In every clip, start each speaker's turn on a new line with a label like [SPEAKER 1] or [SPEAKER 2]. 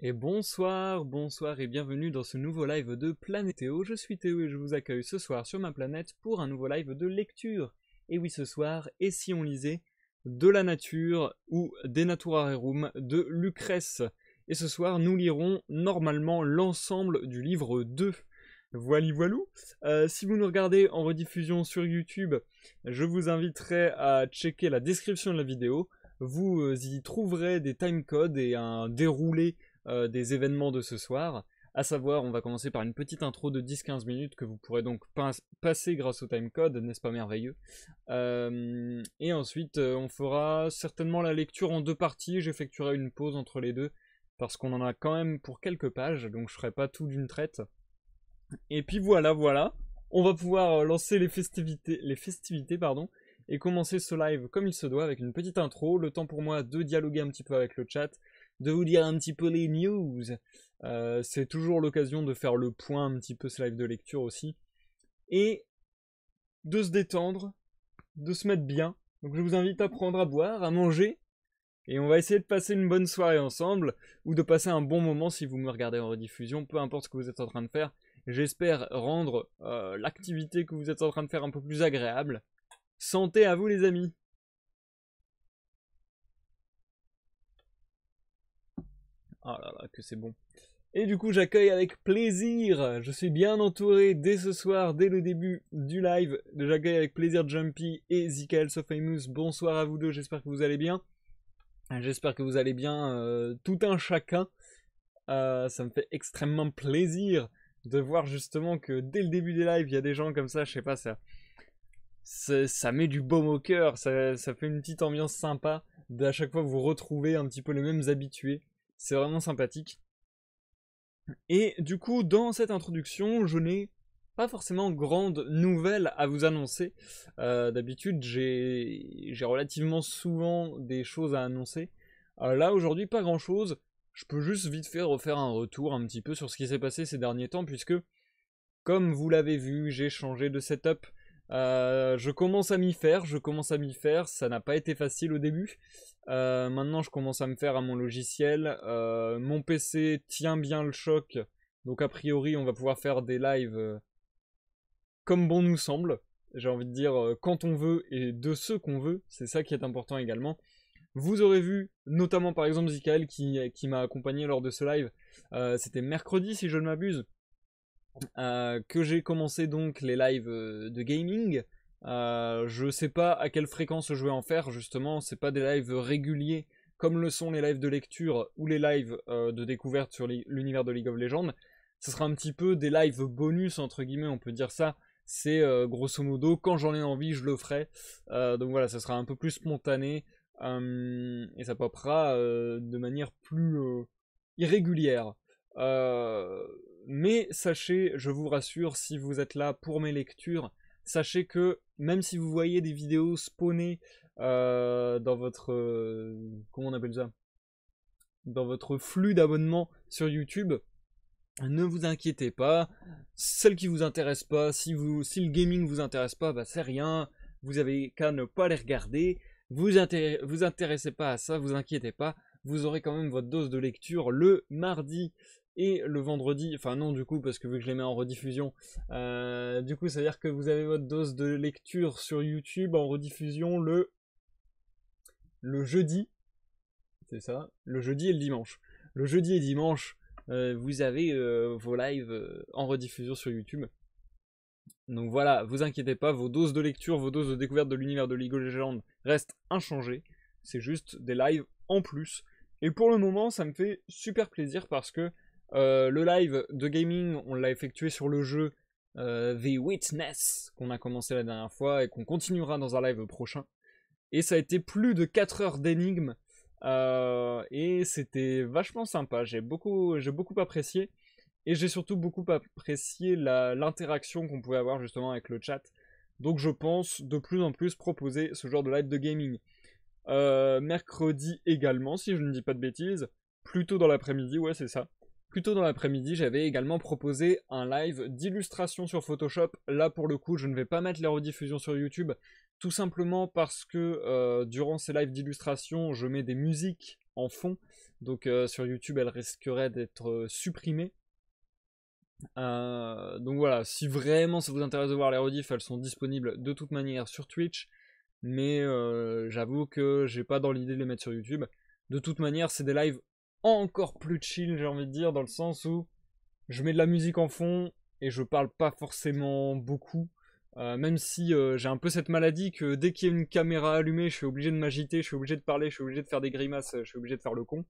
[SPEAKER 1] Et bonsoir, bonsoir et bienvenue dans ce nouveau live de Planétéo. Je suis Théo et je vous accueille ce soir sur ma planète pour un nouveau live de lecture. Et oui, ce soir, et si on lisait De la nature ou Des Rerum de Lucrèce. Et ce soir, nous lirons normalement l'ensemble du livre 2. Voili voilou. Euh, si vous nous regardez en rediffusion sur YouTube, je vous inviterai à checker la description de la vidéo. Vous y trouverez des timecodes et un déroulé euh, des événements de ce soir. À savoir, on va commencer par une petite intro de 10-15 minutes que vous pourrez donc passer grâce au timecode, n'est-ce pas merveilleux euh, Et ensuite, euh, on fera certainement la lecture en deux parties. J'effectuerai une pause entre les deux parce qu'on en a quand même pour quelques pages, donc je ferai pas tout d'une traite. Et puis voilà, voilà. On va pouvoir lancer les festivités, les festivités, pardon, et commencer ce live comme il se doit avec une petite intro, le temps pour moi de dialoguer un petit peu avec le chat, de vous dire un petit peu les news. Euh, c'est toujours l'occasion de faire le point un petit peu ce live de lecture aussi. Et de se détendre, de se mettre bien. Donc je vous invite à prendre à boire, à manger. Et on va essayer de passer une bonne soirée ensemble, ou de passer un bon moment si vous me regardez en rediffusion, peu importe ce que vous êtes en train de faire. J'espère rendre euh, l'activité que vous êtes en train de faire un peu plus agréable. Santé à vous les amis Ah oh là là, que c'est bon. Et du coup, j'accueille avec plaisir. Je suis bien entouré dès ce soir, dès le début du live. J'accueille avec plaisir Jumpy et Zikael Sofamous. Bonsoir à vous deux, j'espère que vous allez bien. J'espère que vous allez bien euh, tout un chacun. Euh, ça me fait extrêmement plaisir de voir justement que dès le début des lives, il y a des gens comme ça, je sais pas, ça, ça met du baume au cœur, ça, ça fait une petite ambiance sympa d'à chaque fois vous retrouver un petit peu les mêmes habitués. C'est vraiment sympathique. Et du coup, dans cette introduction, je n'ai pas forcément grande nouvelle à vous annoncer. Euh, d'habitude, j'ai relativement souvent des choses à annoncer. Euh, là, aujourd'hui, pas grand-chose. Je peux juste vite fait refaire un retour un petit peu sur ce qui s'est passé ces derniers temps, puisque, comme vous l'avez vu, j'ai changé de setup. Euh, je commence à m'y faire, je commence à m'y faire, ça n'a pas été facile au début. Euh, maintenant je commence à me faire à mon logiciel. Euh, mon PC tient bien le choc, donc a priori on va pouvoir faire des lives comme bon nous semble. J'ai envie de dire quand on veut et de ce qu'on veut, c'est ça qui est important également. Vous aurez vu, notamment par exemple Zikael qui m'a accompagné lors de ce live, c'était mercredi si je ne m'abuse, euh, que j'ai commencé donc les lives euh, de gaming. Euh, je sais pas à quelle fréquence je vais en faire, justement, c'est pas des lives réguliers comme le sont les lives de lecture ou les lives de découverte sur l'univers de League of Legends, ce sera un petit peu des lives bonus, entre guillemets, on peut dire ça. C'est grosso modo, quand j'en ai envie, je le ferai. donc voilà, ce sera un peu plus spontané hum, et ça popera de manière plus irrégulière mais sachez, je vous rassure, si vous êtes là pour mes lectures, sachez que même si vous voyez des vidéos spawnées euh, dans votre... Euh, comment on appelle ça Dans votre flux d'abonnements sur YouTube, ne vous inquiétez pas. Celles qui vous intéressent pas, si, vous, si le gaming ne vous intéresse pas, bah c'est rien. Vous avez qu'à ne pas les regarder. Vous vous intéressez pas à ça, vous inquiétez pas. Vous aurez quand même votre dose de lecture le mardi et le vendredi, enfin non du coup parce que vu que je les mets en rediffusion, euh, du coup ça veut dire que vous avez votre dose de lecture sur YouTube en rediffusion le le jeudi, c'est ça, le jeudi et le dimanche. Le jeudi et dimanche, euh, vous avez euh, vos lives en rediffusion sur YouTube. Donc voilà, vous inquiétez pas, vos doses de lecture, vos doses de découverte de l'univers de League of Legends restent inchangées. C'est juste des lives en plus. Et pour le moment, ça me fait super plaisir parce que euh, le live de gaming, on l'a effectué sur le jeu euh, The Witness, qu'on a commencé la dernière fois et qu'on continuera dans un live prochain. Et ça a été plus de 4 heures d'énigmes. Euh, et c'était vachement sympa, j'ai beaucoup, j'ai beaucoup apprécié. Et j'ai surtout beaucoup apprécié l'interaction qu'on pouvait avoir justement avec le chat. Donc je pense de plus en plus proposer ce genre de live de gaming. mercredi également, si je ne dis pas de bêtises. Plutôt dans l'après-midi, ouais c'est ça. Plus tôt dans l'après-midi, j'avais également proposé un live d'illustration sur Photoshop. Là, pour le coup, je ne vais pas mettre les rediffusions sur YouTube, tout simplement parce que euh, durant ces lives d'illustration, je mets des musiques en fond. Donc euh, sur YouTube, elles risqueraient d'être euh, supprimées. donc voilà, si vraiment ça vous intéresse de voir les rediff, elles sont disponibles de toute manière sur Twitch. Mais j'avoue que j'ai pas dans l'idée de les mettre sur YouTube. De toute manière, c'est des lives encore plus chill, j'ai envie de dire, dans le sens où je mets de la musique en fond et je parle pas forcément beaucoup. Euh, même si euh, j'ai un peu cette maladie que dès qu'il y a une caméra allumée, je suis obligé de m'agiter, je suis obligé de parler, je suis obligé de faire des grimaces, je suis obligé de faire le con.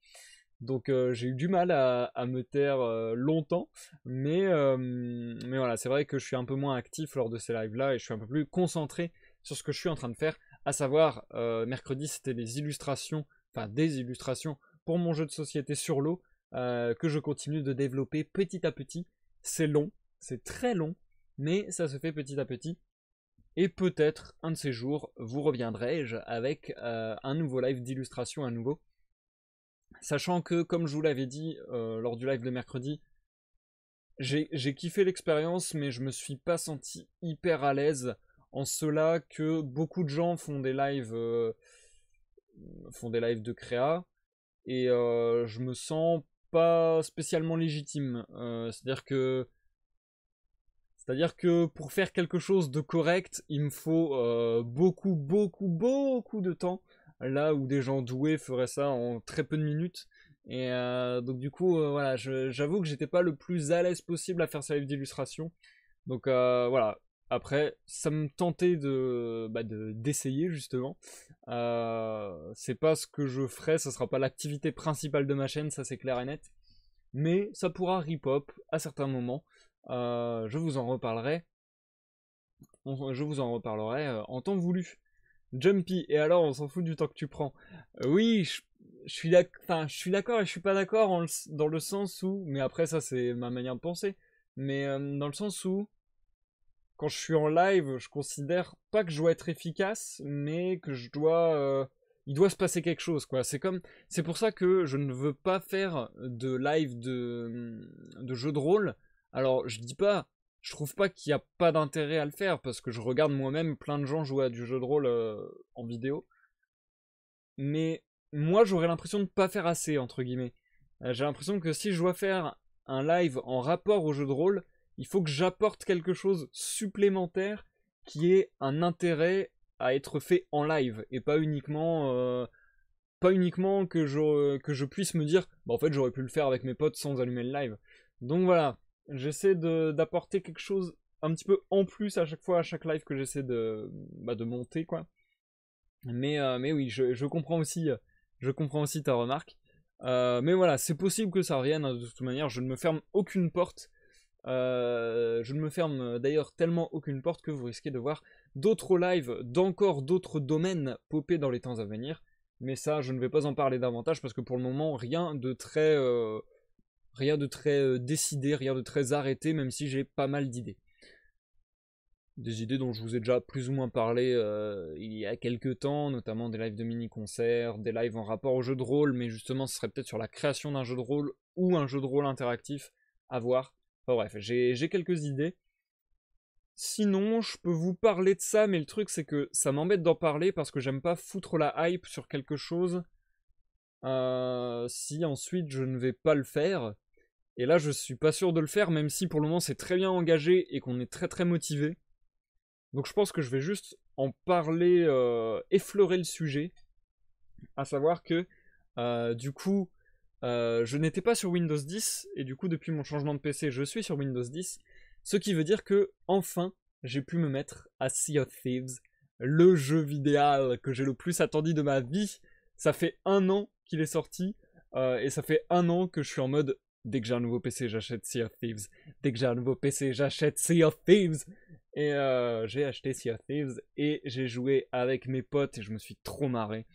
[SPEAKER 1] Donc euh, j'ai eu du mal à, à me taire longtemps, mais, mais voilà, c'est vrai que je suis un peu moins actif lors de ces lives-là et je suis un peu plus concentré sur ce que je suis en train de faire, à savoir mercredi c'était des illustrations, enfin des illustrations pour mon jeu de société sur l'eau euh, que je continue de développer petit à petit. C'est long, c'est très long, mais ça se fait petit à petit. Et peut-être un de ces jours, vous reviendrai-je avec euh, un nouveau live d'illustration à nouveau. Sachant que, comme je vous l'avais dit euh, lors du live de mercredi, j'ai kiffé l'expérience, mais je me suis pas senti hyper à l'aise en cela que beaucoup de gens font des lives, font des lives de créa, et euh, je me sens pas spécialement légitime. Euh, c'est-à-dire que c'est-à-dire que pour faire quelque chose de correct, il me faut euh, beaucoup, beaucoup, beaucoup de temps. Là où des gens doués feraient ça en très peu de minutes. Et donc du coup, voilà, j'avoue que j'étais pas le plus à l'aise possible à faire ça illustration. d'illustration. Donc voilà, après, ça me tentait de bah, d'essayer justement. Euh, c'est pas ce que je ferai, ça sera pas l'activité principale de ma chaîne, ça c'est clair et net. Mais ça pourra rip-hop à certains moments. Euh, je vous en reparlerai. je vous en reparlerai euh, en temps voulu. Jumpy, et alors on s'en fout du temps que tu prends. oui, je, je suis d'accord et je suis pas d'accord dans le sens où, mais après ça c'est ma manière de penser, mais dans le sens où quand je suis en live, je considère pas que je dois être efficace, mais que je dois. Euh, il doit se passer quelque chose, quoi. C'est comme, c'est pour ça que je ne veux pas faire de live de, de jeu de rôle. Alors, je dis pas, je trouve pas qu'il n'y a pas d'intérêt à le faire parce que je regarde moi-même plein de gens jouer à du jeu de rôle euh, en vidéo. Mais moi, j'aurais l'impression de ne pas faire assez entre guillemets. Euh, j'ai l'impression que si je dois faire un live en rapport au jeu de rôle, il faut que j'apporte quelque chose supplémentaire qui ait un intérêt à être fait en live et pas uniquement euh, pas uniquement que je, que je puisse me dire bah en fait j'aurais pu le faire avec mes potes sans allumer le live donc voilà j'essaie d'apporter quelque chose un petit peu en plus à chaque fois à chaque live que j'essaie de bah, de monter quoi mais euh, mais oui je, je, comprends aussi je comprends aussi ta remarque euh, mais voilà c'est possible que ça revienne hein, de toute manière je ne me ferme aucune porte euh, je ne me ferme euh, d'ailleurs tellement aucune porte que vous risquez de voir d'autres lives d'encore d'autres domaines popper dans les temps à venir. Mais ça, je ne vais pas en parler davantage parce que pour le moment, rien de très, euh, rien de très décidé, rien de très arrêté, même si j'ai pas mal d'idées. Des idées dont je vous ai déjà plus ou moins parlé il y a quelques temps, notamment des lives de mini-concerts, des lives en rapport au jeu de rôle, mais justement ce serait peut-être sur la création d'un jeu de rôle ou un jeu de rôle interactif à voir. Enfin, bref, j'ai quelques idées. Sinon, je peux vous parler de ça, mais le truc c'est que ça m'embête d'en parler parce que j'aime pas foutre la hype sur quelque chose euh, si ensuite je ne vais pas le faire. Et là, je suis pas sûr de le faire, même si pour le moment c'est très bien engagé et qu'on est très très motivé. Donc je pense que je vais juste en parler, euh, effleurer le sujet. À savoir que, euh, du coup, euh, je n'étais pas sur Windows 10 et du coup depuis mon changement de PC je suis sur Windows 10 ce qui veut dire que enfin j'ai pu me mettre à Sea of Thieves le jeu vidéo que j'ai le plus attendu de ma vie ça fait un an qu'il est sorti euh, et ça fait un an que je suis en mode dès que j'ai un nouveau PC j'achète Sea of Thieves dès que j'ai un nouveau PC j'achète Sea of Thieves et euh, j'ai acheté Sea of Thieves et j'ai joué avec mes potes et je me suis trop marré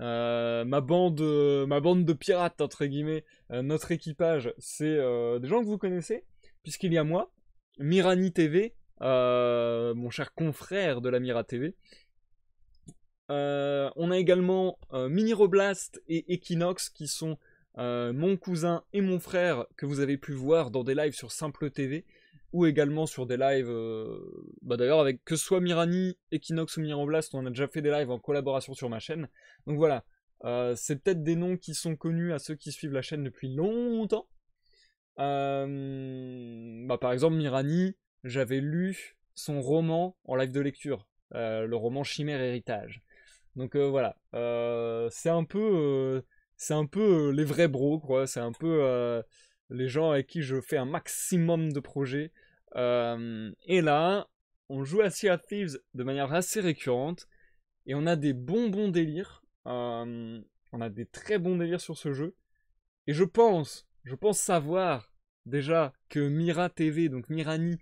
[SPEAKER 1] euh, euh, ma bande, de pirates entre guillemets, euh, notre équipage, c'est des gens que vous connaissez, puisqu'il y a moi, Mirani TV, mon cher confrère de la Mira TV. on a également Mini et Equinox qui sont mon cousin et mon frère que vous avez pu voir dans des lives sur Simple TV ou également sur des lives. Euh, bah D'ailleurs, avec que soit Mirani, Equinox ou Miroblast, on a déjà fait des lives en collaboration sur ma chaîne. Donc voilà, euh, c'est peut-être des noms qui sont connus à ceux qui suivent la chaîne depuis longtemps. Euh, bah par exemple, Mirani, j'avais lu son roman en live de lecture, le roman Chimère Héritage. Donc voilà, c'est un peu, c'est un peu les vrais bros, quoi. C'est un peu les gens avec qui je fais un maximum de projets. Euh, et là, on joue à Sea of Thieves de manière assez récurrente, et on a des bons bons délires. Euh, on a des très bons délires sur ce jeu. Et je pense, je pense savoir déjà que Mira TV, donc Mirani,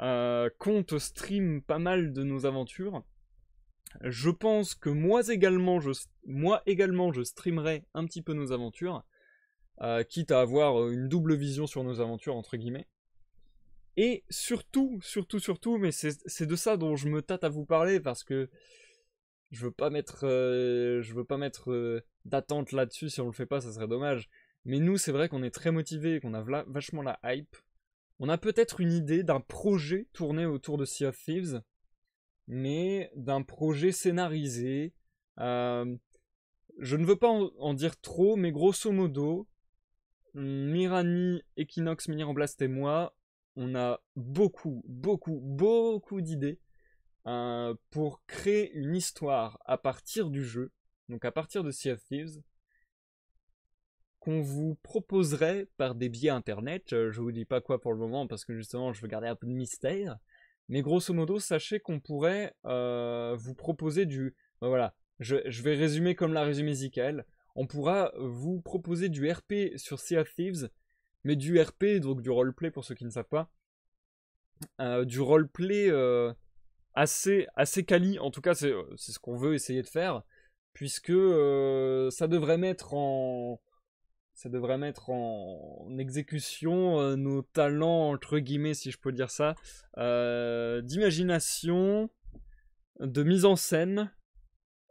[SPEAKER 1] euh, compte stream pas mal de nos aventures. Je pense que moi également, je, moi également, je streamerai un petit peu nos aventures. Euh, quitte à avoir euh, une double vision sur nos aventures, entre guillemets. Et surtout, surtout, surtout, mais c'est de ça dont je me tâte à vous parler parce que je veux pas mettre, euh, veux pas mettre d'attente là-dessus. Si on le fait pas, ça serait dommage. Mais nous, c'est vrai qu'on est très motivés, qu'on a vachement la hype. On a peut-être une idée d'un projet tourné autour de Sea of Thieves, mais d'un projet scénarisé. je ne veux pas en dire trop, mais grosso modo, Mirani, Equinox, Remblast et moi, on a beaucoup, beaucoup, beaucoup d'idées euh, pour créer une histoire à partir du jeu, donc à partir de Sea of Thieves, qu'on vous proposerait par des biais internet. Euh, je vous dis pas quoi pour le moment parce que justement je veux garder un peu de mystère. Mais grosso modo, sachez qu'on pourrait euh, vous proposer du. Ben voilà, je, vais résumer comme l'a résumé Zikael on pourra euh, vous proposer du RP sur Sea of Thieves, mais du RP, donc du roleplay pour ceux qui ne savent pas, euh, du roleplay euh, assez, assez quali, en tout cas c'est ce qu'on veut essayer de faire, puisque ça devrait mettre en... Ça devrait mettre en exécution nos talents, entre guillemets, si je peux dire ça, d'imagination, de mise en scène,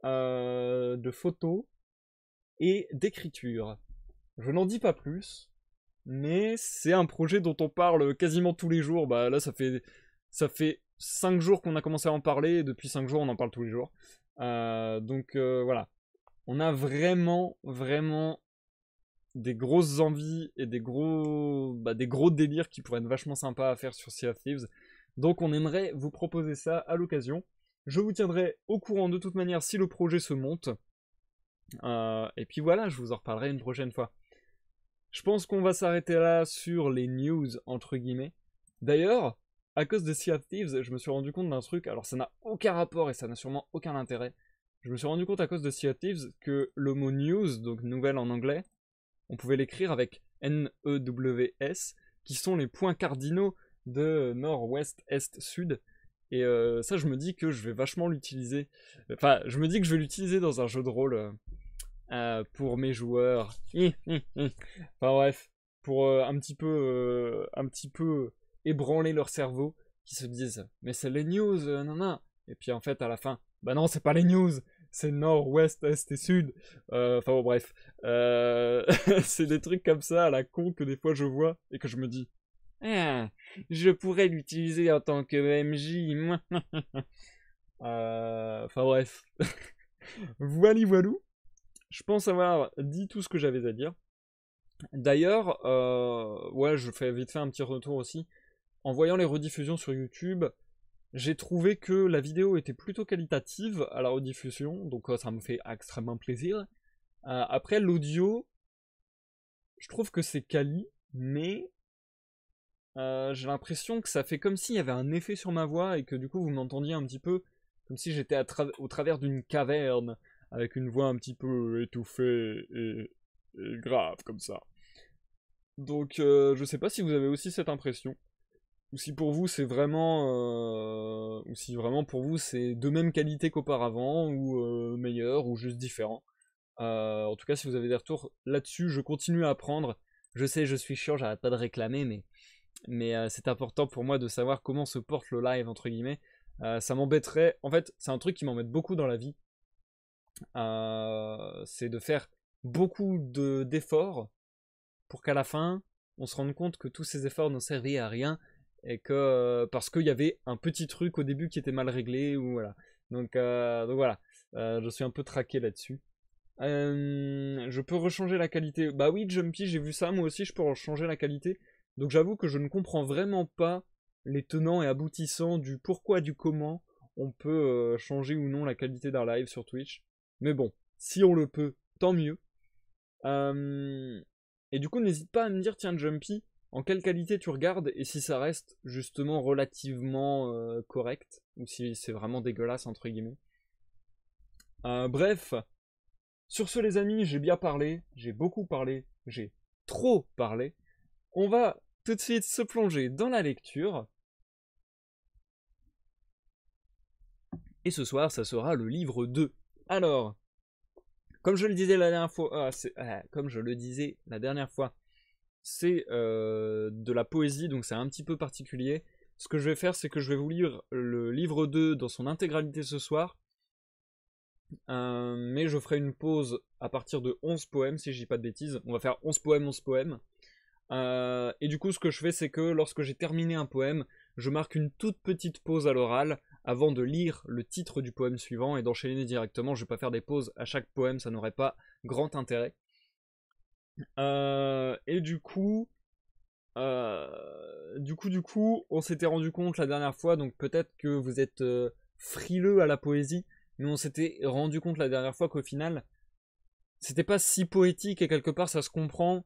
[SPEAKER 1] de photos, et d'écriture. Je n'en dis pas plus, mais c'est un projet dont on parle quasiment tous les jours. Bah là, ça fait ça fait cinq jours qu'on a commencé à en parler, et depuis cinq jours, on en parle tous les jours. Euh, donc euh, voilà, on a vraiment vraiment des grosses envies et des gros bah, des gros délires qui pourraient être vachement sympas à faire sur Sea of Thieves. Donc on aimerait vous proposer ça à l'occasion. Je vous tiendrai au courant de toute manière si le projet se monte. Euh, et puis voilà, je vous en reparlerai une prochaine fois. Je pense qu'on va s'arrêter là sur les news, entre guillemets. D'ailleurs, à cause de Sea of Thieves, je me suis rendu compte d'un truc, alors ça n'a aucun rapport et ça n'a sûrement aucun intérêt. Je me suis rendu compte à cause de Sea of Thieves que le mot news, donc nouvelle en anglais, on pouvait l'écrire avec N-E-W-S, qui sont les points cardinaux de nord, ouest, est, sud. Et euh, ça, je me dis que je vais vachement l'utiliser. Enfin, je me dis que je vais l'utiliser dans un jeu de rôle euh, euh, pour mes joueurs. Enfin bref, pour euh, un petit peu, euh, un petit peu ébranler leur cerveau, qui se disent mais c'est les news, non non. Et puis en fait à la fin, bah non c'est pas les news, c'est nord, ouest, est et sud. Enfin bon bref, c'est des trucs comme ça à la con que des fois je vois et que je me dis ah, je pourrais l'utiliser en tant que MJ. Enfin bref. voilà voilou. Je pense avoir dit tout ce que j'avais à dire. D'ailleurs, euh, ouais, je fais vite fait un petit retour aussi. En voyant les rediffusions sur YouTube, j'ai trouvé que la vidéo était plutôt qualitative à la rediffusion, donc euh, ça me fait extrêmement plaisir. Euh, après, l'audio, je trouve que c'est quali, mais j'ai l'impression que ça fait comme s'il y avait un effet sur ma voix et que du coup vous m'entendiez un petit peu comme si j'étais au travers d'une caverne avec une voix un petit peu étouffée et, grave comme ça. Donc je euh, je sais pas si vous avez aussi cette impression, ou si pour vous c'est vraiment, euh, ou si vraiment pour vous c'est de même qualité qu'auparavant, ou euh, meilleur, ou juste différent. en tout cas, si vous avez des retours là-dessus, je continue à apprendre. Je sais, je suis chiant, j'arrête pas de réclamer, mais, mais c'est important pour moi de savoir comment se porte le live entre guillemets. ça m'embêterait. En fait, c'est un truc qui m'embête beaucoup dans la vie. Euh, c'est de faire beaucoup d'efforts pour qu'à la fin, on se rende compte que tous ces efforts n'ont servi à rien et que euh, parce qu'il y avait un petit truc au début qui était mal réglé ou voilà. Donc, euh, donc voilà, je suis un peu traqué là-dessus. je peux rechanger la qualité. Bah oui, Jumpy, j'ai vu ça, moi aussi je peux rechanger la qualité. Donc j'avoue que je ne comprends vraiment pas les tenants et aboutissants du pourquoi, du comment on peut changer ou non la qualité d'un live sur Twitch. Mais bon, si on le peut, tant mieux. Euh, et du coup, n'hésite pas à me dire, tiens, Jumpy, en quelle qualité tu regardes et si ça reste justement relativement euh, correct ou si c'est vraiment dégueulasse, entre guillemets. Euh, bref, sur ce, les amis, j'ai bien parlé, j'ai beaucoup parlé, j'ai trop parlé. On va tout de suite se plonger dans la lecture. Et ce soir, ça sera le livre 2 alors, comme je le disais la dernière fois, ah, ah, comme je le disais la dernière fois, c'est euh, de la poésie, donc c'est un petit peu particulier. Ce que je vais faire, c'est que je vais vous lire le livre 2 dans son intégralité ce soir. Euh, mais je ferai une pause à partir de 11 poèmes, si je dis pas de bêtises. On va faire 11 poèmes, 11 poèmes. Euh, et du coup, ce que je fais, c'est que lorsque j'ai terminé un poème, je marque une toute petite pause à l'oral avant de lire le titre du poème suivant et d'enchaîner directement. Je ne vais pas faire des pauses à chaque poème, ça n'aurait pas grand intérêt. Euh, et du coup, euh, du coup, du coup, on s'était rendu compte la dernière fois, donc peut-être que vous êtes euh, frileux à la poésie, mais on s'était rendu compte la dernière fois qu'au final, c'était pas si poétique et quelque part ça se comprend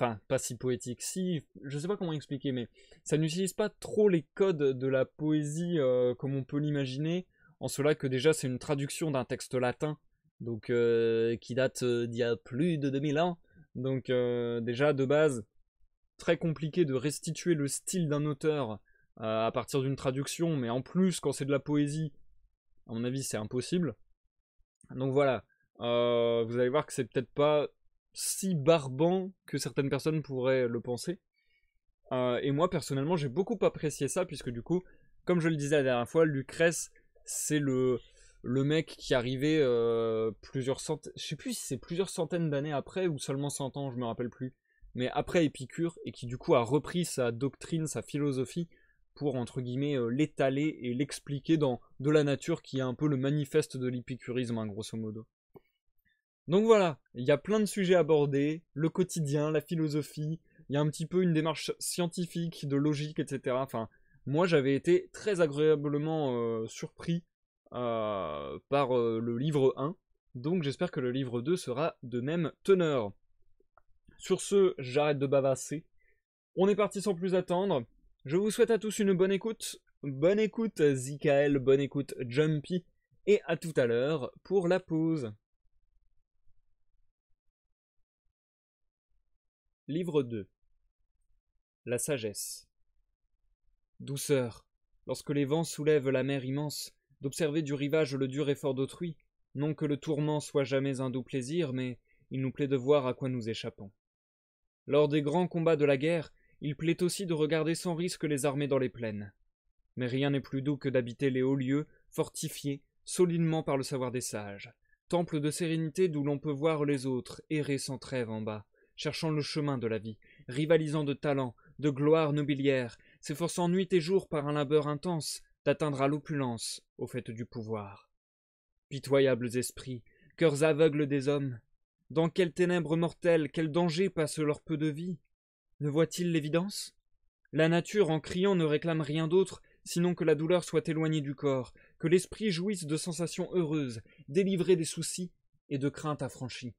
[SPEAKER 1] enfin pas si poétique, si, je sais pas comment expliquer, mais ça n'utilise pas trop les codes de la poésie euh, comme on peut l'imaginer, en cela que déjà c'est une traduction d'un texte latin, donc euh, qui date euh, d'il y a plus de 2000 ans, donc déjà de base très compliqué de restituer le style d'un auteur à partir d'une traduction, mais en plus quand c'est de la poésie, à mon avis c'est impossible. Donc voilà, vous allez voir que c'est peut-être pas si barbant que certaines personnes pourraient le penser. Euh, et moi, personnellement, j'ai beaucoup apprécié ça, puisque du coup, comme je le disais la dernière fois, Lucrèce, c'est le, le mec qui arrivait euh, plusieurs centaines, je sais plus si c'est plusieurs centaines d'années après ou seulement cent ans, je me rappelle plus, mais après Épicure, et qui du coup a repris sa doctrine, sa philosophie, pour entre guillemets euh, l'étaler et l'expliquer dans de la nature qui est un peu le manifeste de l'épicurisme, hein, grosso modo. Donc voilà, il y a plein de sujets abordés, le quotidien, la philosophie, il y a un petit peu une démarche scientifique, de logique, etc. Enfin, moi j'avais été très agréablement euh, surpris euh, par euh, le livre 1, donc j'espère que le livre 2 sera de même teneur. Sur ce, j'arrête de bavasser. On est parti sans plus attendre. Je vous souhaite à tous une bonne écoute. Bonne écoute Zikael, bonne écoute Jumpy, et à tout à l'heure pour la pause. Livre 2 La sagesse Douceur, lorsque les vents soulèvent la mer immense, d'observer du rivage le dur effort d'autrui, non que le tourment soit jamais un doux plaisir, mais il nous plaît de voir à quoi nous échappons. Lors des grands combats de la guerre, il plaît aussi de regarder sans risque les armées dans les plaines. Mais rien n'est plus doux que d'habiter les hauts lieux, fortifiés, solidement par le savoir des sages, temples de sérénité d'où l'on peut voir les autres errer sans trêve en bas, cherchant le chemin de la vie, rivalisant de talents, de gloire nobiliaire, s'efforçant nuit et jour par un labeur intense d'atteindre à l'opulence, au fait du pouvoir. Pitoyables esprits, cœurs aveugles des hommes, dans quelles ténèbres mortelles, quels dangers passent leur peu de vie Ne voit-il l'évidence La nature, en criant, ne réclame rien d'autre, sinon que la douleur soit éloignée du corps, que l'esprit jouisse de sensations heureuses, délivré des soucis et de craintes affranchies.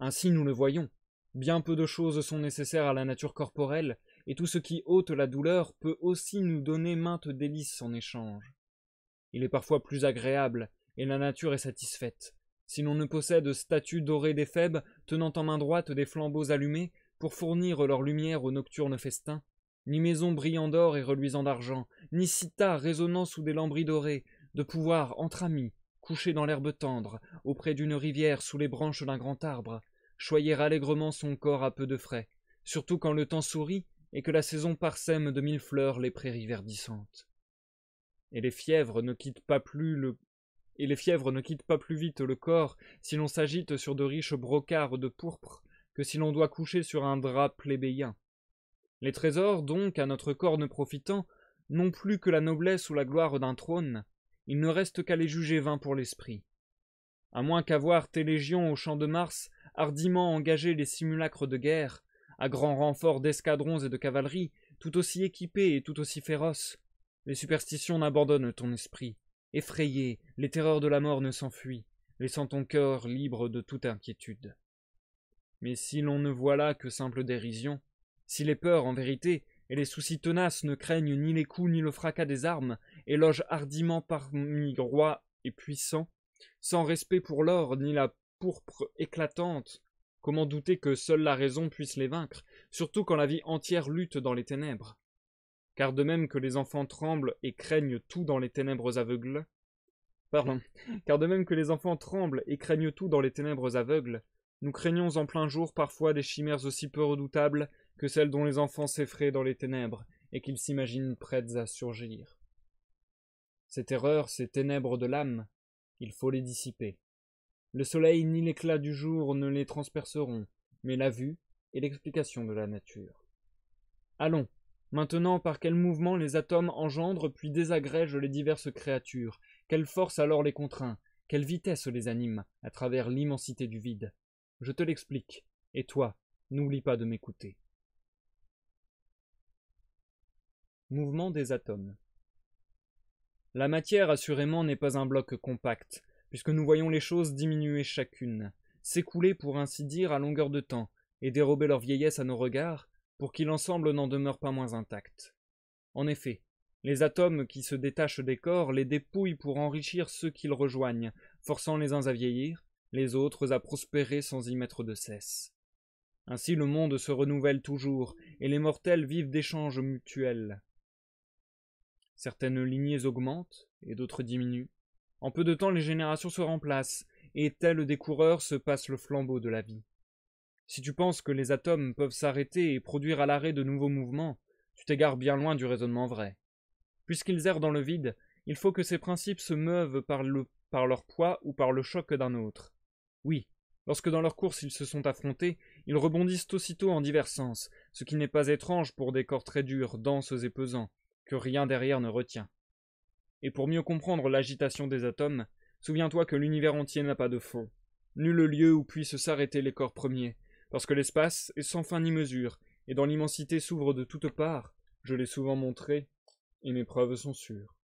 [SPEAKER 1] Ainsi nous le voyons, Bien peu de choses sont nécessaires à la nature corporelle, et tout ce qui ôte la douleur peut aussi nous donner maintes délices en échange. Il est parfois plus agréable, et la nature est satisfaite. Si l'on ne possède statues dorées d'Éphèbe, tenant en main droite des flambeaux allumés, pour fournir leur lumière aux nocturnes festins, ni maisons brillant d'or et reluisant d'argent, ni cita résonnant sous des lambris dorés, de pouvoir, entre amis, coucher dans l'herbe tendre, auprès d'une rivière sous les branches d'un grand arbre, choyer allègrement son corps à peu de frais, surtout quand le temps sourit et que la saison parsème de mille fleurs les prairies verdissantes. Et les fièvres ne quittent pas plus le et les fièvres ne quittent pas plus vite le corps si l'on s'agite sur de riches brocarts de pourpre que si l'on doit coucher sur un drap plébéien. Les trésors, donc, à notre corps ne profitant, non plus que la noblesse ou la gloire d'un trône, il ne reste qu'à les juger vains pour l'esprit. À moins qu'avoir tes légions au champ de Mars hardiment engagé les simulacres de guerre, à grand renfort d'escadrons et de cavalerie, tout aussi équipés et tout aussi féroces. Les superstitions n'abandonnent ton esprit. Effrayé, les terreurs de la mort ne s'enfuient, laissant ton cœur libre de toute inquiétude. Mais si l'on ne voit là que simple dérision, si les peurs, en vérité, et les soucis tenaces ne craignent ni les coups ni le fracas des armes, et logent hardiment parmi rois et puissants, sans respect pour l'or ni la pourpre éclatante. Comment douter que seule la raison puisse les vaincre, surtout quand la vie entière lutte dans les ténèbres Car de même que les enfants tremblent et craignent tout dans les ténèbres aveugles, pardon, car de même que les enfants tremblent et craignent tout dans les ténèbres aveugles, nous craignons en plein jour parfois des chimères aussi peu redoutables que celles dont les enfants s'effraient dans les ténèbres et qu'ils s'imaginent prêtes à surgir. Ces terreurs, ces ténèbres de l'âme, il faut les dissiper. Le soleil ni l'éclat du jour ne les transperceront, mais la vue et l'explication de la nature. Allons, maintenant par quel mouvement les atomes engendrent puis désagrègent les diverses créatures, quelle force alors les contraint, quelle vitesse les anime à travers l'immensité du vide. Je te l'explique, et toi, n'oublie pas de m'écouter. Mouvement des atomes. La matière assurément n'est pas un bloc compact, puisque nous voyons les choses diminuer chacune, s'écouler pour ainsi dire à longueur de temps, et dérober leur vieillesse à nos regards, pour qu'il ensemble n'en demeure pas moins intact. En effet, les atomes qui se détachent des corps les dépouillent pour enrichir ceux qu'ils rejoignent, forçant les uns à vieillir, les autres à prospérer sans y mettre de cesse. Ainsi le monde se renouvelle toujours, et les mortels vivent d'échanges mutuels. Certaines lignées augmentent, et d'autres diminuent, en peu de temps, les générations se remplacent, et tel des coureurs se passe le flambeau de la vie. Si tu penses que les atomes peuvent s'arrêter et produire à l'arrêt de nouveaux mouvements, tu t'égares bien loin du raisonnement vrai. Puisqu'ils errent dans le vide, il faut que ces principes se meuvent par, par leur poids ou par le choc d'un autre. Oui, lorsque dans leur course ils se sont affrontés, ils rebondissent aussitôt en divers sens, ce qui n'est pas étrange pour des corps très durs, denses et pesants, que rien derrière ne retient. Et pour mieux comprendre l'agitation des atomes, souviens-toi que l'univers entier n'a pas de fond. Nul lieu où puissent s'arrêter les corps premiers, parce que l'espace est sans fin ni mesure, et dans l'immensité s'ouvre de toutes parts, je l'ai souvent montré, et mes preuves sont sûres.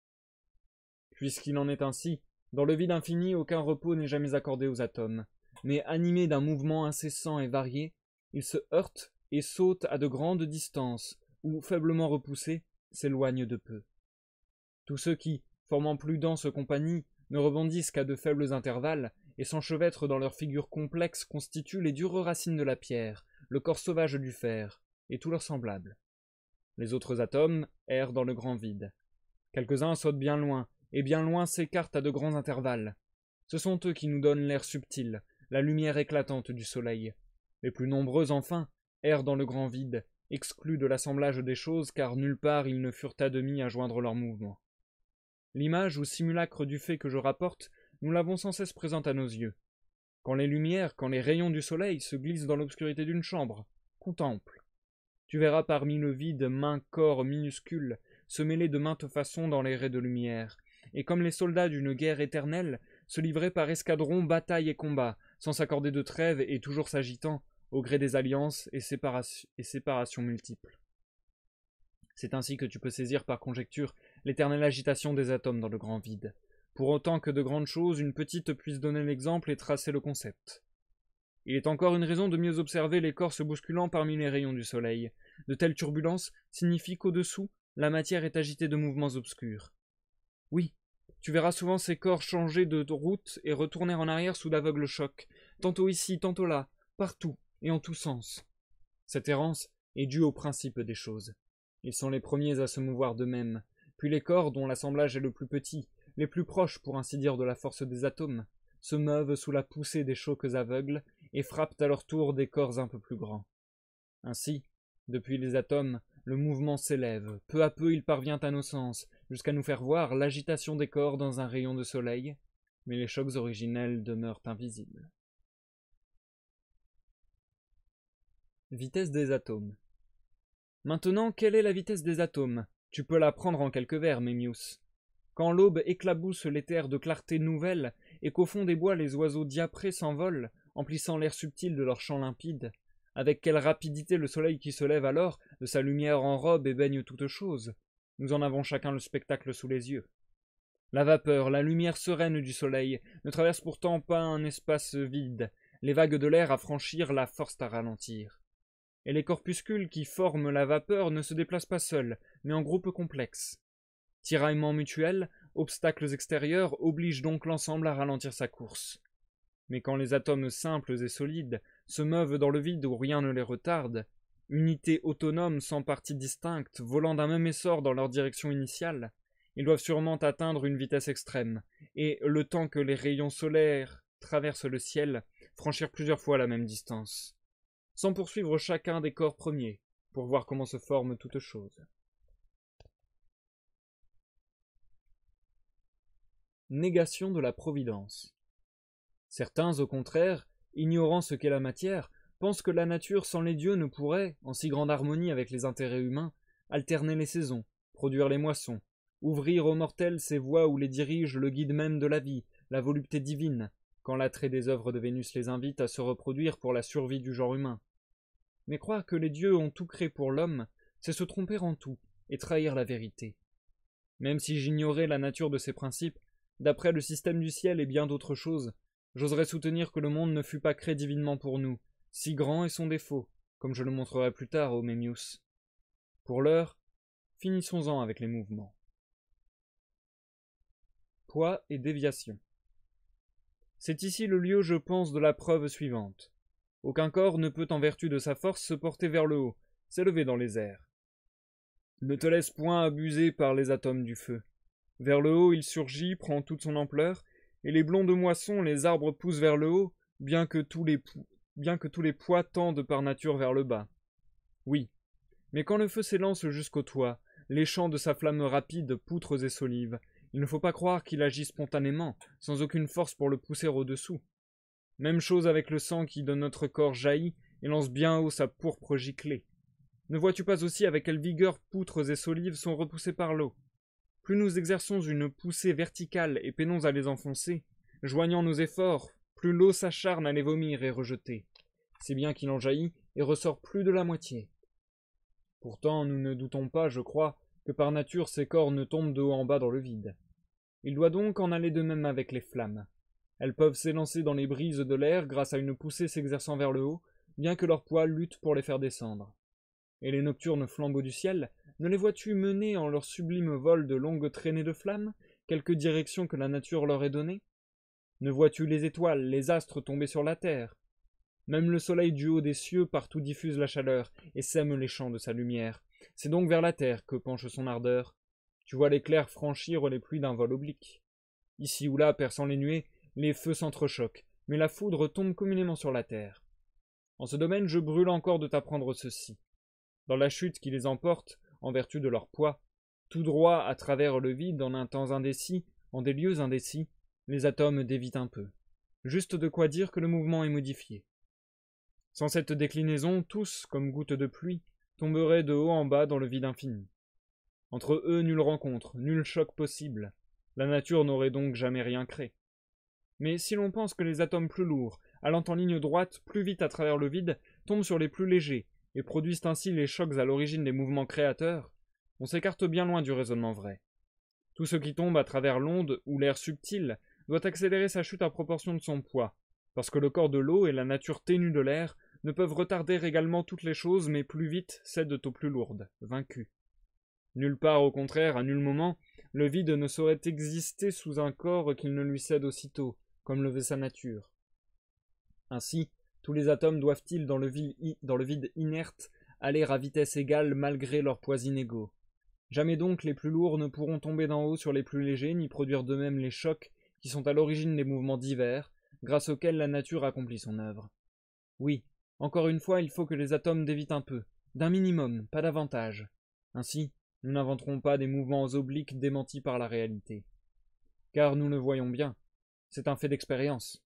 [SPEAKER 1] Puisqu'il en est ainsi, dans le vide infini aucun repos n'est jamais accordé aux atomes, mais animés d'un mouvement incessant et varié, ils se heurtent et sautent à de grandes distances, ou faiblement repoussés, s'éloignent de peu. Tous ceux qui, formant plus dense compagnies, ne rebondissent qu'à de faibles intervalles, et s'enchevêtrent dans leurs figures complexes constituent les dures racines de la pierre, le corps sauvage du fer, et tous leurs semblables. Les autres atomes errent dans le grand vide. Quelques-uns sautent bien loin, et bien loin s'écartent à de grands intervalles. Ce sont eux qui nous donnent l'air subtil, la lumière éclatante du soleil. Les plus nombreux, enfin, errent dans le grand vide, exclus de l'assemblage des choses car nulle part ils ne furent à demi à joindre leurs mouvements. L'image ou simulacre du fait que je rapporte, nous l'avons sans cesse présente à nos yeux. Quand les lumières, quand les rayons du soleil se glissent dans l'obscurité d'une chambre, contemple. Tu verras parmi le vide mains, corps minuscules se mêler de maintes façons dans les raies de lumière, et comme les soldats d'une guerre éternelle, se livrer par escadrons, bataille et combat, sans s'accorder de trêve et toujours s'agitant, au gré des alliances et séparations multiples. C'est ainsi que tu peux saisir par conjecture l'éternelle agitation des atomes dans le grand vide. Pour autant que de grandes choses, une petite puisse donner l'exemple et tracer le concept. Il est encore une raison de mieux observer les corps se bousculant parmi les rayons du soleil. De telles turbulences signifient qu'au-dessous, la matière est agitée de mouvements obscurs. Oui, tu verras souvent ces corps changer de route et retourner en arrière sous l'aveugle choc, tantôt ici, tantôt là, partout et en tous sens. Cette errance est due au principe des choses. Ils sont les premiers à se mouvoir d'eux-mêmes, puis les corps dont l'assemblage est le plus petit, les plus proches pour ainsi dire de la force des atomes, se meuvent sous la poussée des chocs aveugles et frappent à leur tour des corps un peu plus grands. Ainsi, depuis les atomes, le mouvement s'élève, peu à peu il parvient à nos sens, jusqu'à nous faire voir l'agitation des corps dans un rayon de soleil, mais les chocs originels demeurent invisibles. Vitesse des atomes. Maintenant, quelle est la vitesse des atomes tu peux la prendre en quelques vers, Mémius. Quand l'aube éclabousse l'éther de clarté nouvelle, et qu'au fond des bois les oiseaux diaprés s'envolent, emplissant l'air subtil de leur champ limpide, avec quelle rapidité le soleil qui se lève alors, de sa lumière enrobe et baigne toute chose. Nous en avons chacun le spectacle sous les yeux. La vapeur, la lumière sereine du soleil, ne traverse pourtant pas un espace vide, les vagues de l'air à franchir la forcent à ralentir et les corpuscules qui forment la vapeur ne se déplacent pas seuls, mais en groupes complexes. Tiraillements mutuels, obstacles extérieurs obligent donc l'ensemble à ralentir sa course. Mais quand les atomes simples et solides se meuvent dans le vide où rien ne les retarde, unités autonomes sans partie distinctes volant d'un même essor dans leur direction initiale, ils doivent sûrement atteindre une vitesse extrême, et, le temps que les rayons solaires traversent le ciel, franchir plusieurs fois la même distance sans poursuivre chacun des corps premiers, pour voir comment se forme toute chose. Négation de la providence. Certains, au contraire, ignorant ce qu'est la matière, pensent que la nature sans les dieux ne pourrait, en si grande harmonie avec les intérêts humains, alterner les saisons, produire les moissons, ouvrir aux mortels ces voies où les dirige le guide même de la vie, la volupté divine, quand l'attrait des œuvres de Vénus les invite à se reproduire pour la survie du genre humain, mais croire que les dieux ont tout créé pour l'homme, c'est se tromper en tout et trahir la vérité. Même si j'ignorais la nature de ces principes, d'après le système du ciel et bien d'autres choses, j'oserais soutenir que le monde ne fut pas créé divinement pour nous, si grand est son défaut, comme je le montrerai plus tard au Memius. Pour l'heure, finissons-en avec les mouvements. Poids et déviation. C'est ici le lieu, je pense, de la preuve suivante. Aucun corps ne peut en vertu de sa force se porter vers le haut, s'élever dans les airs. Ne te laisse point abuser par les atomes du feu. Vers le haut il surgit, prend toute son ampleur, et les blonds de moisson, les arbres poussent vers le haut, bien que tous les, bien poids tendent par nature vers le bas. Oui, mais quand le feu s'élance jusqu'au toit, les de sa flamme rapide, poutres et solives, il ne faut pas croire qu'il agit spontanément, sans aucune force pour le pousser au-dessous. Même chose avec le sang qui de notre corps jaillit et lance bien haut sa pourpre giclée. Ne vois-tu pas aussi avec quelle vigueur poutres et solives sont repoussées par l'eau Plus nous exerçons une poussée verticale et peinons à les enfoncer, joignant nos efforts, plus l'eau s'acharne à les vomir et rejeter, C'est bien qu'il en jaillit et ressort plus de la moitié. Pourtant, nous ne doutons pas, je crois, que par nature ces corps ne tombent de haut en bas dans le vide. Il doit donc en aller de même avec les flammes. Elles peuvent s'élancer dans les brises de l'air grâce à une poussée s'exerçant vers le haut, bien que leur poids lutte pour les faire descendre. Et les nocturnes flambeaux du ciel, ne les vois-tu mener en leur sublime vol de longues traînées de flammes, quelque direction que la nature leur ait donnée Ne vois-tu les étoiles, les astres tomber sur la terre Même le soleil du haut des cieux partout diffuse la chaleur et sème les champs de sa lumière. C'est donc vers la terre que penche son ardeur. Tu vois l'éclair franchir les pluies d'un vol oblique. Ici ou là, perçant les nuées, les feux s'entrechoquent, mais la foudre tombe communément sur la terre. En ce domaine, je brûle encore de t'apprendre ceci. Dans la chute qui les emporte, en vertu de leur poids, tout droit à travers le vide, en un temps indécis, en des lieux indécis, les atomes dévitent un peu. Juste de quoi dire que le mouvement est modifié. Sans cette déclinaison, tous, comme gouttes de pluie, tomberaient de haut en bas dans le vide infini. Entre eux, nulle rencontre, nul choc possible. La nature n'aurait donc jamais rien créé. Mais si l'on pense que les atomes plus lourds, allant en ligne droite plus vite à travers le vide, tombent sur les plus légers, et produisent ainsi les chocs à l'origine des mouvements créateurs, on s'écarte bien loin du raisonnement vrai. Tout ce qui tombe à travers l'onde ou l'air subtil doit accélérer sa chute à proportion de son poids, parce que le corps de l'eau et la nature ténue de l'air ne peuvent retarder également toutes les choses, mais plus vite cèdent aux plus lourdes, vaincues. Nulle part, au contraire, à nul moment, le vide ne saurait exister sous un corps qu'il ne lui cède aussitôt, comme le veut sa nature. Ainsi, tous les atomes doivent-ils, dans, le vide inerte, aller à vitesse égale malgré leurs poids inégaux. Jamais donc les plus lourds ne pourront tomber d'en haut sur les plus légers, ni produire de même les chocs qui sont à l'origine des mouvements divers, grâce auxquels la nature accomplit son œuvre. Oui, encore une fois, il faut que les atomes dévitent un peu, d'un minimum, pas davantage. Ainsi, nous n'inventerons pas des mouvements obliques démentis par la réalité. Car nous le voyons bien, c'est un fait d'expérience.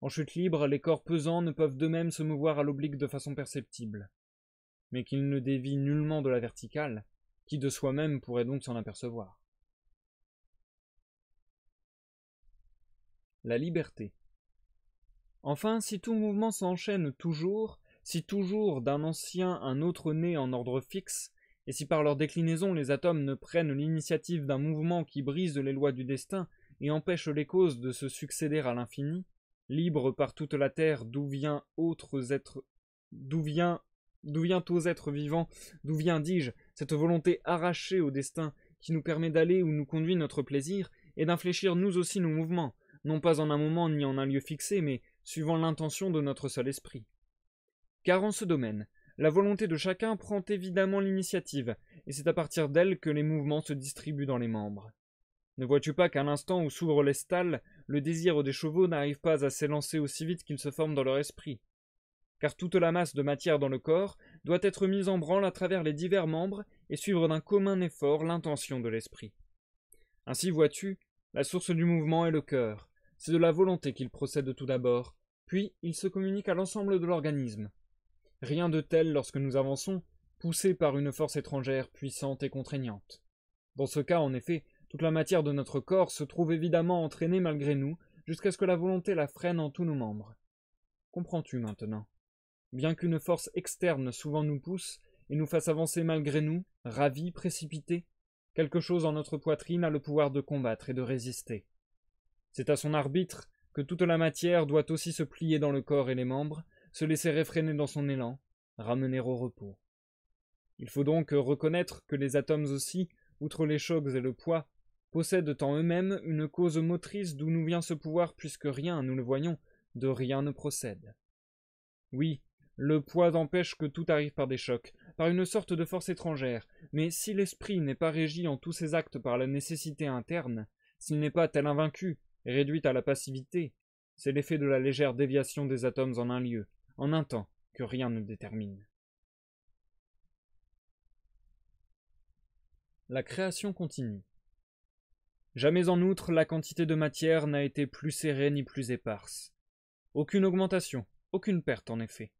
[SPEAKER 1] En chute libre, les corps pesants ne peuvent d'eux-mêmes se mouvoir à l'oblique de façon perceptible. Mais qu'ils ne dévient nullement de la verticale, qui de soi-même pourrait donc s'en apercevoir. La liberté. Enfin, si tout mouvement s'enchaîne toujours, si toujours d'un ancien un autre naît en ordre fixe, et si par leur déclinaison les atomes ne prennent l'initiative d'un mouvement qui brise les lois du destin et empêche les causes de se succéder à l'infini, libre par toute la terre d'où vient autres êtres d'où vient d'où vient aux êtres vivants, d'où vient dis-je, cette volonté arrachée au destin qui nous permet d'aller où nous conduit notre plaisir et d'infléchir nous aussi nos mouvements, non pas en un moment ni en un lieu fixé, mais suivant l'intention de notre seul esprit. Car en ce domaine, la volonté de chacun prend évidemment l'initiative, et c'est à partir d'elle que les mouvements se distribuent dans les membres. Ne vois-tu pas qu'à l'instant où s'ouvrent les stalles, le désir des chevaux n'arrive pas à s'élancer aussi vite qu'il se forme dans leur esprit Car toute la masse de matière dans le corps doit être mise en branle à travers les divers membres et suivre d'un commun effort l'intention de l'esprit. Ainsi vois-tu, la source du mouvement est le cœur. C'est de la volonté qu'il procède tout d'abord, puis il se communique à l'ensemble de l'organisme. Rien de tel lorsque nous avançons, poussés par une force étrangère puissante et contraignante. Dans ce cas, en effet, toute la matière de notre corps se trouve évidemment entraînée malgré nous, jusqu'à ce que la volonté la freine en tous nos membres. Comprends-tu maintenant Bien qu'une force externe souvent nous pousse et nous fasse avancer malgré nous, ravis, précipités, quelque chose en notre poitrine a le pouvoir de combattre et de résister. C'est à son arbitre que toute la matière doit aussi se plier dans le corps et les membres, se laisser réfréner dans son élan, ramener au repos. Il faut donc reconnaître que les atomes aussi, outre les chocs et le poids, possèdent en eux-mêmes une cause motrice d'où nous vient ce pouvoir puisque rien, nous le voyons, de rien ne procède. Oui, le poids empêche que tout arrive par des chocs, par une sorte de force étrangère, mais si l'esprit n'est pas régi en tous ses actes par la nécessité interne, s'il n'est pas tel invaincu, réduit à la passivité, c'est l'effet de la légère déviation des atomes en un lieu, en un temps, que rien ne détermine. La création continue. Jamais en outre la quantité de matière n'a été plus serrée ni plus éparse. Aucune augmentation, aucune perte en effet.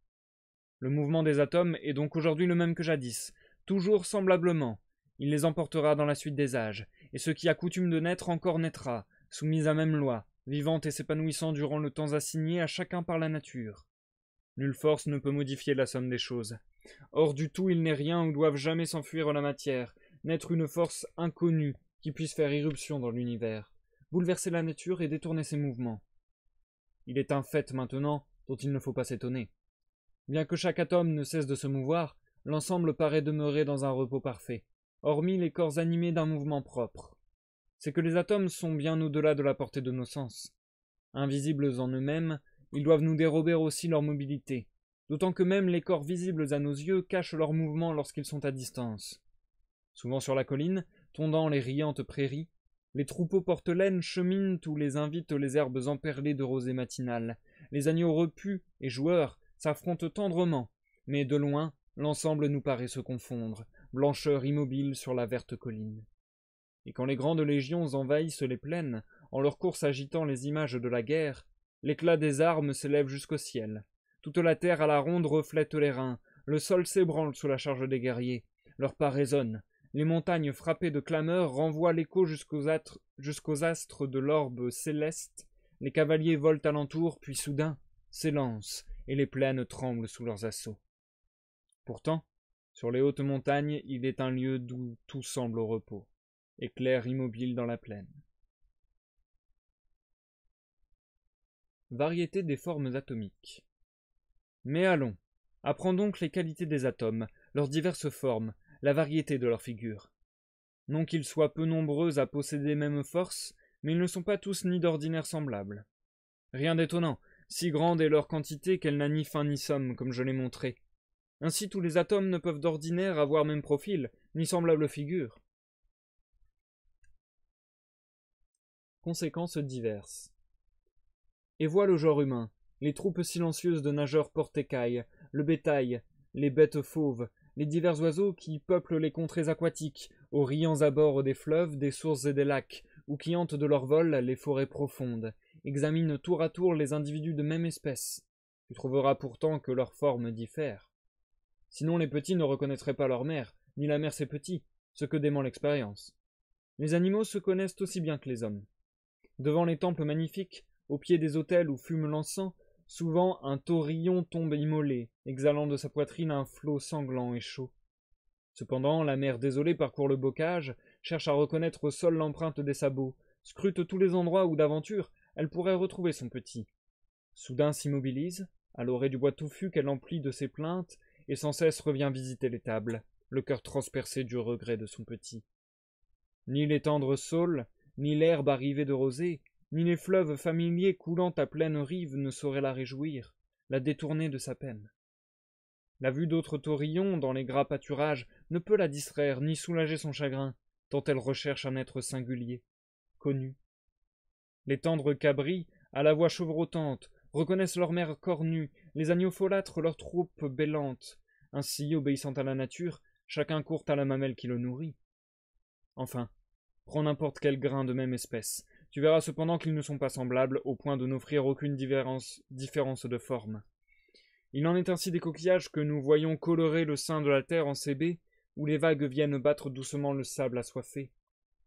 [SPEAKER 1] Le mouvement des atomes est donc aujourd'hui le même que jadis, toujours semblablement. Il les emportera dans la suite des âges, et ce qui a coutume de naître encore naîtra, soumis à même loi, vivant et s'épanouissant durant le temps assigné à chacun par la nature. Nulle force ne peut modifier la somme des choses. Hors du tout, il n'est rien où doivent jamais s'enfuir la matière, naître une force inconnue, qui puisse faire irruption dans l'univers, bouleverser la nature et détourner ses mouvements. Il est un fait maintenant dont il ne faut pas s'étonner. Bien que chaque atome ne cesse de se mouvoir, l'ensemble paraît demeurer dans un repos parfait, hormis les corps animés d'un mouvement propre. C'est que les atomes sont bien au-delà de la portée de nos sens. Invisibles en eux-mêmes, ils doivent nous dérober aussi leur mobilité, d'autant que même les corps visibles à nos yeux cachent leurs mouvements lorsqu'ils sont à distance. Souvent sur la colline, tondant les riantes prairies, les troupeaux portelaines cheminent ou les invitent les herbes emperlées de rosée matinale. Les agneaux repus et joueurs s'affrontent tendrement, mais de loin, l'ensemble nous paraît se confondre, blancheur immobile sur la verte colline. Et quand les grandes légions envahissent les plaines, en leur course agitant les images de la guerre, l'éclat des armes s'élève jusqu'au ciel. Toute la terre à la ronde reflète les reins, le sol s'ébranle sous la charge des guerriers, leurs pas résonnent, les montagnes frappées de clameurs renvoient l'écho jusqu'aux, astres de l'orbe céleste. Les cavaliers volent alentour, puis soudain s'élancent, et les plaines tremblent sous leurs assauts. Pourtant, sur les hautes montagnes, il est un lieu d'où tout semble au repos, éclair immobile dans la plaine. Variété des formes atomiques. Mais allons, apprends donc les qualités des atomes, leurs diverses formes, la variété de leurs figures. Non qu'ils soient peu nombreux à posséder même force, mais ils ne sont pas tous ni d'ordinaire semblables. Rien d'étonnant, si grande est leur quantité qu'elle n'a ni fin ni somme, comme je l'ai montré. Ainsi tous les atomes ne peuvent d'ordinaire avoir même profil, ni semblable figure. Conséquences diverses. Et voilà le genre humain, les troupes silencieuses de nageurs porte-écailles, le bétail, les bêtes fauves, les divers oiseaux qui peuplent les contrées aquatiques, aux riants abords des fleuves, des sources et des lacs, ou qui hantent de leur vol les forêts profondes, examinent tour à tour les individus de même espèce. Tu trouveras pourtant que leurs formes diffèrent. Sinon les petits ne reconnaîtraient pas leur mère, ni la mère ses petits, ce que dément l'expérience. Les animaux se connaissent aussi bien que les hommes. Devant les temples magnifiques, au pied des autels où fume l'encens, Souvent un taurillon tombe immolé, exhalant de sa poitrine un flot sanglant et chaud. Cependant, la mère désolée parcourt le bocage, cherche à reconnaître au sol l'empreinte des sabots, scrute tous les endroits où d'aventure elle pourrait retrouver son petit. Soudain s'immobilise, à l'orée du bois touffu qu'elle emplit de ses plaintes, et sans cesse revient visiter l'étable, le cœur transpercé du regret de son petit. Ni les tendres saules, ni l'herbe arrivée de rosée, ni les fleuves familiers coulant à pleine rive ne sauraient la réjouir, la détourner de sa peine. La vue d'autres taurillons dans les gras pâturages ne peut la distraire ni soulager son chagrin, tant elle recherche un être singulier, connu. Les tendres cabris, à la voix chevrotante, reconnaissent leur mère cornue, les agneaux folâtres leur troupe bêlante. Ainsi, obéissant à la nature, chacun court à la mamelle qui le nourrit. Enfin, prends n'importe quel grain de même espèce, tu verras cependant qu'ils ne sont pas semblables au point de n'offrir aucune différence, de forme. Il en est ainsi des coquillages que nous voyons colorer le sein de la terre en CB, où les vagues viennent battre doucement le sable assoiffé.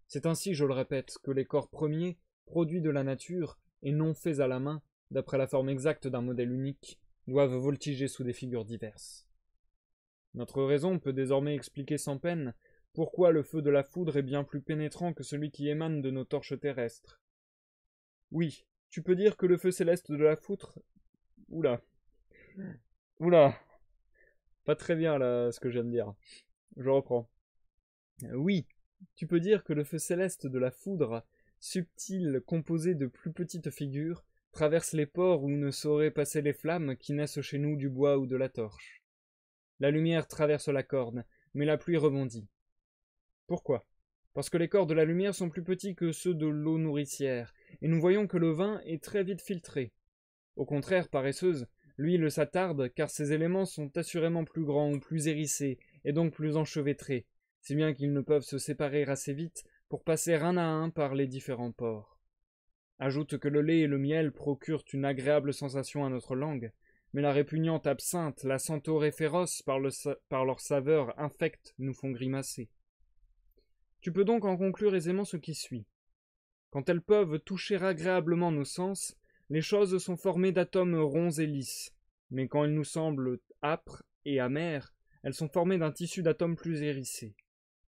[SPEAKER 1] C'est ainsi, je le répète, que les corps premiers, produits de la nature, et non faits à la main, d'après la forme exacte d'un modèle unique, doivent voltiger sous des figures diverses. Notre raison peut désormais expliquer sans peine pourquoi le feu de la foudre est bien plus pénétrant que celui qui émane de nos torches terrestres Oui, tu peux dire que le feu céleste de la foudre... Oula. Oula. Pas très bien là ce que je viens de dire. Je reprends. Oui, tu peux dire que le feu céleste de la foudre, subtil, composé de plus petites figures, traverse les ports où ne sauraient passer les flammes qui naissent chez nous du bois ou de la torche. La lumière traverse la corne, mais la pluie rebondit. Pourquoi Parce que les corps de la lumière sont plus petits que ceux de l'eau nourricière, et nous voyons que le vin est très vite filtré. Au contraire, paresseuse, l'huile s'attarde, car ses éléments sont assurément plus grands ou plus hérissés, et donc plus enchevêtrés, si bien qu'ils ne peuvent se séparer assez vite pour passer un à un par les différents ports. Ajoute que le lait et le miel procurent une agréable sensation à notre langue, mais la répugnante absinthe, la centaure et féroce par, par leur saveur infecte nous font grimacer. Tu peux donc en conclure aisément ce qui suit. Quand elles peuvent toucher agréablement nos sens, les choses sont formées d'atomes ronds et lisses, mais quand elles nous semblent âpres et amères, elles sont formées d'un tissu d'atomes plus hérissés.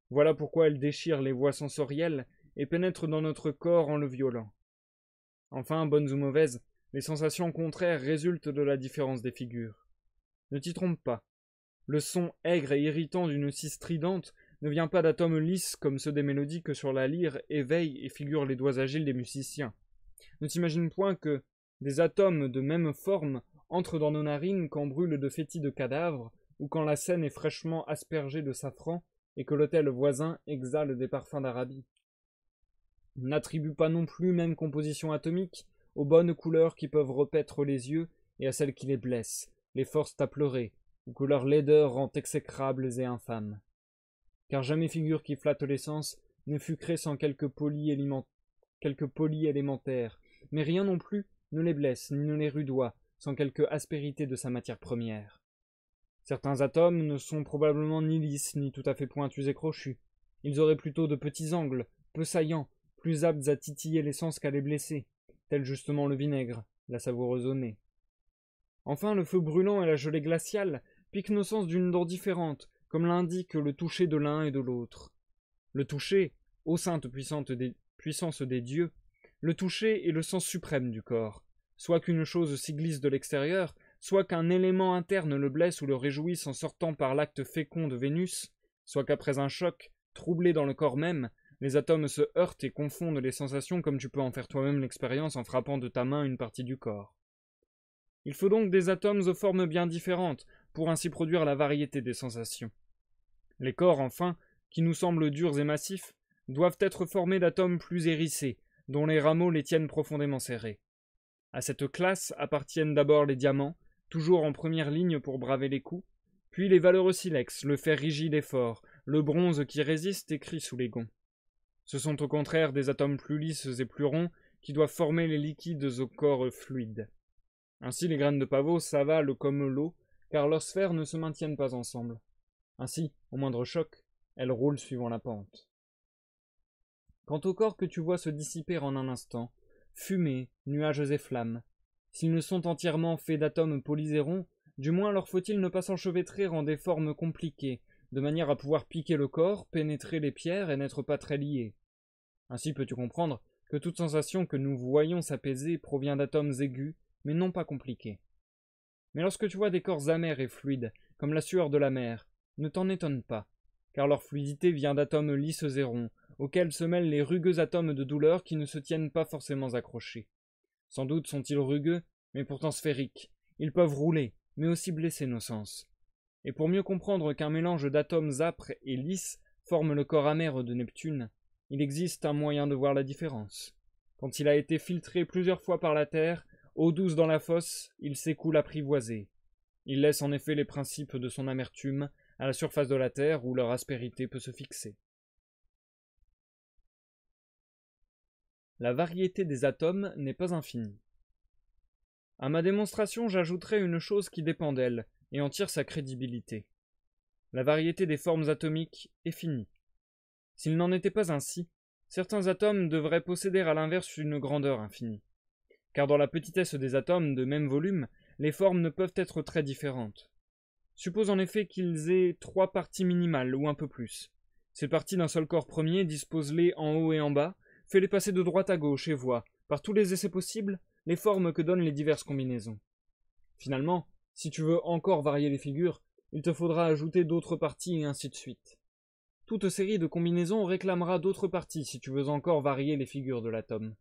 [SPEAKER 1] Voilà pourquoi elles déchirent les voies sensorielles et pénètrent dans notre corps en le violant. Enfin, bonnes ou mauvaises, les sensations contraires résultent de la différence des figures. Ne t'y trompe pas. Le son aigre et irritant d'une scie stridente ne vient pas d'atomes lisses comme ceux des mélodies que sur la lyre éveillent et figurent les doigts agiles des musiciens. Ne t'imagine point que des atomes de même forme entrent dans nos narines quand brûlent de fétis de cadavres, ou quand la scène est fraîchement aspergée de safran, et que l'hôtel voisin exhale des parfums d'Arabie. N'attribue pas non plus même composition atomique aux bonnes couleurs qui peuvent repaître les yeux et à celles qui les blessent, les forcent à pleurer, ou que leur laideur rend exécrables et infâmes car jamais figure qui flatte l'essence ne fut créée sans quelque poli élémentaire, mais rien non plus ne les blesse ni ne les rudoie sans quelque aspérité de sa matière première. Certains atomes ne sont probablement ni lisses ni tout à fait pointus et crochus. Ils auraient plutôt de petits angles, peu saillants, plus aptes à titiller l'essence qu'à les blesser, tel justement le vinaigre, la savoureuse au nez. Enfin, le feu brûlant et la gelée glaciale piquent nos sens d'une dent différente, comme l'indique le toucher de l'un et de l'autre. Le toucher, ô sainte puissance des dieux, le toucher est le sens suprême du corps. Soit qu'une chose s'y glisse de l'extérieur, soit qu'un élément interne le blesse ou le réjouisse en sortant par l'acte fécond de Vénus, soit qu'après un choc, troublé dans le corps même, les atomes se heurtent et confondent les sensations comme tu peux en faire toi-même l'expérience en frappant de ta main une partie du corps. Il faut donc des atomes aux formes bien différentes, pour ainsi produire la variété des sensations. Les corps, enfin, qui nous semblent durs et massifs, doivent être formés d'atomes plus hérissés, dont les rameaux les tiennent profondément serrés. À cette classe appartiennent d'abord les diamants, toujours en première ligne pour braver les coups, puis les valeureux silex, le fer rigide et fort, le bronze qui résiste et crie sous les gonds. Ce sont au contraire des atomes plus lisses et plus ronds qui doivent former les liquides aux corps fluides. Ainsi les graines de pavot s'avalent comme l'eau car leurs sphères ne se maintiennent pas ensemble. Ainsi, au moindre choc, elles roulent suivant la pente. Quant au corps que tu vois se dissiper en un instant, fumée, nuages et flammes, s'ils ne sont entièrement faits d'atomes polysérons, du moins leur faut-il ne pas s'enchevêtrer en des formes compliquées, de manière à pouvoir piquer le corps, pénétrer les pierres et n'être pas très liés. Ainsi peux-tu comprendre que toute sensation que nous voyons s'apaiser provient d'atomes aigus, mais non pas compliqués. Mais lorsque tu vois des corps amers et fluides, comme la sueur de la mer, ne t'en étonne pas, car leur fluidité vient d'atomes lisses et ronds, auxquels se mêlent les rugueux atomes de douleur qui ne se tiennent pas forcément accrochés. Sans doute sont-ils rugueux, mais pourtant sphériques. Ils peuvent rouler, mais aussi blesser nos sens. Et pour mieux comprendre qu'un mélange d'atomes âpres et lisses forme le corps amer de Neptune, il existe un moyen de voir la différence. Quand il a été filtré plusieurs fois par la Terre, Eau douce dans la fosse, il s'écoule apprivoisé. Il laisse en effet les principes de son amertume à la surface de la terre où leur aspérité peut se fixer. La variété des atomes n'est pas infinie. À ma démonstration, j'ajouterai une chose qui dépend d'elle et en tire sa crédibilité. La variété des formes atomiques est finie. S'il n'en était pas ainsi, certains atomes devraient posséder à l'inverse une grandeur infinie car dans la petitesse des atomes de même volume, les formes ne peuvent être très différentes. Suppose en effet qu'ils aient trois parties minimales ou un peu plus. Ces parties d'un seul corps premier dispose-les en haut et en bas, fais-les passer de droite à gauche et vois, par tous les essais possibles, les formes que donnent les diverses combinaisons. Finalement, si tu veux encore varier les figures, il te faudra ajouter d'autres parties et ainsi de suite. Toute série de combinaisons réclamera d'autres parties si tu veux encore varier les figures de l'atome.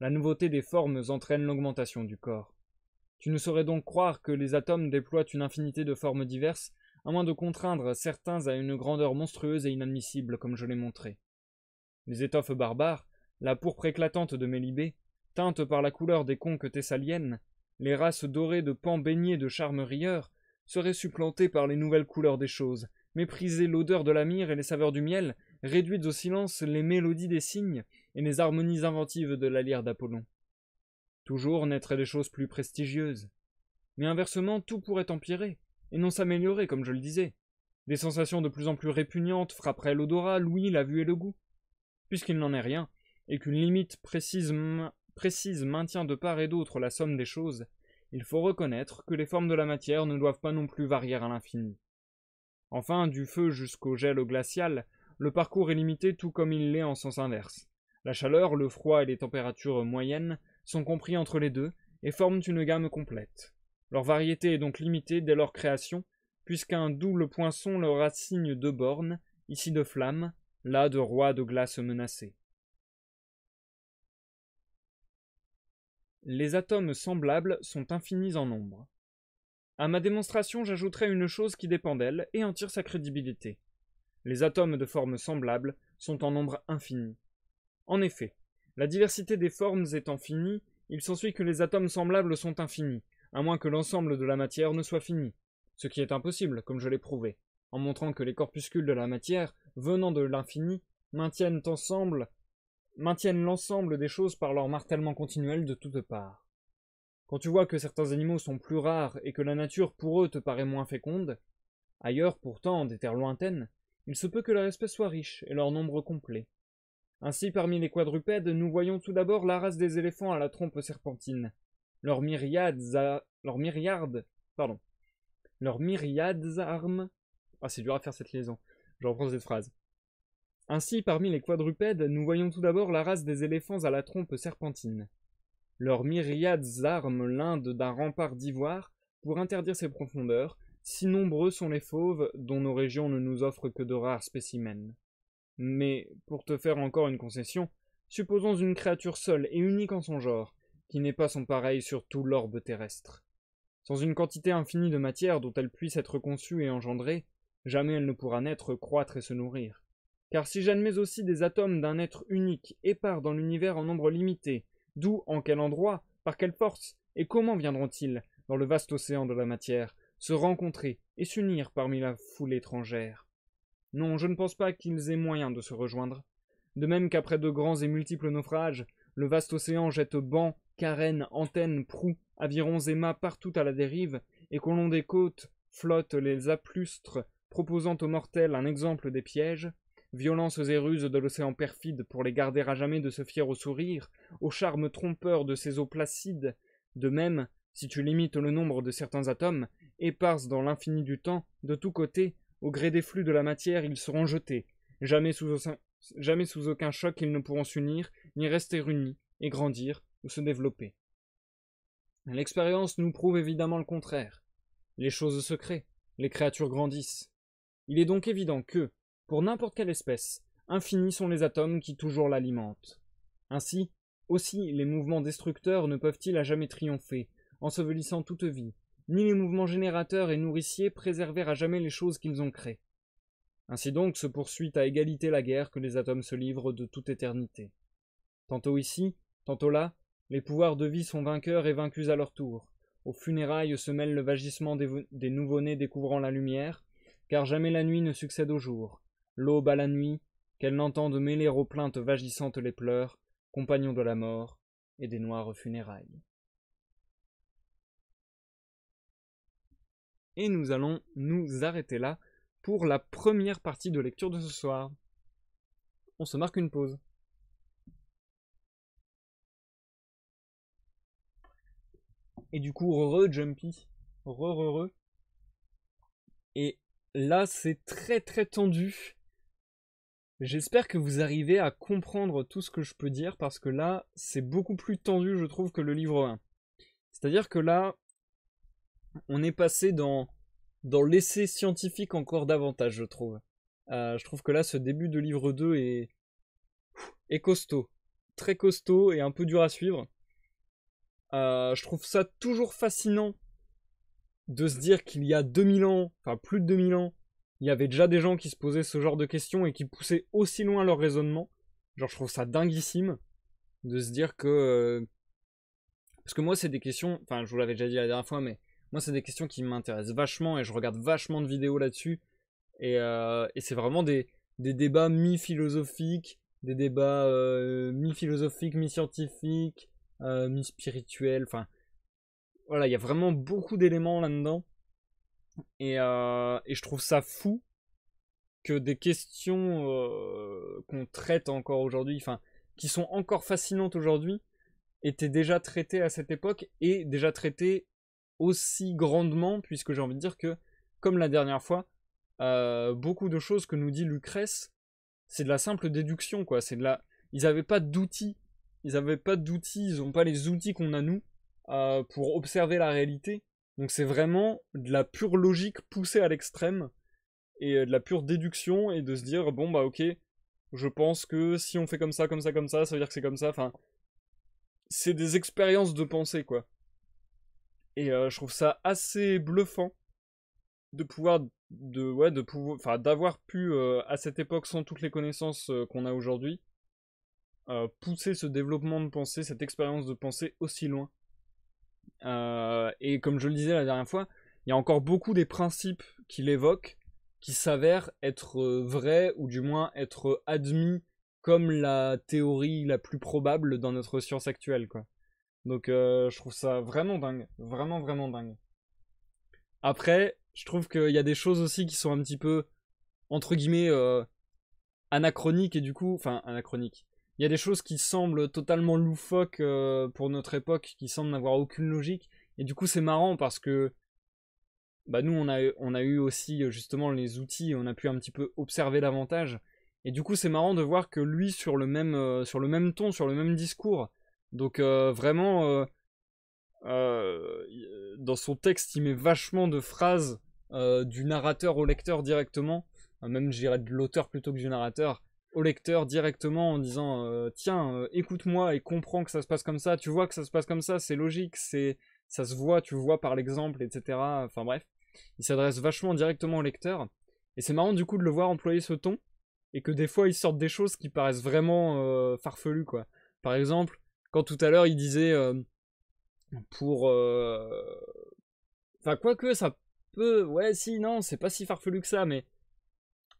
[SPEAKER 1] La nouveauté des formes entraîne l'augmentation du corps. Tu ne saurais donc croire que les atomes déploient une infinité de formes diverses, à moins de contraindre certains à une grandeur monstrueuse et inadmissible, comme je l'ai montré. Les étoffes barbares, la pourpre éclatante de Mélibée, teinte par la couleur des conques thessaliennes, les races dorées de pans baignés de charmerieurs rieurs, seraient supplantées par les nouvelles couleurs des choses, mépriser l'odeur de la myrrhe et les saveurs du miel, réduites au silence les mélodies des cygnes, et les harmonies inventives de la lyre d'Apollon. Toujours naîtraient des choses plus prestigieuses. Mais inversement, tout pourrait empirer, et non s'améliorer, comme je le disais. Des sensations de plus en plus répugnantes frapperaient l'odorat, l'ouïe, la vue et le goût. Puisqu'il n'en est rien, et qu'une limite précise, maintient de part et d'autre la somme des choses, il faut reconnaître que les formes de la matière ne doivent pas non plus varier à l'infini. Enfin, du feu jusqu'au gel glacial, le parcours est limité tout comme il l'est en sens inverse. La chaleur, le froid et les températures moyennes sont compris entre les deux et forment une gamme complète. Leur variété est donc limitée dès leur création, puisqu'un double poinçon leur assigne deux bornes, ici de flammes, là de rois de glace menacés. Les atomes semblables sont infinis en nombre. A ma démonstration, j'ajouterai une chose qui dépend d'elle et en tire sa crédibilité. Les atomes de forme semblable sont en nombre infini. En effet, la diversité des formes étant finie, il s'ensuit que les atomes semblables sont infinis, à moins que l'ensemble de la matière ne soit fini, ce qui est impossible, comme je l'ai prouvé, en montrant que les corpuscules de la matière, venant de l'infini, maintiennent ensemble maintiennent l'ensemble des choses par leur martèlement continuel de toutes parts. Quand tu vois que certains animaux sont plus rares et que la nature pour eux te paraît moins féconde, ailleurs pourtant, des terres lointaines, il se peut que leur espèce soit riche et leur nombre complet. Ainsi, parmi les quadrupèdes, nous voyons tout d'abord la race des éléphants à la trompe serpentine. Leurs myriades, leurs myriades, pardon, leurs myriades armes. Ah, c'est dur à faire cette liaison. Je reprends cette phrase. Ainsi, parmi les quadrupèdes, nous voyons tout d'abord la race des éléphants à la trompe serpentine. Leurs myriades armes l'Inde d'un rempart d'ivoire pour interdire ses profondeurs, si nombreux sont les fauves dont nos régions ne nous offrent que de rares spécimens. Mais pour te faire encore une concession, supposons une créature seule et unique en son genre, qui n'est pas son pareil sur tout l'orbe terrestre. Sans une quantité infinie de matière dont elle puisse être conçue et engendrée, jamais elle ne pourra naître, croître et se nourrir. Car si j'admets aussi des atomes d'un être unique, épars dans l'univers en nombre limité, d'où, en quel endroit, par quelle force, et comment viendront-ils, dans le vaste océan de la matière, se rencontrer et s'unir parmi la foule étrangère non, je ne pense pas qu'ils aient moyen de se rejoindre. De même qu'après de grands et multiples naufrages, le vaste océan jette bancs, carènes, antennes, proues, avirons et mâts partout à la dérive, et qu'au long des côtes flottent les aplustres proposant aux mortels un exemple des pièges, violences et ruses de l'océan perfide pour les garder à jamais de se fier au sourire, au charme trompeur de ces eaux placides. De même, si tu limites le nombre de certains atomes, éparses dans l'infini du temps, de tous côtés, au gré des flux de la matière, ils seront jetés. Jamais sous, aucun, jamais sous aucun choc ils ne pourront s'unir, ni rester unis, et grandir, ou se développer. L'expérience nous prouve évidemment le contraire. Les choses se créent, les créatures grandissent. Il est donc évident que, pour n'importe quelle espèce, infinis sont les atomes qui toujours l'alimentent. Ainsi, aussi les mouvements destructeurs ne peuvent-ils à jamais triompher, ensevelissant toute vie, ni les mouvements générateurs et nourriciers préservèrent à jamais les choses qu'ils ont créées. Ainsi donc se poursuit à égalité la guerre que les atomes se livrent de toute éternité. Tantôt ici, tantôt là, les pouvoirs de vie sont vainqueurs et vaincus à leur tour. Aux funérailles se mêle le vagissement des, nouveaux nouveau-nés découvrant la lumière, car jamais la nuit ne succède au jour. L'aube à la nuit, qu'elle n'entende mêler aux plaintes vagissantes les pleurs, compagnons de la mort, et des noires funérailles. Et nous allons nous arrêter là pour la première partie de lecture de ce soir. On se marque une pause. Et du coup, re Jumpy. Re, re, re. Et là, c'est très très tendu. J'espère que vous arrivez à comprendre tout ce que je peux dire parce que là, c'est beaucoup plus tendu, je trouve, que le livre 1. C'est-à-dire que là, on est passé dans, dans l'essai scientifique encore davantage, je trouve. Euh, je trouve que là, ce début de livre 2 est, est costaud. Très costaud et un peu dur à suivre. Euh, je trouve ça toujours fascinant de se dire qu'il y a 2000 ans, enfin plus de 2000 ans, il y avait déjà des gens qui se posaient ce genre de questions et qui poussaient aussi loin leur raisonnement. Genre, je trouve ça dinguissime de se dire que. Euh, parce que moi, c'est des questions, enfin, je vous l'avais déjà dit la dernière fois, mais moi, c'est des questions qui m'intéressent vachement et je regarde vachement de vidéos là-dessus. Et, euh, c'est vraiment des, débats mi-philosophiques, des débats euh, mi-philosophiques, mi-scientifiques, euh, mi-spirituels. Enfin, voilà, il y a vraiment beaucoup d'éléments là-dedans. Et, et, je trouve ça fou que des questions qu'on traite encore aujourd'hui, enfin, qui sont encore fascinantes aujourd'hui, étaient déjà traitées à cette époque et déjà traitées aussi grandement, puisque j'ai envie de dire que, comme la dernière fois, euh, beaucoup de choses que nous dit Lucrèce, c'est de la simple déduction, quoi. C'est de la... Ils n'avaient pas d'outils. Ils n'avaient pas d'outils, ils n'ont pas les outils qu'on a nous euh, pour observer la réalité. Donc c'est vraiment de la pure logique poussée à l'extrême et euh, de la pure déduction et de se dire bon bah ok, je pense que si on fait comme ça, comme ça, comme ça, ça veut dire que c'est comme ça. Enfin, c'est des expériences de pensée quoi. Et euh, je trouve ça assez bluffant de pouvoir de ouais de pouvoir d'avoir pu euh, à cette époque sans toutes les connaissances euh, qu'on a aujourd'hui pousser ce développement de pensée, cette expérience de pensée aussi loin. et comme je le disais la dernière fois, il y a encore beaucoup des principes qu'il évoque qui s'avèrent être vrais ou du moins être admis comme la théorie la plus probable dans notre science actuelle quoi. Donc euh, je trouve ça vraiment dingue, vraiment vraiment dingue. Après, je trouve qu'il y a des choses aussi qui sont un petit peu entre guillemets euh, anachroniques et du coup, enfin anachroniques. Il y a des choses qui semblent totalement loufoques euh, pour notre époque, qui semblent n'avoir aucune logique. Et du coup, c'est marrant parce que bah nous on a on a eu aussi justement les outils, on a pu un petit peu observer davantage. Et du coup, c'est marrant de voir que lui sur le même sur le même ton, sur le même discours, donc euh, vraiment, euh, euh, dans son texte, il met vachement de phrases du narrateur au lecteur directement, même je dirais de l'auteur plutôt que du narrateur, au lecteur directement en disant tiens, écoute-moi et comprends que ça se passe comme ça, tu vois que ça se passe comme ça, c'est logique, c'est ça se voit, tu vois par l'exemple, etc. Enfin bref, il s'adresse vachement directement au lecteur. Et c'est marrant du coup de le voir employer ce ton, et que des fois il sorte des choses qui paraissent vraiment farfelues, quoi. Par exemple, tout à l'heure il disait euh, pour. Euh, enfin, quoique ça peut. Ouais, si, non, c'est pas si farfelu que ça, mais.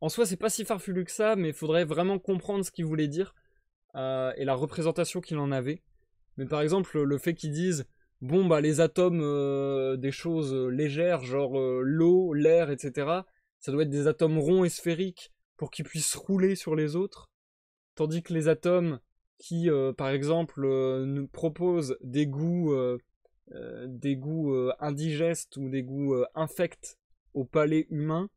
[SPEAKER 1] En soi, c'est pas si farfelu que ça, mais il faudrait vraiment comprendre ce qu'il voulait dire euh, et la représentation qu'il en avait. Mais par exemple, le fait qu'il dise bon, bah, les atomes des choses légères, genre l'eau, l'air, etc., ça doit être des atomes ronds et sphériques pour qu'ils puissent rouler sur les autres, tandis que les atomes qui, euh, par exemple, euh, nous propose des goûts, euh, des goûts indigestes ou des goûts infects au palais humain,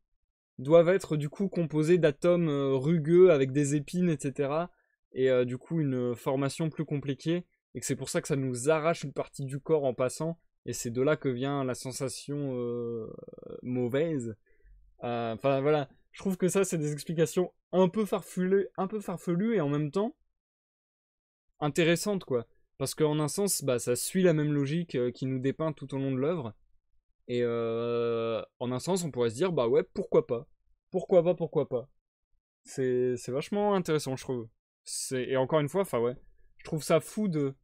[SPEAKER 1] doivent être du coup composés d'atomes rugueux avec des épines, etc. Et du coup une formation plus compliquée et que c'est pour ça que ça nous arrache une partie du corps en passant, et c'est de là que vient la sensation mauvaise. Enfin voilà, je trouve que ça c'est des explications un peu farfelues, un peu farfelues et en même temps intéressante, quoi. Parce qu'en un sens, bah, ça suit la même logique euh, qui nous dépeint tout au long de l'œuvre. Et euh, en un sens, on pourrait se dire, bah ouais, pourquoi pas Pourquoi pas, pourquoi pas C'est vachement intéressant, je trouve. Et encore une fois, enfin ouais, je trouve ça fou de...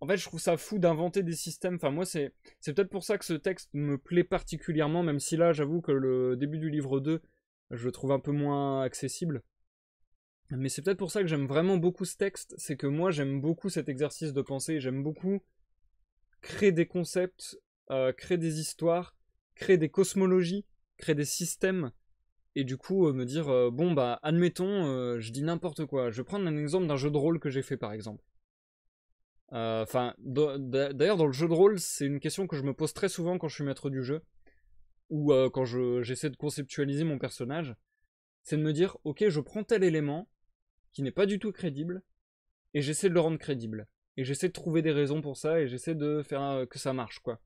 [SPEAKER 1] En fait, je trouve ça fou d'inventer des systèmes. Enfin, moi, c'est peut-être pour ça que ce texte me plaît particulièrement, même si là, j'avoue que le début du livre 2, je le trouve un peu moins accessible. Mais c'est peut-être pour ça que j'aime vraiment beaucoup ce texte, c'est que moi j'aime beaucoup cet exercice de pensée, j'aime beaucoup créer des concepts, euh, créer des histoires, créer des cosmologies, créer des systèmes, et du coup euh, me dire, euh, bon bah admettons, je dis n'importe quoi, je vais prendre un exemple d'un jeu de rôle que j'ai fait par exemple. Enfin, d'ailleurs dans le jeu de rôle, c'est une question que je me pose très souvent quand je suis maître du jeu, ou quand j'essaie de conceptualiser mon personnage, c'est de me dire, ok, je prends tel élément, qui n'est pas du tout crédible, et j'essaie de le rendre crédible. Et j'essaie de trouver des raisons pour ça, et j'essaie de faire euh, que ça marche, quoi.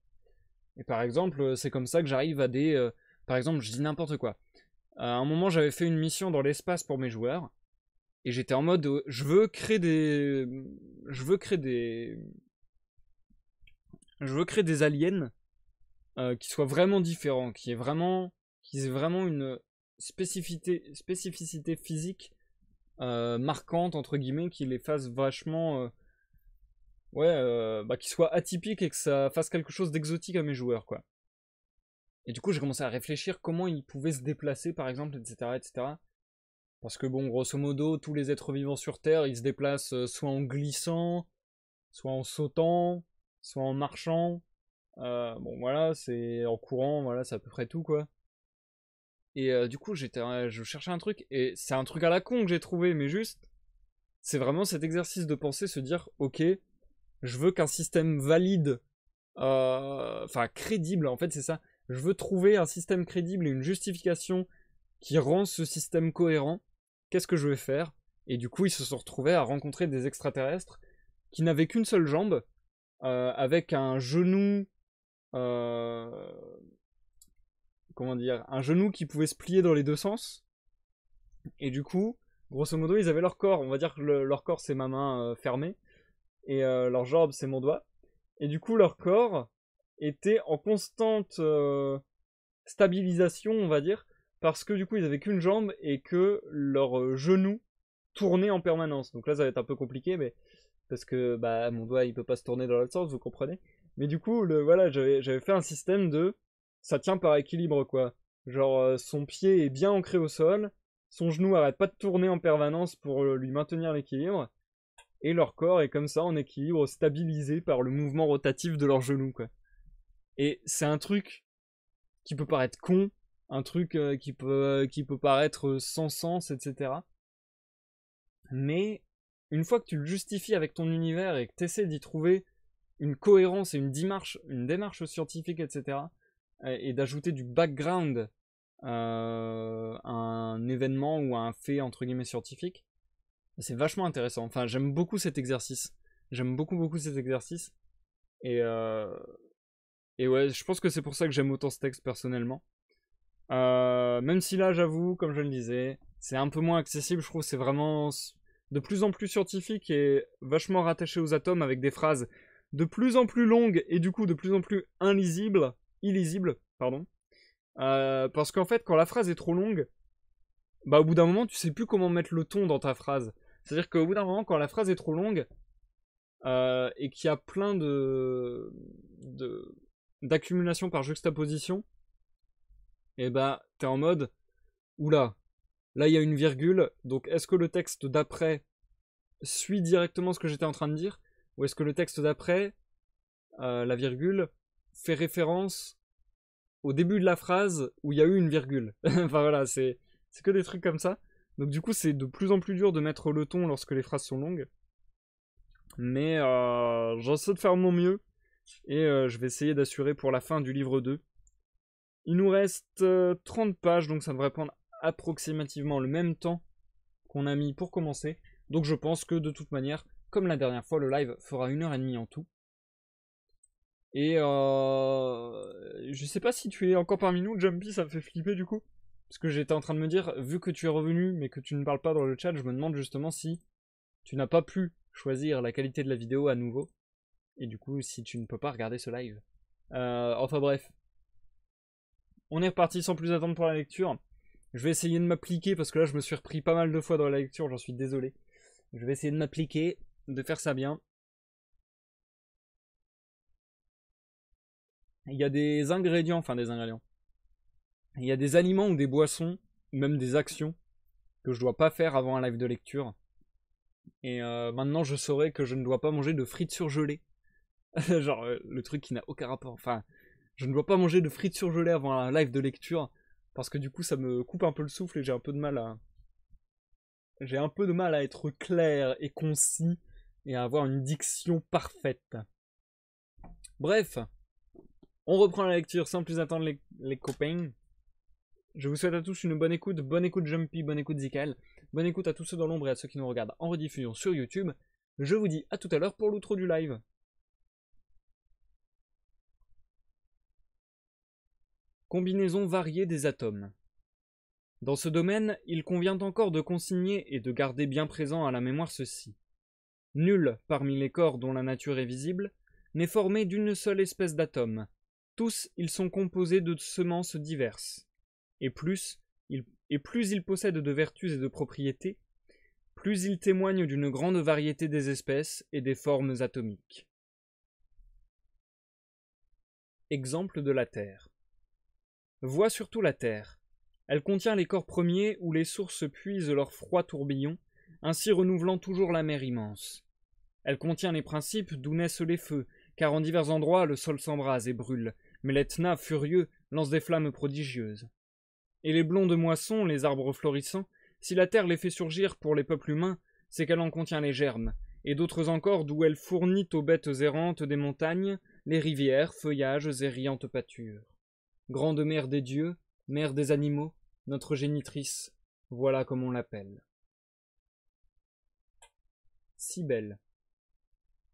[SPEAKER 1] Et par exemple, euh, c'est comme ça que j'arrive à des... Euh, par exemple, je dis n'importe quoi. À un moment, j'avais fait une mission dans l'espace pour mes joueurs, et j'étais en mode, je veux créer des... Je veux créer des... Je veux créer des aliens qui soient vraiment différents, qui aient vraiment, qui aient vraiment une spécificité, spécificité physique marquante euh, marquantes, entre guillemets, qui les fasse vachement. Euh, ouais, euh, bah, qui soient atypiques et que ça fasse quelque chose d'exotique à mes joueurs, quoi. Et du coup, j'ai commencé à réfléchir comment ils pouvaient se déplacer, par exemple, etc., etc. Parce que, bon, grosso modo, tous les êtres vivants sur Terre, ils se déplacent soit en glissant, soit en sautant, soit en marchant. bon, voilà, c'est en courant, voilà, c'est à peu près tout, quoi. Et euh, du coup, j'étais, je cherchais un truc. Et c'est un truc à la con que j'ai trouvé, mais juste, c'est vraiment cet exercice de pensée, se dire, ok, je veux qu'un système valide, euh, enfin crédible, en fait, c'est ça. Je veux trouver un système crédible et une justification qui rend ce système cohérent. Qu'est-ce que je vais faire Et du coup, ils se sont retrouvés à rencontrer des extraterrestres qui n'avaient qu'une seule jambe, euh, avec un genou comment dire, un genou qui pouvait se plier dans les deux sens. Et du coup, grosso modo, ils avaient leur corps. On va dire que leur corps, c'est ma main euh, fermée. Et euh, leur jambe, c'est mon doigt. Et du coup, leur corps était en constante euh, stabilisation, on va dire. Parce que du coup, ils avaient qu'une jambe et que leur genou tournait en permanence. Donc là, ça va être un peu compliqué, mais parce que bah, mon doigt, il peut pas se tourner dans l'autre sens, vous comprenez. Mais du coup, le, voilà, j'avais fait un système de ça tient par équilibre, quoi. Genre, euh, son pied est bien ancré au sol, son genou arrête pas de tourner en permanence pour euh, lui maintenir l'équilibre, et leur corps est comme ça en équilibre, stabilisé par le mouvement rotatif de leurs genoux, quoi. Et c'est un truc qui peut paraître con, un truc euh, qui, peut, qui peut paraître sans sens, etc. Mais une fois que tu le justifies avec ton univers et que tu essaies d'y trouver une cohérence et une démarche, une démarche scientifique, etc., euh, et d'ajouter du background à euh, un événement ou à un fait entre guillemets scientifique, c'est vachement intéressant. Enfin, j'aime beaucoup cet exercice. J'aime beaucoup beaucoup cet exercice. Et euh, et ouais, je pense que c'est pour ça que j'aime autant ce texte personnellement. même si là, j'avoue, comme je le disais, c'est un peu moins accessible. Je trouve c'est vraiment de plus en plus scientifique et vachement rattaché aux atomes avec des phrases de plus en plus longues et du coup de plus en plus inlisibles illisible, pardon. Euh, parce qu'en fait, quand la phrase est trop longue, bah au bout d'un moment, tu sais plus comment mettre le ton dans ta phrase. C'est-à-dire qu'au bout d'un moment, quand la phrase est trop longue euh, et qu'il y a plein de d'accumulation par juxtaposition, et bah t'es en mode oula, là il y a une virgule, donc est-ce que le texte d'après suit directement ce que j'étais en train de dire, ou est-ce que le texte d'après, euh, la virgule, fait référence au début de la phrase où il y a eu une virgule. enfin voilà, c'est que des trucs comme ça. Donc du coup, c'est de plus en plus dur de mettre le ton lorsque les phrases sont longues. Mais j'en euh, j'essaie de faire mon mieux et euh, je vais essayer d'assurer pour la fin du livre 2. Il nous reste 30 euh, pages, donc ça devrait prendre approximativement le même temps qu'on a mis pour commencer. Donc je pense que de toute manière, comme la dernière fois, le live fera une heure et demie en tout. Et euh, je sais pas si tu es encore parmi nous, Jumpy, ça me fait flipper du coup. Parce que j'étais en train de me dire, vu que tu es revenu mais que tu ne parles pas dans le chat, je me demande justement si tu n'as pas pu choisir la qualité de la vidéo à nouveau. Et du coup, si tu ne peux pas regarder ce live. Euh, enfin bref. On est reparti sans plus attendre pour la lecture. Je vais essayer de m'appliquer parce que là, je me suis repris pas mal de fois dans la lecture, j'en suis désolé. Je vais essayer de m'appliquer, de faire ça bien. il y a des ingrédients, enfin des ingrédients, il y a des aliments ou des boissons, même des actions, que je dois pas faire avant un live de lecture. Et euh, maintenant, je saurais que je ne dois pas manger de frites surgelées. Genre, euh, le truc qui n'a aucun rapport. Enfin, je ne dois pas manger de frites surgelées avant un live de lecture. Parce que du coup, ça me coupe un peu le souffle et j'ai un peu de mal à. J'ai un peu de mal à être clair et concis et à avoir une diction parfaite. Bref, on reprend la lecture sans plus attendre les, copains. Je vous souhaite à tous une bonne écoute, bonne écoute Jumpy, bonne écoute Zikal, bonne écoute à tous ceux dans l'ombre et à ceux qui nous regardent en rediffusion sur YouTube. Je vous dis à tout à l'heure pour l'outro du live. Combinaison variée des atomes. Dans ce domaine, il convient encore de consigner et de garder bien présent à la mémoire ceci. Nul, parmi les corps dont la nature est visible, n'est formé d'une seule espèce d'atome, tous ils sont composés de semences diverses, et plus ils, possèdent de vertus et de propriétés, plus ils témoignent d'une grande variété des espèces et des formes atomiques. Exemple de la Terre. Vois surtout la Terre. Elle contient les corps premiers où les sources puisent leurs froids tourbillons, ainsi renouvelant toujours la mer immense. Elle contient les principes d'où naissent les feux, car en divers endroits le sol s'embrase et brûle, mais l'Etna, furieux, lance des flammes prodigieuses. Et les blonds de moissons, les arbres florissants, si la terre les fait surgir pour les peuples humains, c'est qu'elle en contient les germes, et d'autres encore d'où elle fournit aux bêtes errantes des montagnes les rivières, feuillages et riantes pâtures. Grande mère des dieux, mère des animaux, notre génitrice, voilà comme on l'appelle. Cybèle.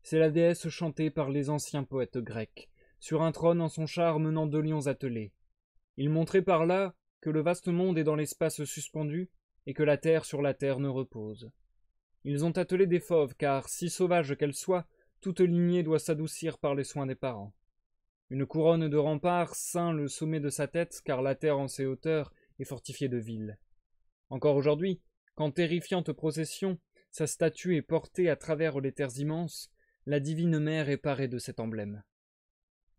[SPEAKER 1] C'est la déesse chantée par les anciens poètes grecs, sur un trône en son char menant deux lions attelés. Il montrait par là que le vaste monde est dans l'espace suspendu, et que la terre sur la terre ne repose. Ils ont attelé des fauves, car, si sauvages qu'elles soient, toute lignée doit s'adoucir par les soins des parents. Une couronne de remparts ceint le sommet de sa tête, car la terre en ses hauteurs est fortifiée de villes. Encore aujourd'hui, qu'en terrifiante procession, sa statue est portée à travers les terres immenses, la divine mère est parée de cet emblème.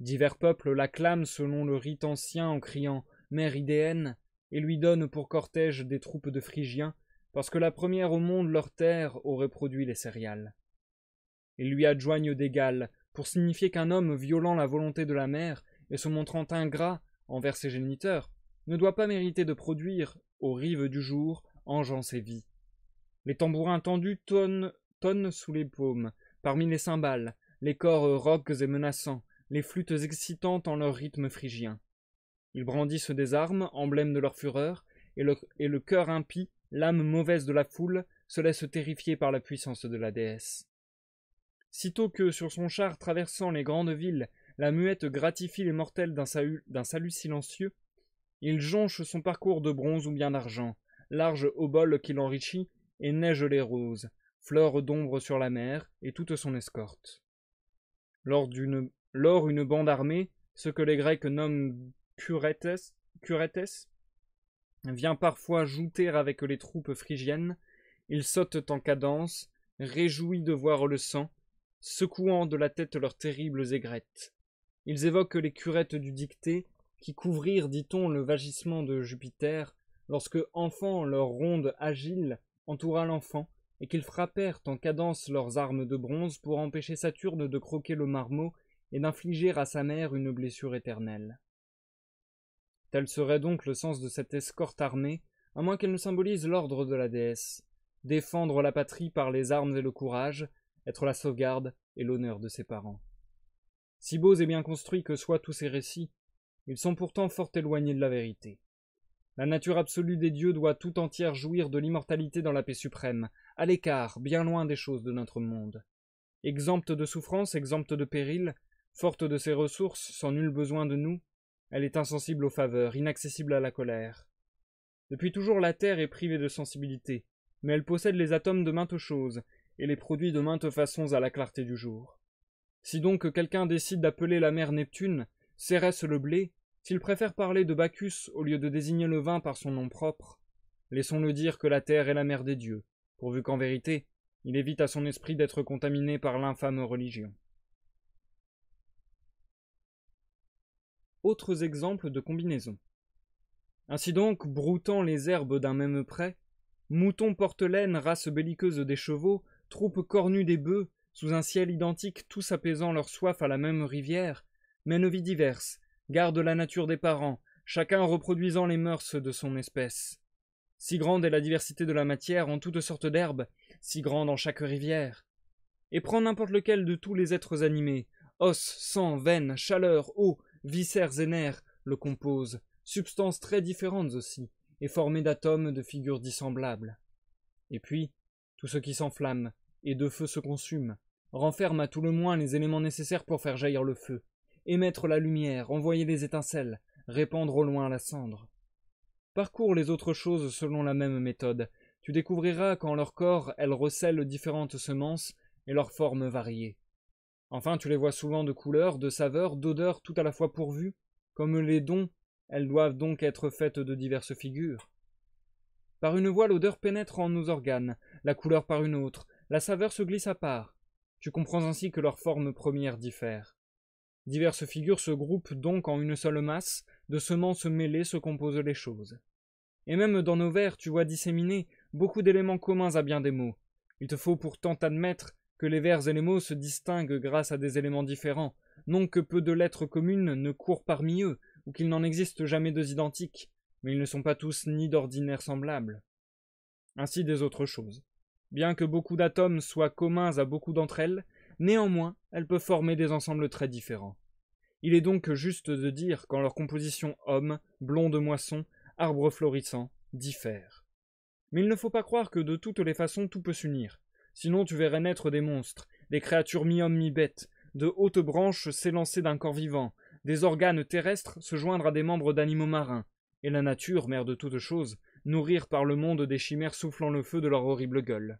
[SPEAKER 1] Divers peuples l'acclament selon le rite ancien en criant Mère idéenne et lui donnent pour cortège des troupes de Phrygiens, parce que la première au monde leur terre aurait produit les céréales. Ils lui adjoignent gales pour signifier qu'un homme violant la volonté de la mère et se montrant ingrat envers ses géniteurs ne doit pas mériter de produire, aux rives du jour, engeant ses vies. Les tambourins tendus tonnent, tonnent sous les paumes, parmi les cymbales, les corps roques et menaçants, les flûtes excitantes en leur rythme phrygien. Ils brandissent des armes, emblèmes de leur fureur, et le, cœur impie, l'âme mauvaise de la foule, se laisse terrifier par la puissance de la déesse. Sitôt que, sur son char traversant les grandes villes, la muette gratifie les mortels d'un salut, silencieux, il jonche son parcours de bronze ou bien d'argent, large bol qui l'enrichit, et neige les roses, fleurs d'ombre sur la mer, et toute son escorte. Lors d'une lors une bande armée, ce que les Grecs nomment curetes, curetes vient parfois jouter avec les troupes phrygiennes, ils sautent en cadence, réjouis de voir le sang, secouant de la tête leurs terribles aigrettes. Ils évoquent les curettes du dictée, qui couvrirent, dit-on, le vagissement de Jupiter, lorsque, enfant, leur ronde agile entoura l'enfant, et qu'ils frappèrent en cadence leurs armes de bronze pour empêcher Saturne de croquer le marmot et d'infliger à sa mère une blessure éternelle. Tel serait donc le sens de cette escorte armée, à moins qu'elle ne symbolise l'ordre de la déesse, défendre la patrie par les armes et le courage, être la sauvegarde et l'honneur de ses parents. Si beaux et bien construits que soient tous ces récits, ils sont pourtant fort éloignés de la vérité. La nature absolue des dieux doit tout entière jouir de l'immortalité dans la paix suprême, à l'écart, bien loin des choses de notre monde. Exempte de souffrance, exempte de péril, Forte de ses ressources, sans nul besoin de nous, elle est insensible aux faveurs, inaccessible à la colère. Depuis toujours la Terre est privée de sensibilité, mais elle possède les atomes de maintes choses, et les produit de maintes façons à la clarté du jour. Si donc quelqu'un décide d'appeler la mer Neptune, Cérès le blé, s'il préfère parler de Bacchus au lieu de désigner le vin par son nom propre, laissons-le dire que la terre est la mère des dieux, pourvu qu'en vérité, il évite à son esprit d'être contaminé par l'infâme religion. Autres exemples de combinaisons. Ainsi donc, broutant les herbes d'un même prêt, moutons portelaines, race belliqueuse des chevaux, troupes cornues des bœufs, sous un ciel identique, tous apaisant leur soif à la même rivière, mènent vies diverses, gardent la nature des parents, chacun reproduisant les mœurs de son espèce. Si grande est la diversité de la matière en toutes sortes d'herbes, si grande en chaque rivière. Et prend n'importe lequel de tous les êtres animés, os, sang, veine, chaleur, eau, Viscères et nerfs le composent, substances très différentes aussi, et formées d'atomes de figures dissemblables. Et puis, tout ce qui s'enflamme, et de feu se consume, renferme à tout le moins les éléments nécessaires pour faire jaillir le feu, émettre la lumière, envoyer les étincelles, répandre au loin la cendre. Parcours les autres choses selon la même méthode. Tu découvriras qu'en leur corps elles recèlent différentes semences et leurs formes variées. Enfin, tu les vois souvent de couleurs, de saveurs, d'odeurs tout à la fois pourvues. Comme les dons, elles doivent donc être faites de diverses figures. Par une voie, l'odeur pénètre en nos organes, la couleur par une autre, la saveur se glisse à part. Tu comprends ainsi que leurs formes premières diffèrent. Diverses figures se groupent donc en une seule masse, de semences mêlées se composent les choses. Et même dans nos vers, tu vois disséminer beaucoup d'éléments communs à bien des mots. Il te faut pourtant admettre que les vers et les mots se distinguent grâce à des éléments différents, non que peu de lettres communes ne courent parmi eux, ou qu'il n'en existe jamais deux identiques, mais ils ne sont pas tous ni d'ordinaire semblables. Ainsi des autres choses. Bien que beaucoup d'atomes soient communs à beaucoup d'entre elles, néanmoins elles peuvent former des ensembles très différents. Il est donc juste de dire qu'en leur composition homme, blond de moisson, arbre florissant, diffère. Mais il ne faut pas croire que de toutes les façons tout peut s'unir, Sinon, tu verrais naître des monstres, des créatures mi-hommes mi-bêtes, de hautes branches s'élancer d'un corps vivant, des organes terrestres se joindre à des membres d'animaux marins, et la nature, mère de toutes choses, nourrir par le monde des chimères soufflant le feu de leur horrible gueule.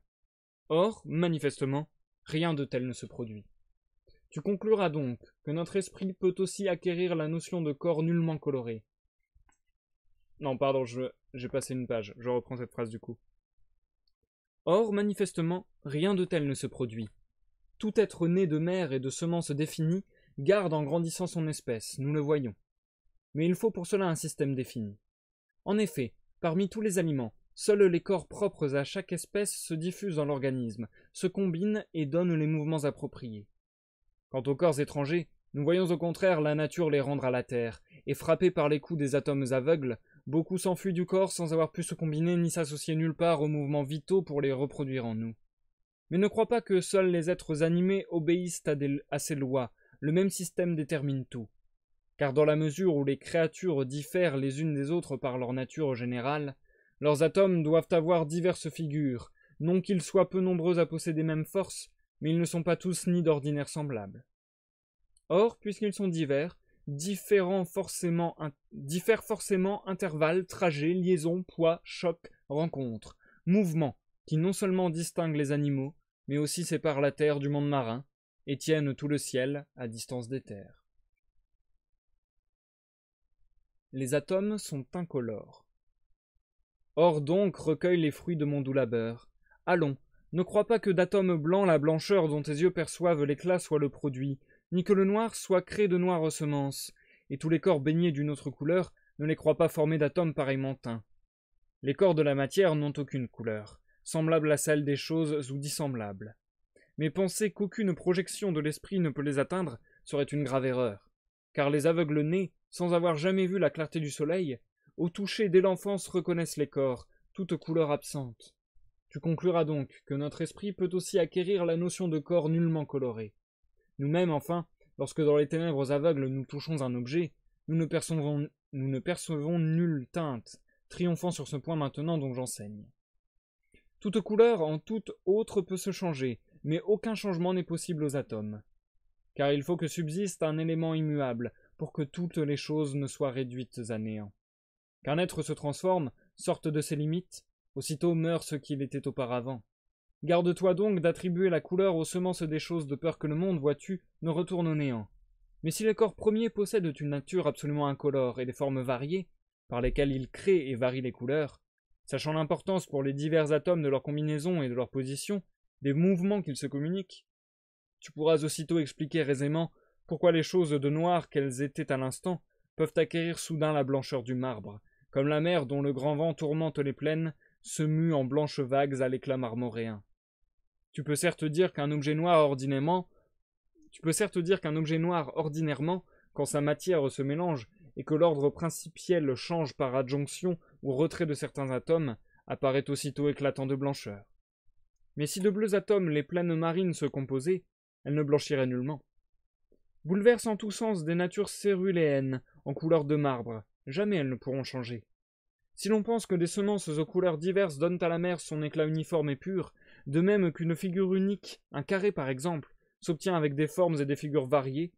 [SPEAKER 1] Or, manifestement, rien de tel ne se produit. Tu concluras donc que notre esprit peut aussi acquérir la notion de corps nullement coloré. Non, pardon, je j'ai passé une page, je reprends cette phrase du coup. Or, manifestement, rien de tel ne se produit. Tout être né de mère et de semences définies garde en grandissant son espèce, nous le voyons. Mais il faut pour cela un système défini. En effet, parmi tous les aliments, seuls les corps propres à chaque espèce se diffusent dans l'organisme, se combinent et donnent les mouvements appropriés. Quant aux corps étrangers, nous voyons au contraire la nature les rendre à la terre, et frappés par les coups des atomes aveugles, Beaucoup s'enfuient du corps sans avoir pu se combiner ni s'associer nulle part aux mouvements vitaux pour les reproduire en nous. Mais ne crois pas que seuls les êtres animés obéissent à, ces lois, le même système détermine tout. Car dans la mesure où les créatures diffèrent les unes des autres par leur nature générale, leurs atomes doivent avoir diverses figures, non qu'ils soient peu nombreux à posséder même force, mais ils ne sont pas tous ni d'ordinaire semblables. Or, puisqu'ils sont divers, différents forcément, diffèrent forcément intervalles, trajets, liaisons, poids, chocs, rencontres, mouvements, qui non seulement distinguent les animaux, mais aussi séparent la terre du monde marin, et tiennent tout le ciel à distance des terres. Les atomes sont incolores. Or donc recueille les fruits de mon doux labeur. Allons, ne crois pas que d'atomes blancs la blancheur dont tes yeux perçoivent l'éclat soit le produit, ni que le noir soit créé de noires semences, et tous les corps baignés d'une autre couleur ne les croient pas formés d'atomes pareillement teints. Les corps de la matière n'ont aucune couleur, semblable à celle des choses ou dissemblables. Mais penser qu'aucune projection de l'esprit ne peut les atteindre serait une grave erreur, car les aveugles nés, sans avoir jamais vu la clarté du soleil, au toucher dès l'enfance reconnaissent les corps, toutes couleurs absentes. Tu concluras donc que notre esprit peut aussi acquérir la notion de corps nullement coloré, nous-mêmes, enfin, lorsque dans les ténèbres aveugles nous touchons un objet, nous ne percevons, nous ne percevons nulle teinte, triomphant sur ce point maintenant dont j'enseigne. Toute couleur en toute autre peut se changer, mais aucun changement n'est possible aux atomes. Car il faut que subsiste un élément immuable pour que toutes les choses ne soient réduites à néant. Qu'un être se transforme, sorte de ses limites, aussitôt meurt ce qu'il était auparavant. Garde-toi donc d'attribuer la couleur aux semences des choses de peur que le monde, vois-tu, ne retourne au néant. Mais si les corps premiers possèdent une nature absolument incolore et des formes variées, par lesquelles ils créent et varient les couleurs, sachant l'importance pour les divers atomes de leur combinaison et de leur position, des mouvements qu'ils se communiquent, tu pourras aussitôt expliquer aisément pourquoi les choses de noir qu'elles étaient à l'instant peuvent acquérir soudain la blancheur du marbre, comme la mer dont le grand vent tourmente les plaines se mue en blanches vagues à l'éclat marmoréen. Tu peux certes dire qu'un objet noir ordinairement, tu peux certes dire qu'un objet noir ordinairement, quand sa matière se mélange et que l'ordre principiel change par adjonction ou retrait de certains atomes, apparaît aussitôt éclatant de blancheur. Mais si de bleus atomes les plaines marines se composaient, elles ne blanchiraient nullement. Bouleverse en tous sens des natures céruléennes, en couleur de marbre, jamais elles ne pourront changer. Si l'on pense que des semences aux couleurs diverses donnent à la mer son éclat uniforme et pur, de même qu'une figure unique, un carré par exemple, s'obtient avec des formes et des figures variées,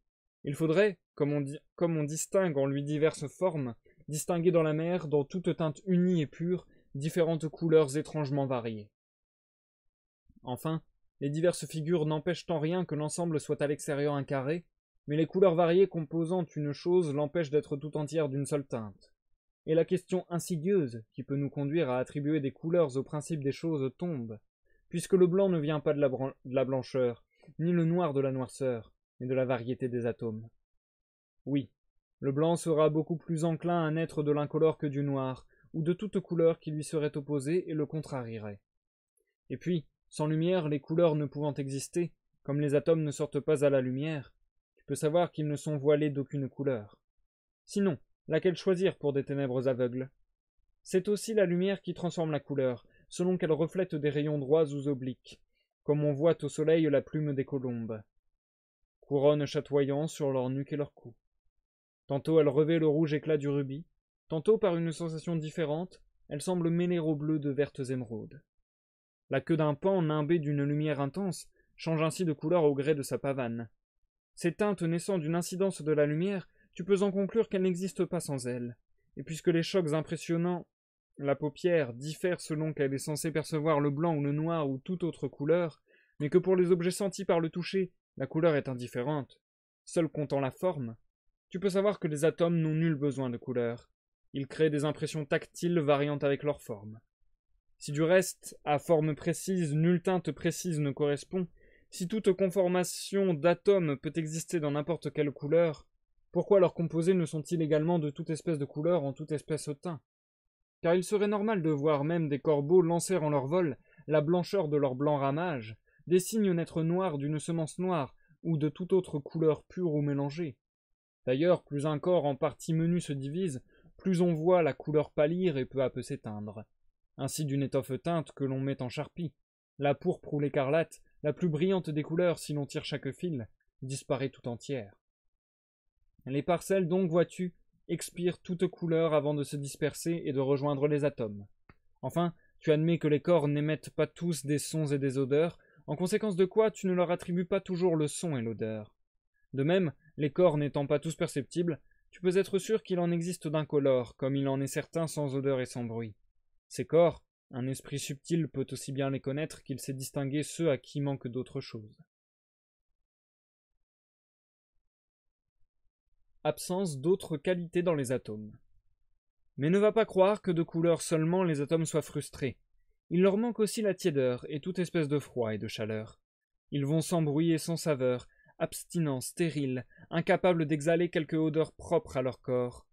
[SPEAKER 1] il faudrait, comme on, distingue en lui diverses formes, distinguer dans la mer, dans toute teinte unie et pure, différentes couleurs étrangement variées. Enfin, les diverses figures n'empêchent en rien que l'ensemble soit à l'extérieur un carré, mais les couleurs variées composant une chose l'empêchent d'être tout entière d'une seule teinte. Et la question insidieuse qui peut nous conduire à attribuer des couleurs au principe des choses tombe, puisque le blanc ne vient pas de la, blancheur, ni le noir de la noirceur, mais de la variété des atomes. Oui, le blanc sera beaucoup plus enclin à naître de l'incolore que du noir, ou de toute couleur qui lui serait opposée et le contrarierait. Et puis, sans lumière, les couleurs ne pouvant exister, comme les atomes ne sortent pas à la lumière, tu peux savoir qu'ils ne sont voilés d'aucune couleur. Sinon, laquelle choisir pour des ténèbres aveugles C'est aussi la lumière qui transforme la couleur, selon qu'elles reflète des rayons droits ou obliques, comme on voit au soleil la plume des colombes. Couronne chatoyant sur leur nuque et leur cou. Tantôt elle revêt le rouge éclat du rubis, tantôt par une sensation différente, elle semble mêler au bleu de vertes émeraudes. La queue d'un pan, nimbée d'une lumière intense, change ainsi de couleur au gré de sa pavane. Ces teintes naissant d'une incidence de la lumière, tu peux en conclure qu'elles n'existent pas sans elle, et puisque les chocs impressionnants la paupière diffère selon qu'elle est censée percevoir le blanc ou le noir ou toute autre couleur, mais que pour les objets sentis par le toucher, la couleur est indifférente, seul comptant la forme, tu peux savoir que les atomes n'ont nul besoin de couleur. Ils créent des impressions tactiles variant avec leur forme. Si du reste, à forme précise, nulle teinte précise ne correspond, si toute conformation d'atomes peut exister dans n'importe quelle couleur, pourquoi leurs composés ne sont-ils également de toute espèce de couleur en toute espèce de teint car il serait normal de voir même des corbeaux lancer en leur vol la blancheur de leur blanc ramage, des signes naître noirs d'une semence noire ou de toute autre couleur pure ou mélangée. D'ailleurs, plus un corps en partie menu se divise, plus on voit la couleur pâlir et peu à peu s'éteindre. Ainsi d'une étoffe teinte que l'on met en charpie. La pourpre ou l'écarlate, la plus brillante des couleurs si l'on tire chaque fil, disparaît tout entière. Les parcelles donc, vois-tu, expire toute couleur avant de se disperser et de rejoindre les atomes. Enfin, tu admets que les corps n'émettent pas tous des sons et des odeurs, en conséquence de quoi tu ne leur attribues pas toujours le son et l'odeur. De même, les corps n'étant pas tous perceptibles, tu peux être sûr qu'il en existe d'incolores, comme il en est certain sans odeur et sans bruit. Ces corps, un esprit subtil peut aussi bien les connaître qu'il sait distinguer ceux à qui manque d'autres choses. absence d'autres qualités dans les atomes. Mais ne va pas croire que de couleur seulement les atomes soient frustrés. Il leur manque aussi la tiédeur et toute espèce de froid et de chaleur. Ils vont sans bruit et sans saveur, abstinents, stériles, incapables d'exhaler quelque odeur propre à leur corps.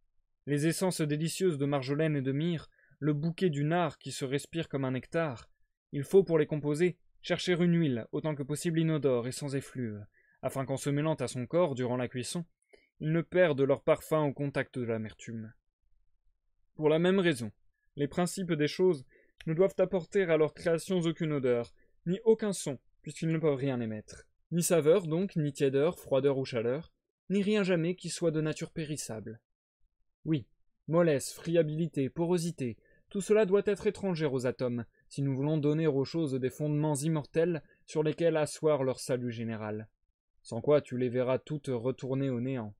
[SPEAKER 1] Les essences délicieuses de marjolaine et de myrrhe, le bouquet du nard qui se respire comme un nectar. Il faut, pour les composer, chercher une huile, autant que possible inodore et sans effluve, afin qu'en se mêlant à son corps durant la cuisson, ne perdent leur parfum au contact de l'amertume. Pour la même raison, les principes des choses ne doivent apporter à leurs créations aucune odeur, ni aucun son, puisqu'ils ne peuvent rien émettre. Ni saveur donc, ni tiédeur, froideur ou chaleur, ni rien jamais qui soit de nature périssable. Oui, mollesse, friabilité, porosité, tout cela doit être étranger aux atomes, si nous voulons donner aux choses des fondements immortels sur lesquels asseoir leur salut général. Sans quoi tu les verras toutes retourner au néant.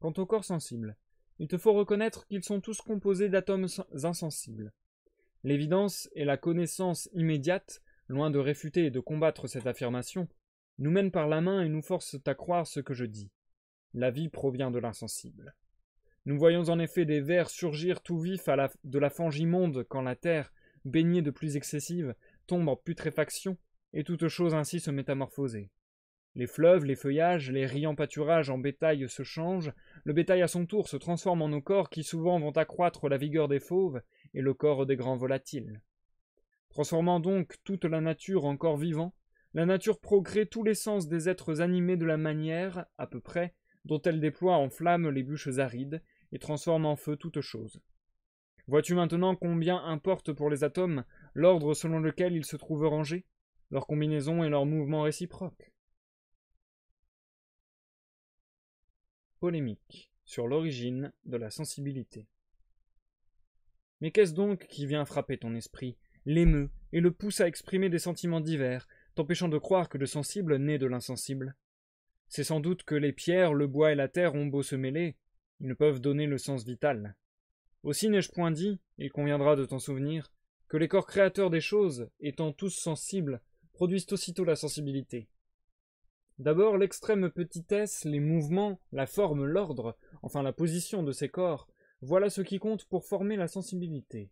[SPEAKER 1] Quant aux corps sensibles, il te faut reconnaître qu'ils sont tous composés d'atomes insensibles. L'évidence et la connaissance immédiate, loin de réfuter et de combattre cette affirmation, nous mènent par la main et nous forcent à croire ce que je dis. La vie provient de l'insensible. Nous voyons en effet des vers surgir tout vifs de la fange immonde quand la terre, baignée de plus excessive, tombe en putréfaction, et toutes choses ainsi se métamorphoser. Les fleuves, les feuillages, les riants pâturages en bétail se changent, le bétail à son tour se transforme en nos corps qui souvent vont accroître la vigueur des fauves et le corps des grands volatiles. Transformant donc toute la nature en corps vivant, la nature progrée tous les sens des êtres animés de la manière, à peu près, dont elle déploie en flammes les bûches arides et transforme en feu toute chose. Vois-tu maintenant combien importe pour les atomes l'ordre selon lequel ils se trouvent rangés, leur combinaison et leurs mouvements réciproques Polémique sur l'origine de la sensibilité. Mais qu'est-ce donc qui vient frapper ton esprit, l'émeut et le pousse à exprimer des sentiments divers, t'empêchant de croire que le sensible naît de l'insensible C'est sans doute que les pierres, le bois et la terre ont beau se mêler, ils ne peuvent donner le sens vital. Aussi n'ai-je point dit, il conviendra de t'en souvenir, que les corps créateurs des choses, étant tous sensibles, produisent aussitôt la sensibilité. D'abord, l'extrême petitesse, les mouvements, la forme, l'ordre, enfin la position de ces corps, voilà ce qui compte pour former la sensibilité.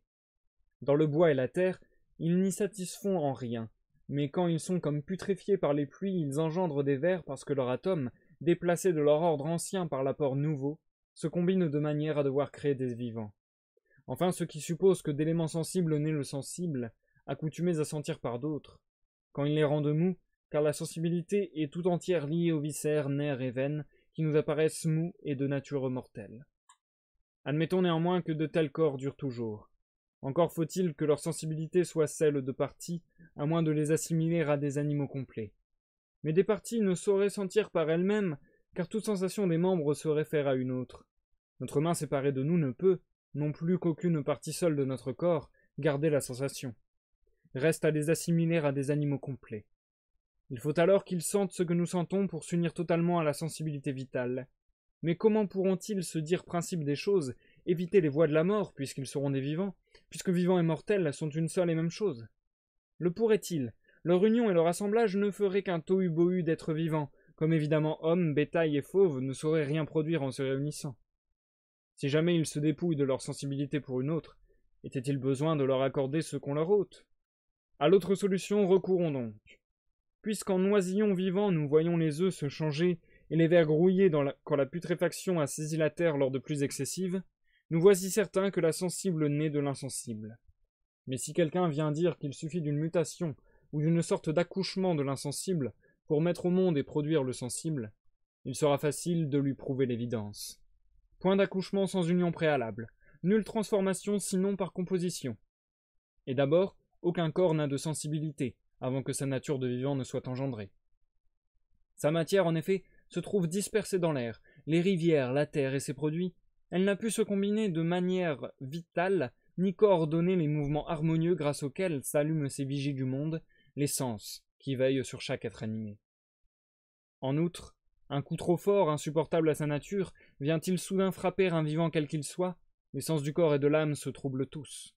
[SPEAKER 1] Dans le bois et la terre, ils n'y satisfont en rien, mais quand ils sont comme putréfiés par les pluies, ils engendrent des vers parce que leur atomes, déplacés de leur ordre ancien par l'apport nouveau, se combinent de manière à devoir créer des vivants. Enfin, ce qui suppose que d'éléments sensibles naît le sensible, accoutumés à sentir par d'autres. Quand ils les rendent mous, car la sensibilité est tout entière liée aux viscères, nerfs et veines, qui nous apparaissent mous et de nature mortelle. Admettons néanmoins que de tels corps durent toujours. Encore faut-il que leur sensibilité soit celle de parties, à moins de les assimiler à des animaux complets. Mais des parties ne sauraient sentir par elles-mêmes, car toute sensation des membres se réfère à une autre. Notre main séparée de nous ne peut, non plus qu'aucune partie seule de notre corps, garder la sensation. Reste à les assimiler à des animaux complets. Il faut alors qu'ils sentent ce que nous sentons pour s'unir totalement à la sensibilité vitale. Mais comment pourront-ils se dire principe des choses, éviter les voies de la mort, puisqu'ils seront des vivants, puisque vivants et mortels sont une seule et même chose Le pourraient-ils Leur union et leur assemblage ne feraient qu'un tohu-bohu d'êtres vivants, comme évidemment hommes, bétail et fauves ne sauraient rien produire en se réunissant. Si jamais ils se dépouillent de leur sensibilité pour une autre, était-il besoin de leur accorder ce qu'on leur ôte À l'autre solution recourons donc puisqu'en noisillons vivants nous voyons les œufs se changer et les vers grouiller quand la putréfaction a saisi la terre lors de plus excessives, nous voici certains que la sensible naît de l'insensible. Mais si quelqu'un vient dire qu'il suffit d'une mutation ou d'une sorte d'accouchement de l'insensible pour mettre au monde et produire le sensible, il sera facile de lui prouver l'évidence. Point d'accouchement sans union préalable, nulle transformation sinon par composition. Et d'abord, aucun corps n'a de sensibilité, avant que sa nature de vivant ne soit engendrée. Sa matière, en effet, se trouve dispersée dans l'air, les rivières, la terre et ses produits. Elle n'a pu se combiner de manière vitale, ni coordonner les mouvements harmonieux grâce auxquels s'allument ces vigies du monde, les sens, qui veillent sur chaque être animé. En outre, un coup trop fort, insupportable à sa nature, vient-il soudain frapper un vivant quel qu'il soit, les sens du corps et de l'âme se troublent tous.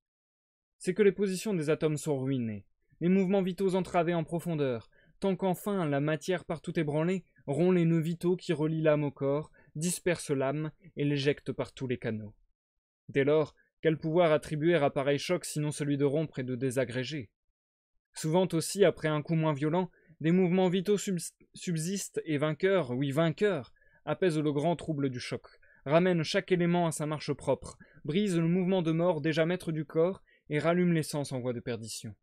[SPEAKER 1] C'est que les positions des atomes sont ruinées, les mouvements vitaux entravés en profondeur, tant qu'enfin la matière partout ébranlée rompt les nœuds vitaux qui relient l'âme au corps, disperse l'âme et l'éjectent par tous les canaux. Dès lors, quel pouvoir attribuer à pareil choc sinon celui de rompre et de désagréger Souvent aussi, après un coup moins violent, des mouvements vitaux subsistent et vainqueurs, oui vainqueurs, apaisent le grand trouble du choc, ramènent chaque élément à sa marche propre, brisent le mouvement de mort déjà maître du corps et rallument l'essence en voie de perdition.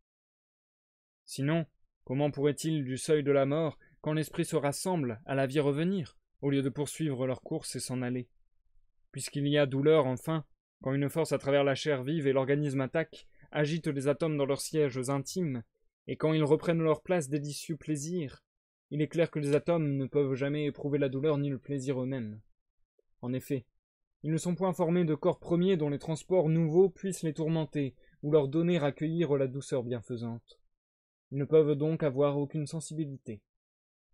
[SPEAKER 1] Sinon, comment pourraient-ils du seuil de la mort, quand l'esprit se rassemble, à la vie revenir, au lieu de poursuivre leur course et s'en aller Puisqu'il y a douleur, enfin, quand une force à travers la chair vive et l'organisme attaque, agite les atomes dans leurs sièges intimes, et quand ils reprennent leur place délicieux plaisir, il est clair que les atomes ne peuvent jamais éprouver la douleur ni le plaisir eux-mêmes. En effet, ils ne sont point formés de corps premiers dont les transports nouveaux puissent les tourmenter ou leur donner à cueillir la douceur bienfaisante. Ils ne peuvent donc avoir aucune sensibilité.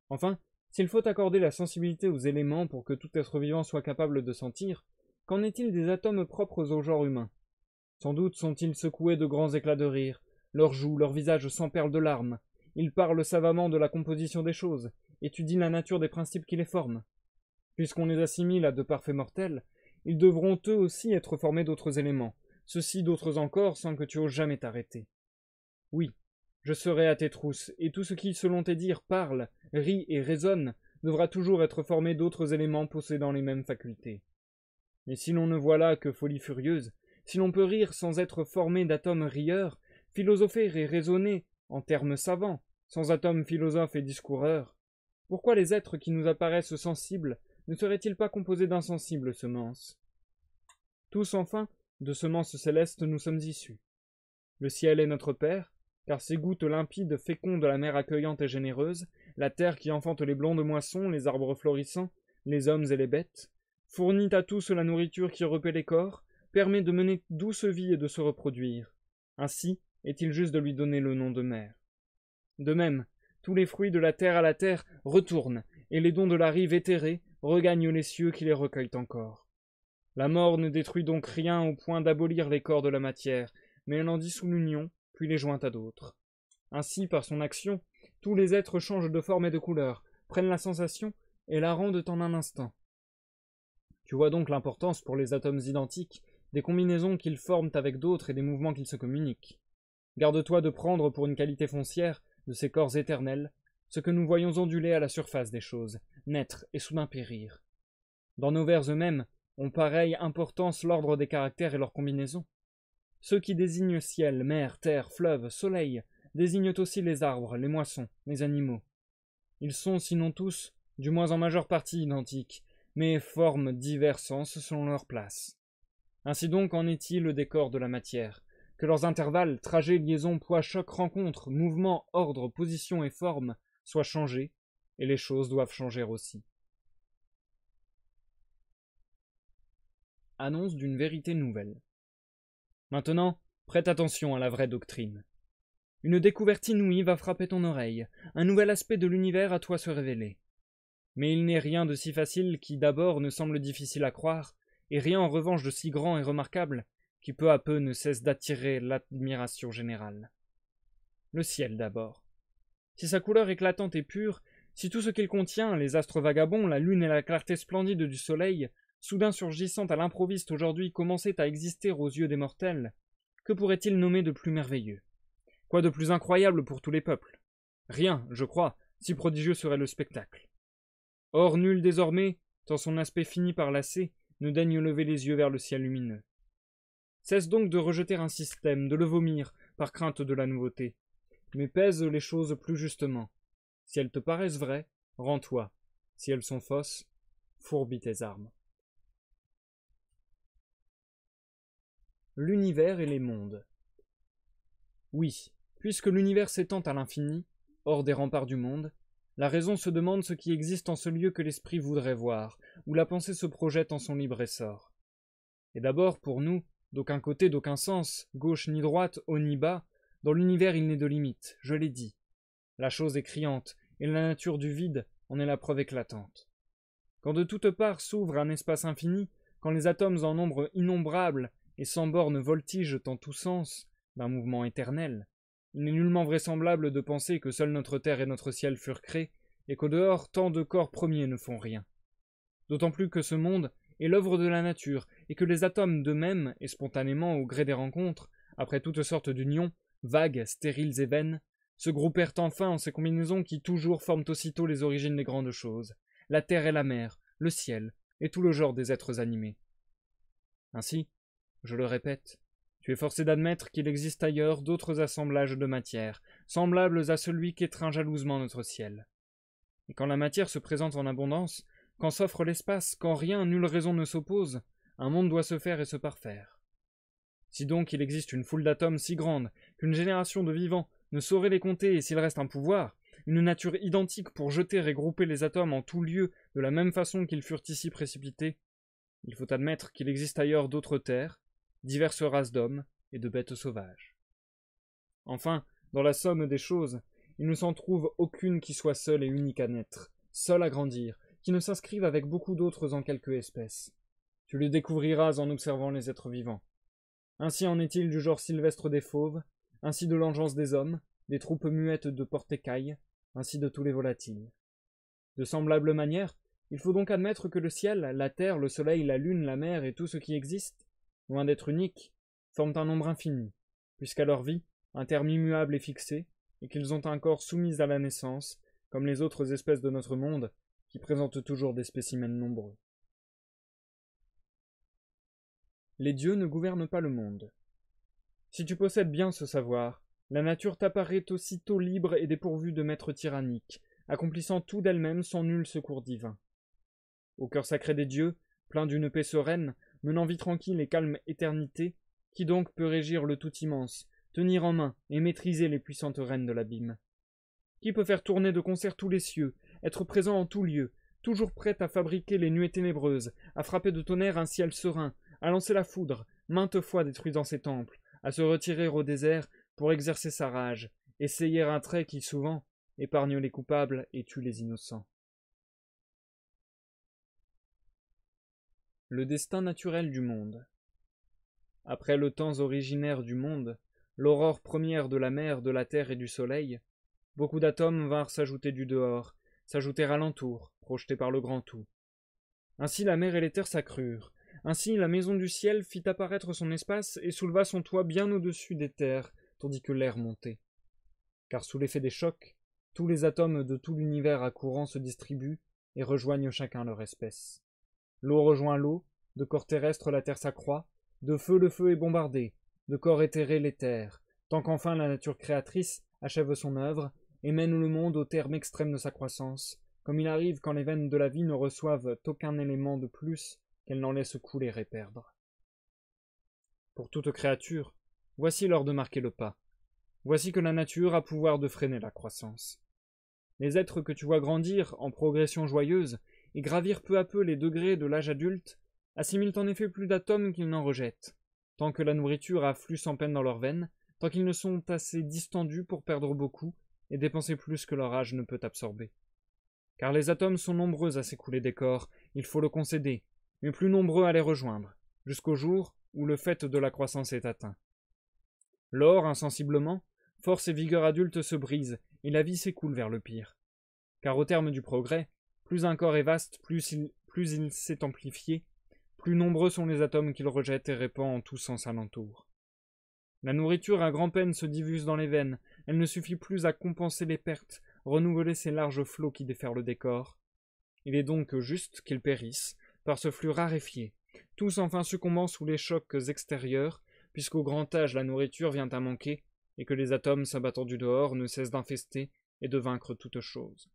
[SPEAKER 1] Enfin, s'il faut accorder la sensibilité aux éléments pour que tout être vivant soit capable de sentir, qu'en est-il des atomes propres au genre humain Sans doute sont-ils secoués de grands éclats de rire, leurs joues, leurs visages s'emperlent de larmes, ils parlent savamment de la composition des choses, étudient la nature des principes qui les forment. Puisqu'on les assimile à de parfaits mortels, ils devront eux aussi être formés d'autres éléments, ceux-ci d'autres encore sans que tu oses jamais t'arrêter. Oui, je serai à tes trousses, et tout ce qui, selon tes dires, parle, rit et raisonne, devra toujours être formé d'autres éléments possédant les mêmes facultés. Mais si l'on ne voit là que folie furieuse, si l'on peut rire sans être formé d'atomes rieurs, philosopher et raisonner, en termes savants, sans atomes philosophes et discoureurs, pourquoi les êtres qui nous apparaissent sensibles ne seraient-ils pas composés d'insensibles semences Tous, enfin, de semences célestes nous sommes issus. Le ciel est notre Père, car ces gouttes limpides de la mer accueillante et généreuse, la terre qui enfante les blondes moissons, les arbres florissants, les hommes et les bêtes, fournit à tous la nourriture qui repaît les corps, permet de mener douce vie et de se reproduire. Ainsi est-il juste de lui donner le nom de mer. De même, tous les fruits de la terre à la terre retournent, et les dons de la rive éthérée regagnent les cieux qui les recueillent encore. La mort ne détruit donc rien au point d'abolir les corps de la matière, mais elle en dissout l'union puis les joint à d'autres. Ainsi, par son action, tous les êtres changent de forme et de couleur, prennent la sensation et la rendent en un instant. Tu vois donc l'importance pour les atomes identiques des combinaisons qu'ils forment avec d'autres et des mouvements qu'ils se communiquent. Garde-toi de prendre pour une qualité foncière de ces corps éternels ce que nous voyons onduler à la surface des choses, naître et soudain périr. Dans nos vers eux-mêmes, ont pareille importance l'ordre des caractères et leurs combinaisons. Ceux qui désignent ciel, mer, terre, fleuve, soleil, désignent aussi les arbres, les moissons, les animaux. Ils sont, sinon tous, du moins en majeure partie identiques, mais forment divers sens selon leur place. Ainsi donc en est-il le décor de la matière, que leurs intervalles, trajets, liaisons, poids, chocs, rencontres, mouvements, ordres, positions et formes soient changés, et les choses doivent changer aussi. Annonce d'une vérité nouvelle. Maintenant, prête attention à la vraie doctrine. Une découverte inouïe va frapper ton oreille, un nouvel aspect de l'univers à toi se révéler. Mais il n'est rien de si facile qui d'abord ne semble difficile à croire, et rien en revanche de si grand et remarquable qui peu à peu ne cesse d'attirer l'admiration générale. Le ciel d'abord. Si sa couleur éclatante est pure, si tout ce qu'il contient, les astres vagabonds, la lune et la clarté splendide du soleil, soudain surgissant à l'improviste aujourd'hui, commençait à exister aux yeux des mortels, que pourrait-il nommer de plus merveilleux Quoi de plus incroyable pour tous les peuples Rien, je crois, si prodigieux serait le spectacle. Or nul désormais, tant son aspect fini par lasser, ne daigne lever les yeux vers le ciel lumineux. Cesse donc de rejeter un système, de le vomir, par crainte de la nouveauté, mais pèse les choses plus justement. Si elles te paraissent vraies, rends-toi. Si elles sont fausses, fourbis tes armes. l'univers et les mondes. Oui, puisque l'univers s'étend à l'infini, hors des remparts du monde, la raison se demande ce qui existe en ce lieu que l'esprit voudrait voir, où la pensée se projette en son libre essor. Et d'abord, pour nous, d'aucun côté, d'aucun sens, gauche ni droite, haut ni bas, dans l'univers il n'est de limite, je l'ai dit. La chose est criante, et la nature du vide en est la preuve éclatante. Quand de toutes parts s'ouvre un espace infini, quand les atomes en nombre innombrable et sans bornes voltige en tous sens d'un mouvement éternel. Il n'est nullement vraisemblable de penser que seule notre terre et notre ciel furent créés, et qu'au dehors tant de corps premiers ne font rien. D'autant plus que ce monde est l'œuvre de la nature, et que les atomes d'eux-mêmes, et spontanément au gré des rencontres, après toutes sortes d'unions, vagues, stériles et vaines, se groupèrent enfin en ces combinaisons qui toujours forment aussitôt les origines des grandes choses, la terre et la mer, le ciel, et tout le genre des êtres animés. Ainsi, je le répète, tu es forcé d'admettre qu'il existe ailleurs d'autres assemblages de matière, semblables à celui qu'étreint jalousement notre ciel. Et quand la matière se présente en abondance, quand s'offre l'espace, quand rien, nulle raison ne s'oppose, un monde doit se faire et se parfaire. Si donc il existe une foule d'atomes si grande qu'une génération de vivants ne saurait les compter et s'il reste un pouvoir, une nature identique pour jeter et grouper les atomes en tout lieu de la même façon qu'ils furent ici précipités, il faut admettre qu'il existe ailleurs d'autres terres, diverses races d'hommes et de bêtes sauvages. Enfin, dans la somme des choses, il ne s'en trouve aucune qui soit seule et unique à naître, seule à grandir, qui ne s'inscrive avec beaucoup d'autres en quelque espèce. Tu le découvriras en observant les êtres vivants. Ainsi en est-il du genre sylvestre des fauves, ainsi de l'engeance des hommes, des troupes muettes de porte-écailles, ainsi de tous les volatiles. De semblable manière, il faut donc admettre que le ciel, la terre, le soleil, la lune, la mer et tout ce qui existe loin d'être uniques, forment un nombre infini, puisqu'à leur vie, un terme immuable est fixé, et qu'ils ont un corps soumis à la naissance, comme les autres espèces de notre monde, qui présentent toujours des spécimens nombreux. Les dieux ne gouvernent pas le monde. Si tu possèdes bien ce savoir, la nature t'apparaît aussitôt libre et dépourvue de maîtres tyranniques, accomplissant tout d'elle-même sans nul secours divin. Au cœur sacré des dieux, plein d'une paix sereine, menant vie tranquille et calme éternité, qui donc peut régir le tout immense, tenir en main et maîtriser les puissantes reines de l'abîme Qui peut faire tourner de concert tous les cieux, être présent en tout lieu, toujours prêt à fabriquer les nuées ténébreuses, à frapper de tonnerre un ciel serein, à lancer la foudre, maintes fois détruisant ses temples, à se retirer au désert pour exercer sa rage, essayer un trait qui souvent épargne les coupables et tue les innocents. le destin naturel du monde. Après le temps originaire du monde, l'aurore première de la mer, de la terre et du soleil, beaucoup d'atomes vinrent s'ajouter du dehors, s'ajouter à l'entour, projetés par le grand tout. Ainsi la mer et les terres s'accrurent, ainsi la maison du ciel fit apparaître son espace et souleva son toit bien au-dessus des terres, tandis que l'air montait. Car sous l'effet des chocs, tous les atomes de tout l'univers à courant se distribuent et rejoignent chacun leur espèce. L'eau rejoint l'eau, de corps terrestre la terre s'accroît, de feu le feu est bombardé, de corps éthéré l'éther, tant qu'enfin la nature créatrice achève son œuvre et mène le monde au terme extrême de sa croissance, comme il arrive quand les veines de la vie ne reçoivent aucun élément de plus qu'elles n'en laissent couler et perdre. Pour toute créature, voici l'heure de marquer le pas. Voici que la nature a pouvoir de freiner la croissance. Les êtres que tu vois grandir en progression joyeuse et gravir peu à peu les degrés de l'âge adulte, assimilent en effet plus d'atomes qu'ils n'en rejettent, tant que la nourriture afflue sans peine dans leurs veines, tant qu'ils ne sont assez distendus pour perdre beaucoup et dépenser plus que leur âge ne peut absorber. Car les atomes sont nombreux à s'écouler des corps, il faut le concéder, mais plus nombreux à les rejoindre, jusqu'au jour où le fait de la croissance est atteint. L'or, insensiblement, force et vigueur adulte se brisent, et la vie s'écoule vers le pire. Car au terme du progrès, plus un corps est vaste, plus il, s'est amplifié, plus nombreux sont les atomes qu'il rejette et répand en tous sens alentour. La nourriture à grand-peine se diffuse dans les veines, elle ne suffit plus à compenser les pertes, renouveler ces larges flots qui déferlent le décor. Il est donc juste qu'ils périssent, par ce flux raréfié, tous enfin succombant sous les chocs extérieurs, puisqu'au grand âge la nourriture vient à manquer, et que les atomes s'abattant du dehors ne cessent d'infester et de vaincre toute chose.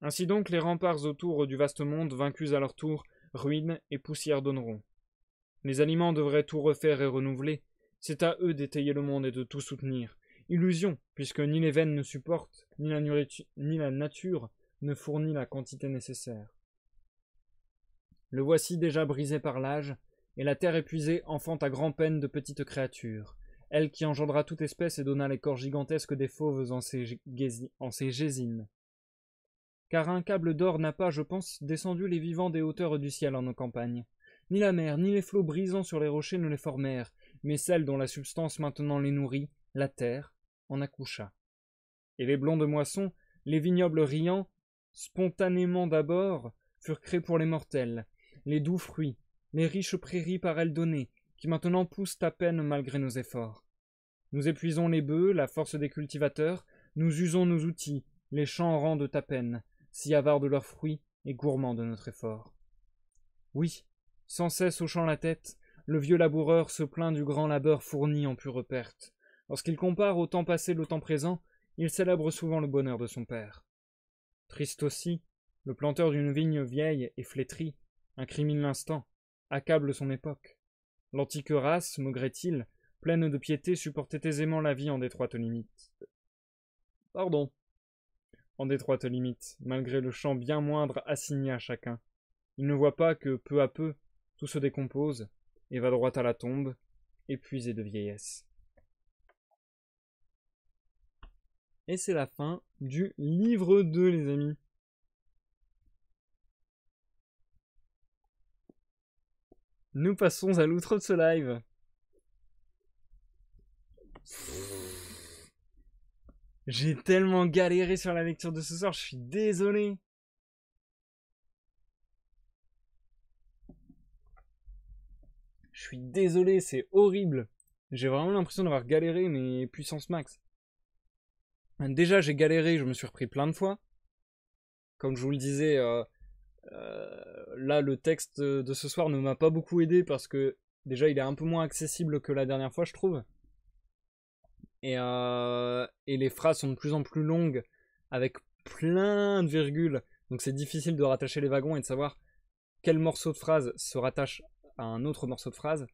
[SPEAKER 1] Ainsi donc, les remparts autour du vaste monde, vaincus à leur tour, ruines et poussière donneront. Les aliments devraient tout refaire et renouveler. C'est à eux d'étayer le monde et de tout soutenir. Illusion, puisque ni les veines ne supportent, ni la, ni la nature ne fournit la quantité nécessaire. Le voici déjà brisé par l'âge, et la terre épuisée enfante à grand-peine de petites créatures, elle qui engendra toute espèce et donna les corps gigantesques des fauves en ses, en ses gésines car un câble d'or n'a pas, je pense, descendu les vivants des hauteurs du ciel en nos campagnes. Ni la mer, ni les flots brisants sur les rochers ne les formèrent, mais celle dont la substance maintenant les nourrit, la terre, en accoucha. Et les blonds de moisson, les vignobles riants, spontanément d'abord, furent créés pour les mortels, les doux fruits, les riches prairies par elles données, qui maintenant poussent à peine malgré nos efforts. Nous épuisons les bœufs, la force des cultivateurs, nous usons nos outils, les champs rendent à peine, si avares de leurs fruits et gourmands de notre effort. Oui, sans cesse hochant la tête, le vieux laboureur se plaint du grand labeur fourni en pure perte. Lorsqu'il compare au temps passé le temps présent, il célèbre souvent le bonheur de son père. Triste aussi, le planteur d'une vigne vieille et flétrie, incrimine l'instant, accable son époque. L'antique race, maugrait-il, pleine de piété, supportait aisément la vie en d'étroites limites. Pardon en d'étroites limites, malgré le champ bien moindre assigné à chacun. Il ne voit pas que, peu à peu, tout se décompose, et va droit à la tombe, épuisé de vieillesse. Et c'est la fin du livre 2, les amis. Nous passons à l'outre de ce live. J'ai tellement galéré sur la lecture de ce soir, je suis désolé. Je suis désolé, c'est horrible. J'ai vraiment l'impression d'avoir galéré, mais puissance max. Déjà, j'ai galéré, je me suis repris plein de fois. Comme je vous le disais, euh, euh, là, le texte de ce soir ne m'a pas beaucoup aidé parce que déjà, il est un peu moins accessible que la dernière fois, je trouve. Euh, et, les phrases sont de plus en plus longues avec plein de virgules. Donc c'est difficile de rattacher les wagons et de savoir quel morceau de phrase se rattache à un autre morceau de phrase.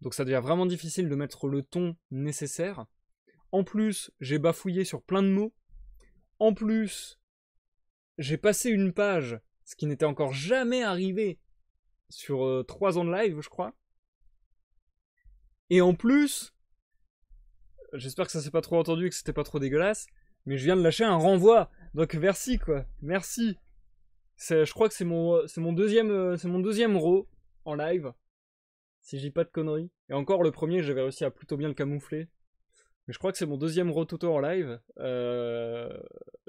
[SPEAKER 1] Donc ça devient vraiment difficile de mettre le ton nécessaire. En plus, j'ai bafouillé sur plein de mots. En plus, j'ai passé une page, ce qui n'était encore jamais arrivé sur euh, trois ans de live, je crois. Et en plus, J'espère que ça s'est pas trop entendu et que c'était pas trop dégueulasse. Mais je viens de lâcher un renvoi. Donc merci quoi. Merci. Je crois que c'est mon, mon deuxième euh, c'est mon deuxième row en live. Si j'ai pas de conneries. Et encore le premier j'avais réussi à plutôt bien le camoufler. Mais je crois que c'est mon deuxième row Toto en live. Euh,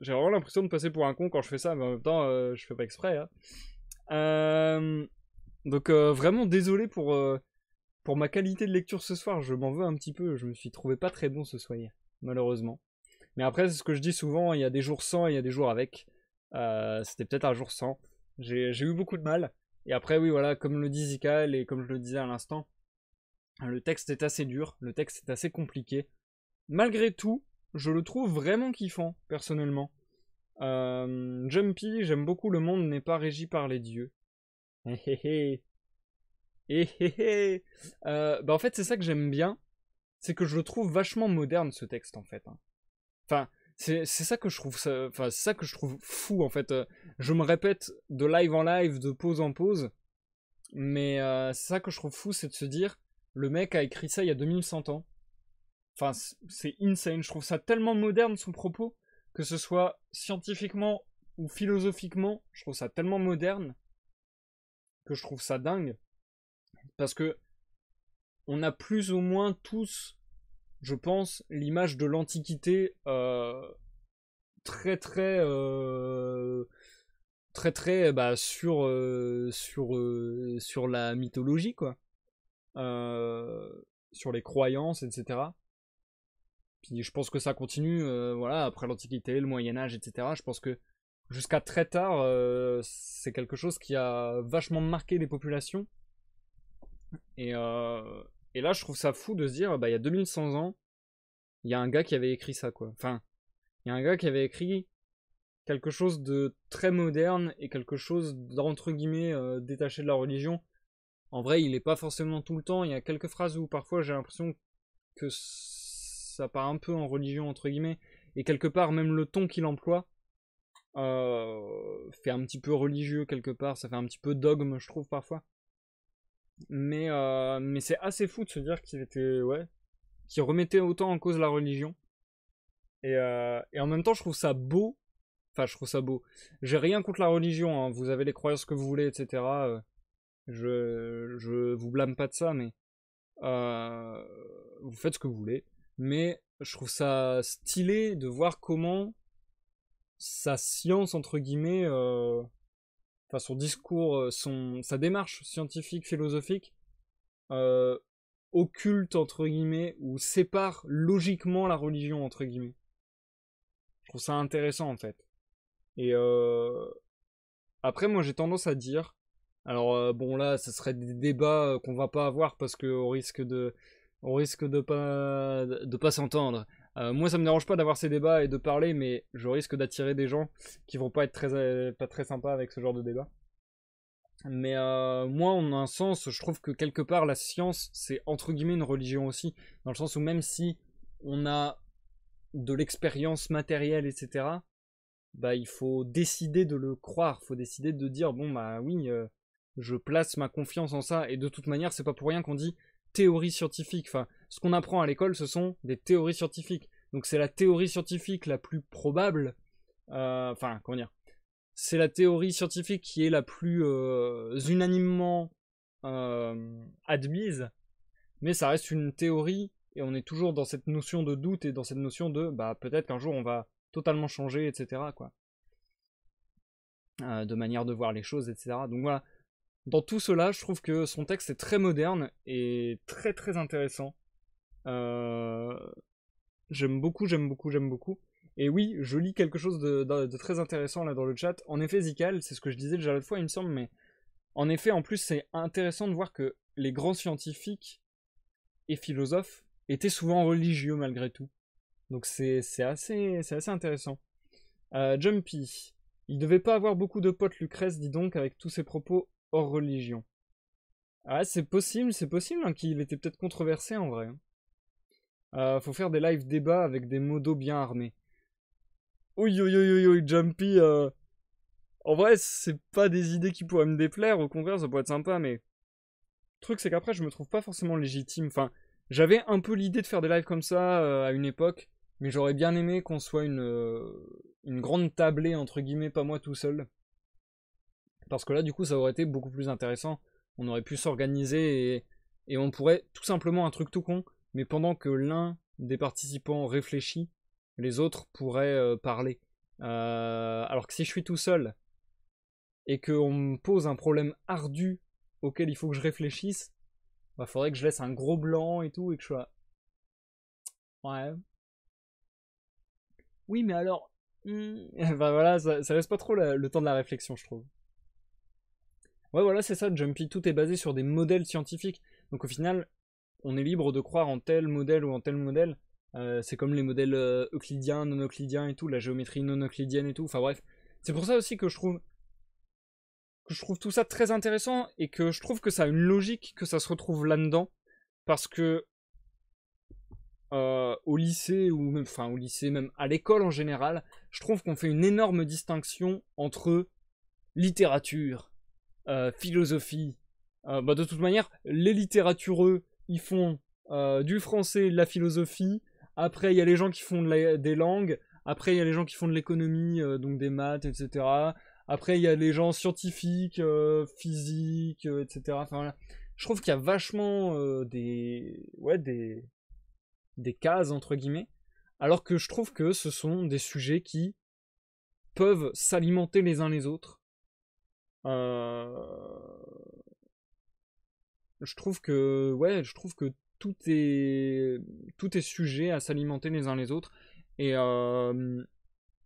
[SPEAKER 1] j'ai vraiment l'impression de passer pour un con quand je fais ça, mais en même temps euh, je fais pas exprès. Hein. donc vraiment désolé pour pour ma qualité de lecture ce soir, je m'en veux un petit peu. Je me suis trouvé pas très bon ce soir, malheureusement. Mais après, c'est ce que je dis souvent, il y a des jours sans, et il y a des jours avec. Euh, c'était peut-être un jour sans. J'ai eu beaucoup de mal. Et après, oui, voilà, comme le dit Zikal et comme je le disais à l'instant, le texte est assez dur, le texte est assez compliqué. Malgré tout, je le trouve vraiment kiffant, personnellement. Euh, Jumpy, j'aime beaucoup le monde n'est pas régi par les dieux. Et eh, eh, eh, euh, bah en fait, c'est ça que j'aime bien, c'est que je le trouve vachement moderne ce texte en fait. Hein. Enfin, c'est ça que je trouve ça, enfin ça que je trouve fou en fait. Euh. Je me répète de live en live, de pause en pause, mais euh, c'est ça que je trouve fou, c'est de se dire le mec a écrit ça il y a 2100 ans. Enfin, c'est insane. Je trouve ça tellement moderne son propos, que ce soit scientifiquement ou philosophiquement, je trouve ça tellement moderne que je trouve ça dingue. Parce que on a plus ou moins tous, je pense, l'image de l'Antiquité euh, très très euh, très très bah, sur euh, sur sur la mythologie quoi, sur les croyances etc. Puis je pense que ça continue, voilà, après l'Antiquité, le Moyen Âge etc. Je pense que jusqu'à très tard, c'est quelque chose qui a vachement marqué les populations euh, et, là, je trouve ça fou de se dire, bah, il y a 2100 ans, il y a un gars qui avait écrit ça, quoi. Enfin, il y a un gars qui avait écrit quelque chose de très moderne et quelque chose d'entre guillemets euh, détaché de la religion. En vrai, il n'est pas forcément tout le temps. Il y a quelques phrases où parfois j'ai l'impression que ça part un peu en religion entre guillemets et quelque part même le ton qu'il emploie euh, fait un petit peu religieux quelque part. Ça fait un petit peu dogme, je trouve parfois. Mais, euh, mais c'est assez fou de se dire qu'il était. Ouais. qui remettait autant en cause la religion. Et, euh, et, en même temps, je trouve ça beau. Enfin, je trouve ça beau. J'ai rien contre la religion. Hein. Vous avez les croyances que vous voulez, etc. Euh, je, je vous blâme pas de ça, mais. vous faites ce que vous voulez. Mais je trouve ça stylé de voir comment sa science, entre guillemets, enfin son discours, euh, son, sa démarche scientifique, philosophique, euh, occulte entre guillemets, ou sépare logiquement la religion entre guillemets. Je trouve ça intéressant en fait. Et euh, après, moi j'ai tendance à dire, alors bon là, ce serait des débats qu'on va pas avoir parce qu'on risque de, on risque de pas, de pas s'entendre. Euh, moi, ça me dérange pas d'avoir ces débats et de parler, mais je risque d'attirer des gens qui vont pas être très, euh, pas très sympas avec ce genre de débat. Mais euh, moi, moi, a un sens, je trouve que quelque part, la science, c'est entre guillemets une religion aussi, dans le sens où même si on a de l'expérience matérielle, etc., bah, il faut décider de le croire, faut décider de dire, bon, bah oui, je place ma confiance en ça, et de toute manière, c'est pas pour rien qu'on dit théorie scientifique, enfin, ce qu'on apprend à l'école, ce sont des théories scientifiques. Donc c'est la théorie scientifique la plus probable, euh, enfin, comment dire, c'est la théorie scientifique qui est la plus euh, unanimement euh, admise, mais ça reste une théorie et on est toujours dans cette notion de doute et dans cette notion de bah peut-être qu'un jour on va totalement changer, etc. quoi. de manière de voir les choses, etc. Donc voilà. Dans tout cela, je trouve que son texte est très moderne et très très intéressant. Euh, j'aime beaucoup, j'aime beaucoup, j'aime beaucoup. Et oui, je lis quelque chose de, très intéressant là dans le chat. En effet, Zical, c'est ce que je disais déjà l'autre fois, il me semble, mais en effet, en plus, c'est intéressant de voir que les grands scientifiques et philosophes étaient souvent religieux malgré tout. Donc c'est assez, assez intéressant. Euh, Jumpy, il devait pas avoir beaucoup de potes Lucrèce, dis donc, avec tous ses propos hors religion. Ah, c'est possible, c'est possible hein, qu'il était peut-être controversé en vrai. Hein. Euh, faut faire des live débats avec des modos bien armés. Oui, oui, oui, oui, Jumpy. Euh, en vrai, c'est pas des idées qui pourraient me déplaire. Au contraire, ça pourrait être sympa, mais. Le truc, c'est qu'après, je me trouve pas forcément légitime. Enfin, j'avais un peu l'idée de faire des lives comme ça euh, à une époque, mais j'aurais bien aimé qu'on soit une, une grande tablée, entre guillemets, pas moi tout seul. Parce que là, du coup, ça aurait été beaucoup plus intéressant. On aurait pu s'organiser et, et on pourrait tout simplement un truc tout con mais pendant que l'un des participants réfléchit, les autres pourraient euh, parler. Euh, alors que si je suis tout seul et qu'on me pose un problème ardu auquel il faut que je réfléchisse, il bah, faudrait que je laisse un gros blanc et tout et que je sois. Ouais. Oui, mais alors. Hmm, bah voilà, ça, laisse pas trop le temps de la réflexion, je trouve. Ouais, voilà, c'est ça, Jumpy. Tout est basé sur des modèles scientifiques. Donc au final, on est libre de croire en tel modèle ou en tel modèle. Euh, c'est comme les modèles euh, euclidiens, non euclidiens et tout, la géométrie non euclidienne et tout. Enfin bref, c'est pour ça aussi que je trouve que je trouve tout ça très intéressant et que je trouve que ça a une logique que ça se retrouve là-dedans parce que euh, au lycée ou même enfin au lycée même à l'école en général, je trouve qu'on fait une énorme distinction entre littérature, philosophie. Bah, de toute manière, les littératureux ils font euh, du français, de la philosophie. Après, il y a les gens qui font des langues. Après, il y a les gens qui font de l'économie, euh, donc des maths, etc. Après, il y a les gens scientifiques, euh, physiques, etc. Je trouve qu'il y a vachement des, ouais, des, des cases entre guillemets, alors que je trouve que ce sont des sujets qui peuvent s'alimenter les uns les autres. Euh, je trouve que ouais, je trouve que tout est tout est sujet à s'alimenter les uns les autres et euh,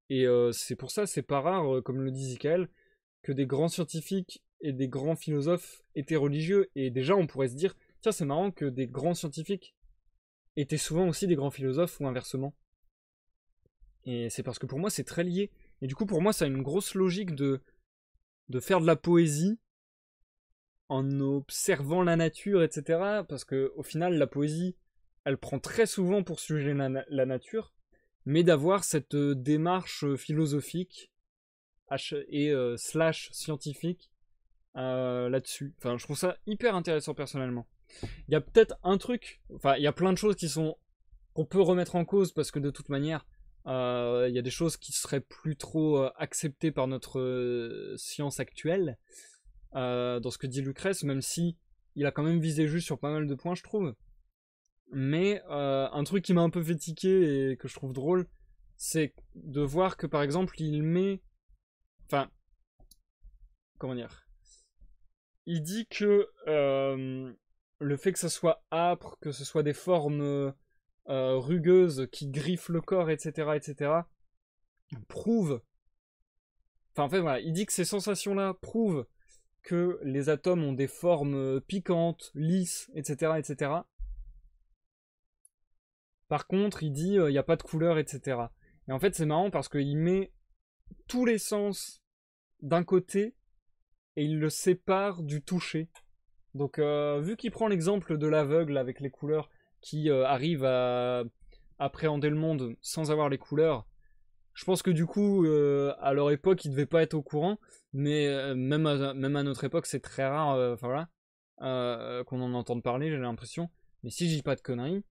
[SPEAKER 1] et euh, c'est pour ça c'est pas rare euh, comme le dit Zikael que des grands scientifiques et des grands philosophes étaient religieux et déjà on pourrait se dire tiens c'est marrant que des grands scientifiques étaient souvent aussi des grands philosophes ou inversement et c'est parce que pour moi c'est très lié et du coup pour moi ça a une grosse logique de de faire de la poésie en observant la nature, etc. Parce que au final, la poésie, elle prend très souvent pour sujet la, nature, mais d'avoir cette euh, démarche euh, philosophique et euh, scientifique là-dessus. Enfin, je trouve ça hyper intéressant personnellement. Il y a peut-être un truc, enfin, il y a plein de choses qui sont qu'on peut remettre en cause parce que de toute manière, il y a des choses qui seraient plus trop acceptées par notre science actuelle. Euh, dans ce que dit Lucrèce, même si il a quand même visé juste sur pas mal de points, je trouve. Mais euh, un truc qui m'a un peu fait et que je trouve drôle, c'est de voir que par exemple, il met. Enfin. Comment dire Il dit que euh, le fait que ce soit âpre, que ce soit des formes rugueuses qui griffent le corps, etc., etc., prouve. Enfin, en fait, voilà, il dit que ces sensations-là prouvent que les atomes ont des formes euh, piquantes, lisses, etc. etc. Par contre, il dit euh, il n'y a pas de couleur, etc. Et en fait, c'est marrant parce qu'il met tous les sens d'un côté et il le sépare du toucher. Donc, euh, vu qu'il prend l'exemple de l'aveugle avec les couleurs qui arrive à appréhender le monde sans avoir les couleurs, je pense que du coup, euh, à leur époque, ils devaient pas être au courant, mais euh, même, à, notre époque, c'est très rare, euh, voilà, qu'on en entende parler, j'ai l'impression. Mais si je dis pas de conneries,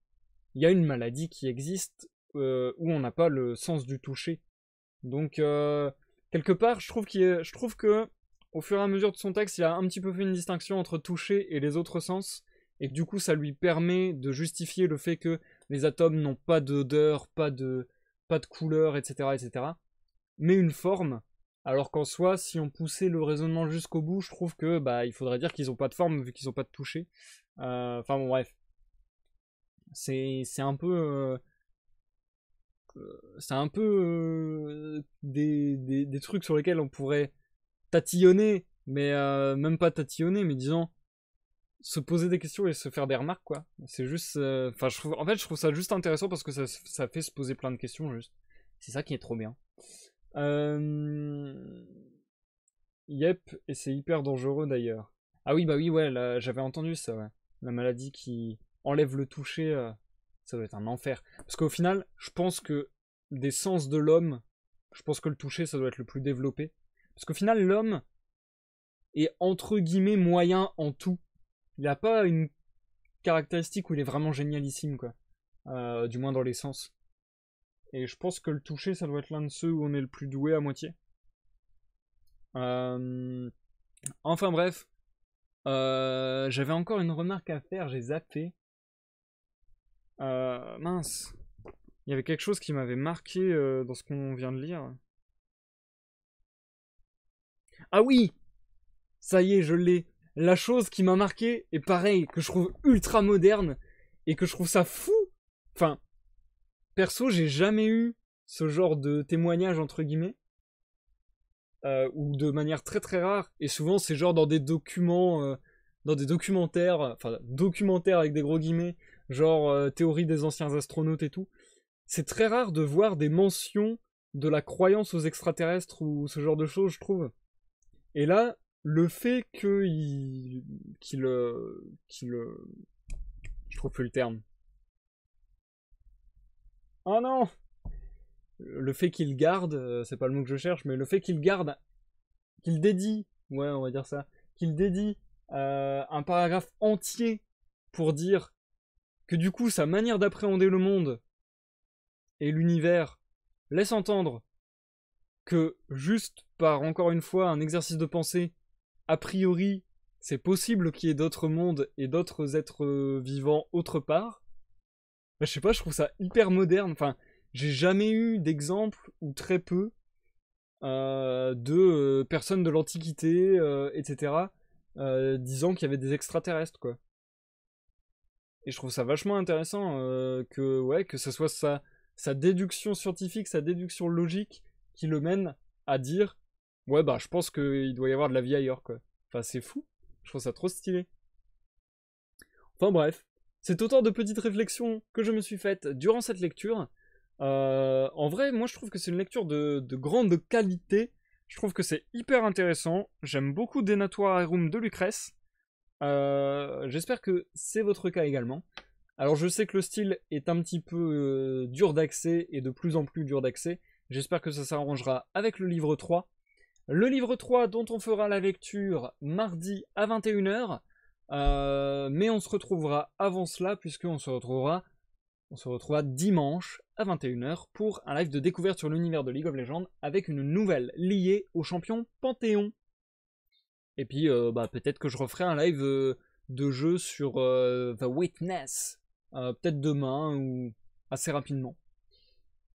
[SPEAKER 1] il y a une maladie qui existe où on n'a pas le sens du toucher. Donc quelque part, je trouve qu'il, je trouve que au fur et à mesure de son texte, il a un petit peu fait une distinction entre toucher et les autres sens, et que du coup, ça lui permet de justifier le fait que les atomes n'ont pas d'odeur, pas de, pas de couleur, etc., etc. Mais une forme. Alors qu'en soi, si on poussait le raisonnement jusqu'au bout, je trouve que bah il faudrait dire qu'ils n'ont pas de forme vu qu'ils n'ont pas de toucher. Euh, enfin bon bref. C'est un peu. c'est un peu euh, euh, des, des, des, trucs sur lesquels on pourrait tatillonner, mais même pas tatillonner, mais disons se poser des questions et se faire des remarques, quoi. C'est juste. Euh, enfin, je trouve. En fait, je trouve ça juste intéressant parce que ça, fait se poser plein de questions, juste. C'est ça qui est trop bien. Euh, yep, et c'est hyper dangereux d'ailleurs. Ah oui, bah oui, ouais, j'avais entendu ça, ouais. La maladie qui enlève le toucher, euh, ça doit être un enfer. Parce qu'au final, je pense que des sens de l'homme, je pense que le toucher, ça doit être le plus développé. Parce qu'au final, l'homme est entre guillemets moyen en tout il n'a pas une caractéristique où il est vraiment génialissime, quoi. Euh, du moins dans les sens. Et je pense que le toucher, ça doit être l'un de ceux où on est le plus doué à moitié. Euh, enfin bref, euh, j'avais encore une remarque à faire, j'ai zappé. mince, il y avait quelque chose qui m'avait marqué dans ce qu'on vient de lire. Ah oui, ça y est, je l'ai la chose qui m'a marqué, et pareil, que je trouve ultra moderne, et que je trouve ça fou, enfin, perso, j'ai jamais eu ce genre de témoignage, entre guillemets, euh, ou de manière très très rare, et souvent c'est genre dans des documents, euh, dans des documentaires, enfin, documentaires avec des gros guillemets, genre euh, théorie des anciens astronautes et tout, c'est très rare de voir des mentions de la croyance aux extraterrestres ou ce genre de choses, je trouve. Et là, le fait qu'il euh, qu'il qu'il euh, je trouve plus le terme. Oh non Le fait qu'il garde, euh, c'est pas le mot que je cherche, mais le fait qu'il garde, qu'il dédie, ouais, on va dire ça, qu'il dédie un paragraphe entier pour dire que du coup sa manière d'appréhender le monde et l'univers laisse entendre que juste par encore une fois un exercice de pensée, a priori, c'est possible qu'il y ait d'autres mondes et d'autres êtres euh, vivants autre part. Je je sais pas, je trouve ça hyper moderne. Enfin, j'ai jamais eu d'exemple, ou très peu, euh, de euh, personnes de l'Antiquité, etc., disant qu'il y avait des extraterrestres, quoi. Et je trouve ça vachement intéressant que, ouais, que ce soit sa déduction scientifique, sa déduction logique qui le mène à dire Ouais, bah, je pense qu'il doit y avoir de la vie ailleurs, quoi. Enfin, c'est fou. Je trouve ça trop stylé. Enfin, bref. C'est autant de petites réflexions que je me suis faites durant cette lecture. Euh, en vrai, moi, je trouve que c'est une lecture de, grande qualité. Je trouve que c'est hyper intéressant. J'aime beaucoup Denatoir Room de Lucrèce. Euh, j'espère que c'est votre cas également. Alors je sais que le style est un petit peu euh, dur d'accès et de plus en plus dur d'accès. J'espère que ça s'arrangera avec le livre 3. Le livre 3 dont on fera la lecture mardi à 21h. Euh, mais on se retrouvera avant cela puisqu'on se retrouvera, on se retrouvera dimanche à 21h pour un live de découverte sur l'univers de League of Legends avec une nouvelle liée au champion Panthéon. Et puis euh, bah, peut-être que je referai un live euh, de jeu sur The Witness. Peut-être demain ou assez rapidement.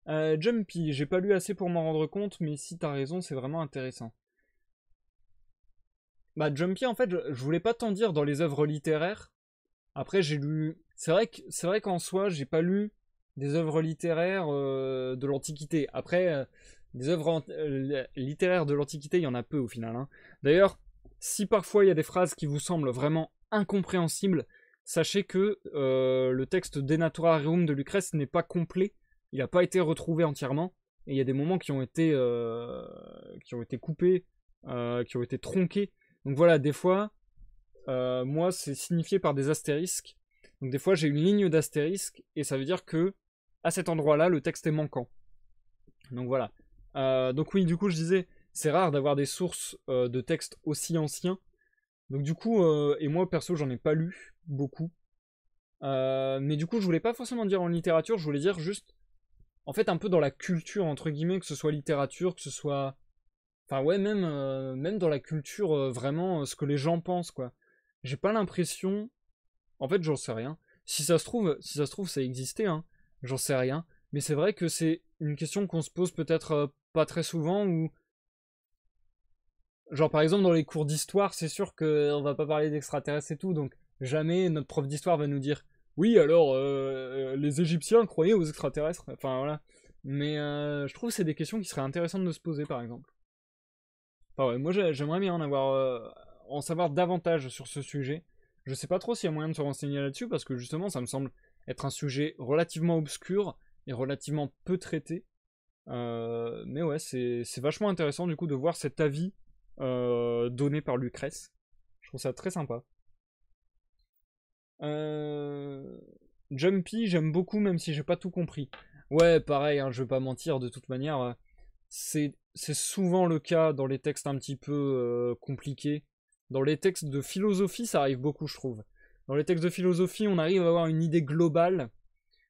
[SPEAKER 1] Euh, Jumpy, j'ai pas lu assez pour m'en rendre compte, mais si t'as raison, c'est vraiment intéressant. Bah Jumpy, en fait, je, voulais pas t'en dire dans les œuvres littéraires. Après, j'ai lu. C'est vrai que c'est qu'en soi, j'ai pas lu des œuvres littéraires euh, de l'Antiquité. Après, euh, des œuvres littéraires de l'Antiquité, il y en a peu au final. Hein. D'ailleurs, si parfois il y a des phrases qui vous semblent vraiment incompréhensibles, sachez que le texte Reum de Lucrèce n'est pas complet il n'a pas été retrouvé entièrement. Et il y a des moments qui ont été, euh, qui ont été coupés, euh, qui ont été tronqués. Donc voilà, des fois, euh, moi, c'est signifié par des astérisques. Donc des fois, j'ai une ligne d'astérisques, et ça veut dire que à cet endroit-là, le texte est manquant. Donc voilà. donc oui, du coup, je disais, c'est rare d'avoir des sources de textes aussi anciens. Donc du coup, et moi perso, j'en ai pas lu beaucoup. mais du coup, je voulais pas forcément dire en littérature, je voulais dire juste en fait un peu dans la culture entre guillemets, que ce soit littérature, que ce soit, enfin ouais même euh, même dans la culture euh, vraiment euh, ce que les gens pensent quoi. J'ai pas l'impression, en fait j'en sais rien. Si ça se trouve, si ça se trouve ça existait, hein, j'en sais rien. Mais c'est vrai que c'est une question qu'on se pose peut-être pas très souvent ou genre par exemple dans les cours d'histoire, c'est sûr qu'on va pas parler d'extraterrestres et tout, donc jamais notre prof d'histoire va nous dire oui, alors euh, les Égyptiens croyaient aux extraterrestres. Enfin voilà. Mais euh, je trouve que c'est des questions qui seraient intéressantes de se poser, par exemple. moi j'aimerais bien en avoir, euh, en savoir davantage sur ce sujet. Je sais pas trop s'il y a moyen de se renseigner là-dessus parce que justement, ça me semble être un sujet relativement obscur et relativement peu traité. mais ouais, c'est vachement intéressant du coup de voir cet avis donné par Lucrèce. Je trouve ça très sympa. Euh, Jumpy, j'aime beaucoup, même si j'ai pas tout compris. Ouais, pareil, hein, je vais pas mentir, de toute manière, euh, c'est souvent le cas dans les textes un petit peu euh, compliqués. Dans les textes de philosophie, ça arrive beaucoup, je trouve. Dans les textes de philosophie, on arrive à avoir une idée globale,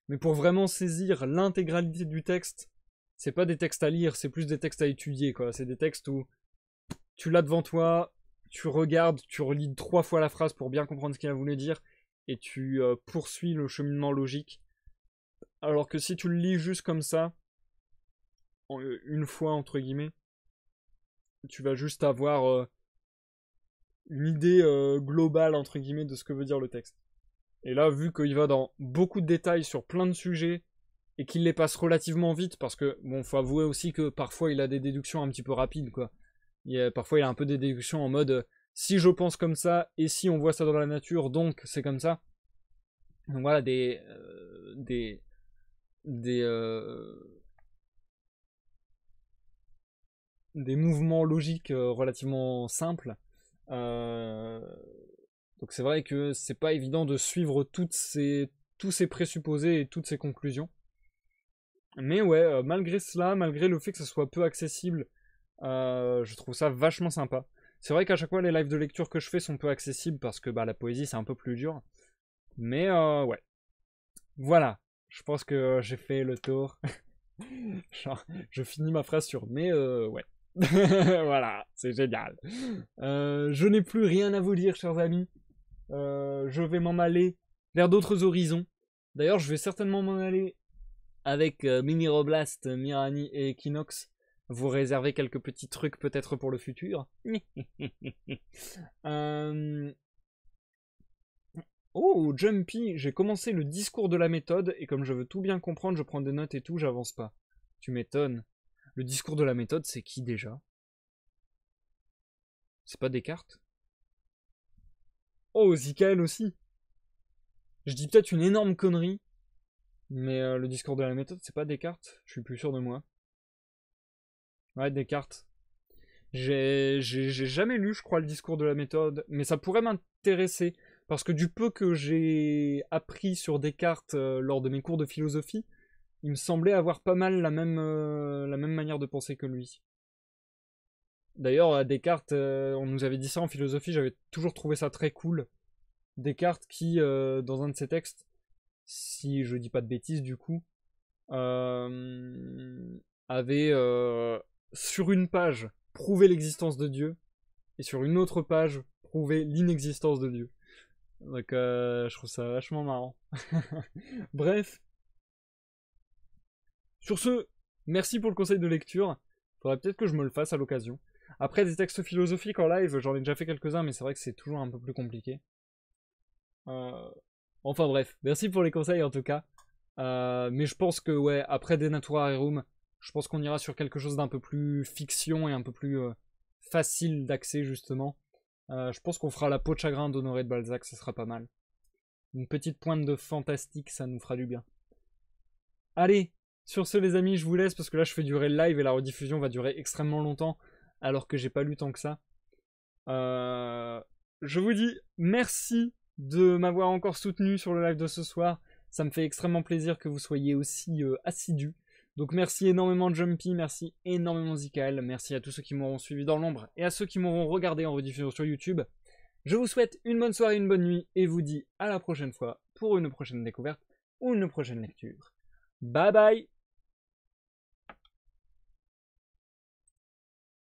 [SPEAKER 1] mais pour vraiment saisir l'intégralité du texte, c'est pas des textes à lire, c'est plus des textes à étudier, quoi. C'est des textes où tu l'as devant toi, tu regardes, tu relis trois fois la phrase pour bien comprendre ce qu'il a voulu dire, et tu euh, poursuis le cheminement logique. Alors que si tu le lis juste comme ça, euh, une fois entre guillemets, tu vas juste avoir euh, une idée globale entre guillemets de ce que veut dire le texte. Et là, vu qu'il va dans beaucoup de détails sur plein de sujets et qu'il les passe relativement vite, parce que bon, faut avouer aussi que parfois il a des déductions un petit peu rapides quoi. Il parfois il a un peu des déductions en mode si je pense comme ça et si on voit ça dans la nature, donc c'est comme ça. voilà, des. Euh, des. Des, euh, des. mouvements logiques euh, relativement simples. donc c'est vrai que c'est pas évident de suivre toutes ces, tous ces présupposés et toutes ces conclusions. Mais ouais, malgré cela, malgré le fait que ce soit peu accessible, je trouve ça vachement sympa. C'est vrai qu'à chaque fois, les lives de lecture que je fais sont peu accessibles parce que bah, la poésie, c'est un peu plus dur. Mais euh, ouais. Voilà. Je pense que euh, j'ai fait le tour. je finis ma phrase sur mais euh, ouais. voilà, c'est génial. je n'ai plus rien à vous dire, chers amis. je vais m'en aller vers d'autres horizons. D'ailleurs, je vais certainement m'en aller avec Mini Roblast, Mirani et Equinox vous réservez quelques petits trucs peut-être pour le futur. Euh, oh, Jumpy, j'ai commencé le discours de la méthode et comme je veux tout bien comprendre, je prends des notes et tout, j'avance pas. Tu m'étonnes. Le discours de la méthode, c'est qui déjà C'est pas Descartes Oh, Zikael aussi Je dis peut-être une énorme connerie, mais euh, le discours de la méthode, c'est pas Descartes, je suis plus sûr de moi. Ouais, Descartes. J'ai jamais lu, je crois, le discours de la méthode, mais ça pourrait m'intéresser. Parce que du peu que j'ai appris sur Descartes euh, lors de mes cours de philosophie, il me semblait avoir pas mal la même, euh, la même manière de penser que lui. D'ailleurs, à Descartes, euh, on nous avait dit ça en philosophie, j'avais toujours trouvé ça très cool. Descartes qui, dans un de ses textes, si je dis pas de bêtises du coup, avait sur une page, prouver l'existence de Dieu, et sur une autre page, prouver l'inexistence de Dieu. Donc euh, je trouve ça vachement marrant. Bref. Sur ce, merci pour le conseil de lecture. Faudrait peut-être que je me le fasse à l'occasion. Après, des textes philosophiques en live, j'en ai déjà fait quelques-uns, mais c'est vrai que c'est toujours un peu plus compliqué. Euh, enfin bref, merci pour les conseils en tout cas. Euh, mais je pense que ouais, après Denatura Room, je pense qu'on ira sur quelque chose d'un peu plus fiction et un peu plus euh, facile d'accès, justement. Euh, je pense qu'on fera la peau de chagrin d'Honoré de Balzac, ce sera pas mal. Une petite pointe de fantastique, ça nous fera du bien. Allez, sur ce les amis, je vous laisse parce que là je fais durer le live et la rediffusion va durer extrêmement longtemps alors que j'ai pas lu tant que ça. Euh, je vous dis merci de m'avoir encore soutenu sur le live de ce soir. Ça me fait extrêmement plaisir que vous soyez aussi assidu. assidus. Donc merci énormément Jumpy, merci énormément Zikael, merci à tous ceux qui m'auront suivi dans l'ombre et à ceux qui m'auront regardé en rediffusion sur YouTube. Je vous souhaite une bonne soirée, une bonne nuit et vous dis à la prochaine fois pour une prochaine découverte ou une prochaine lecture. Bye bye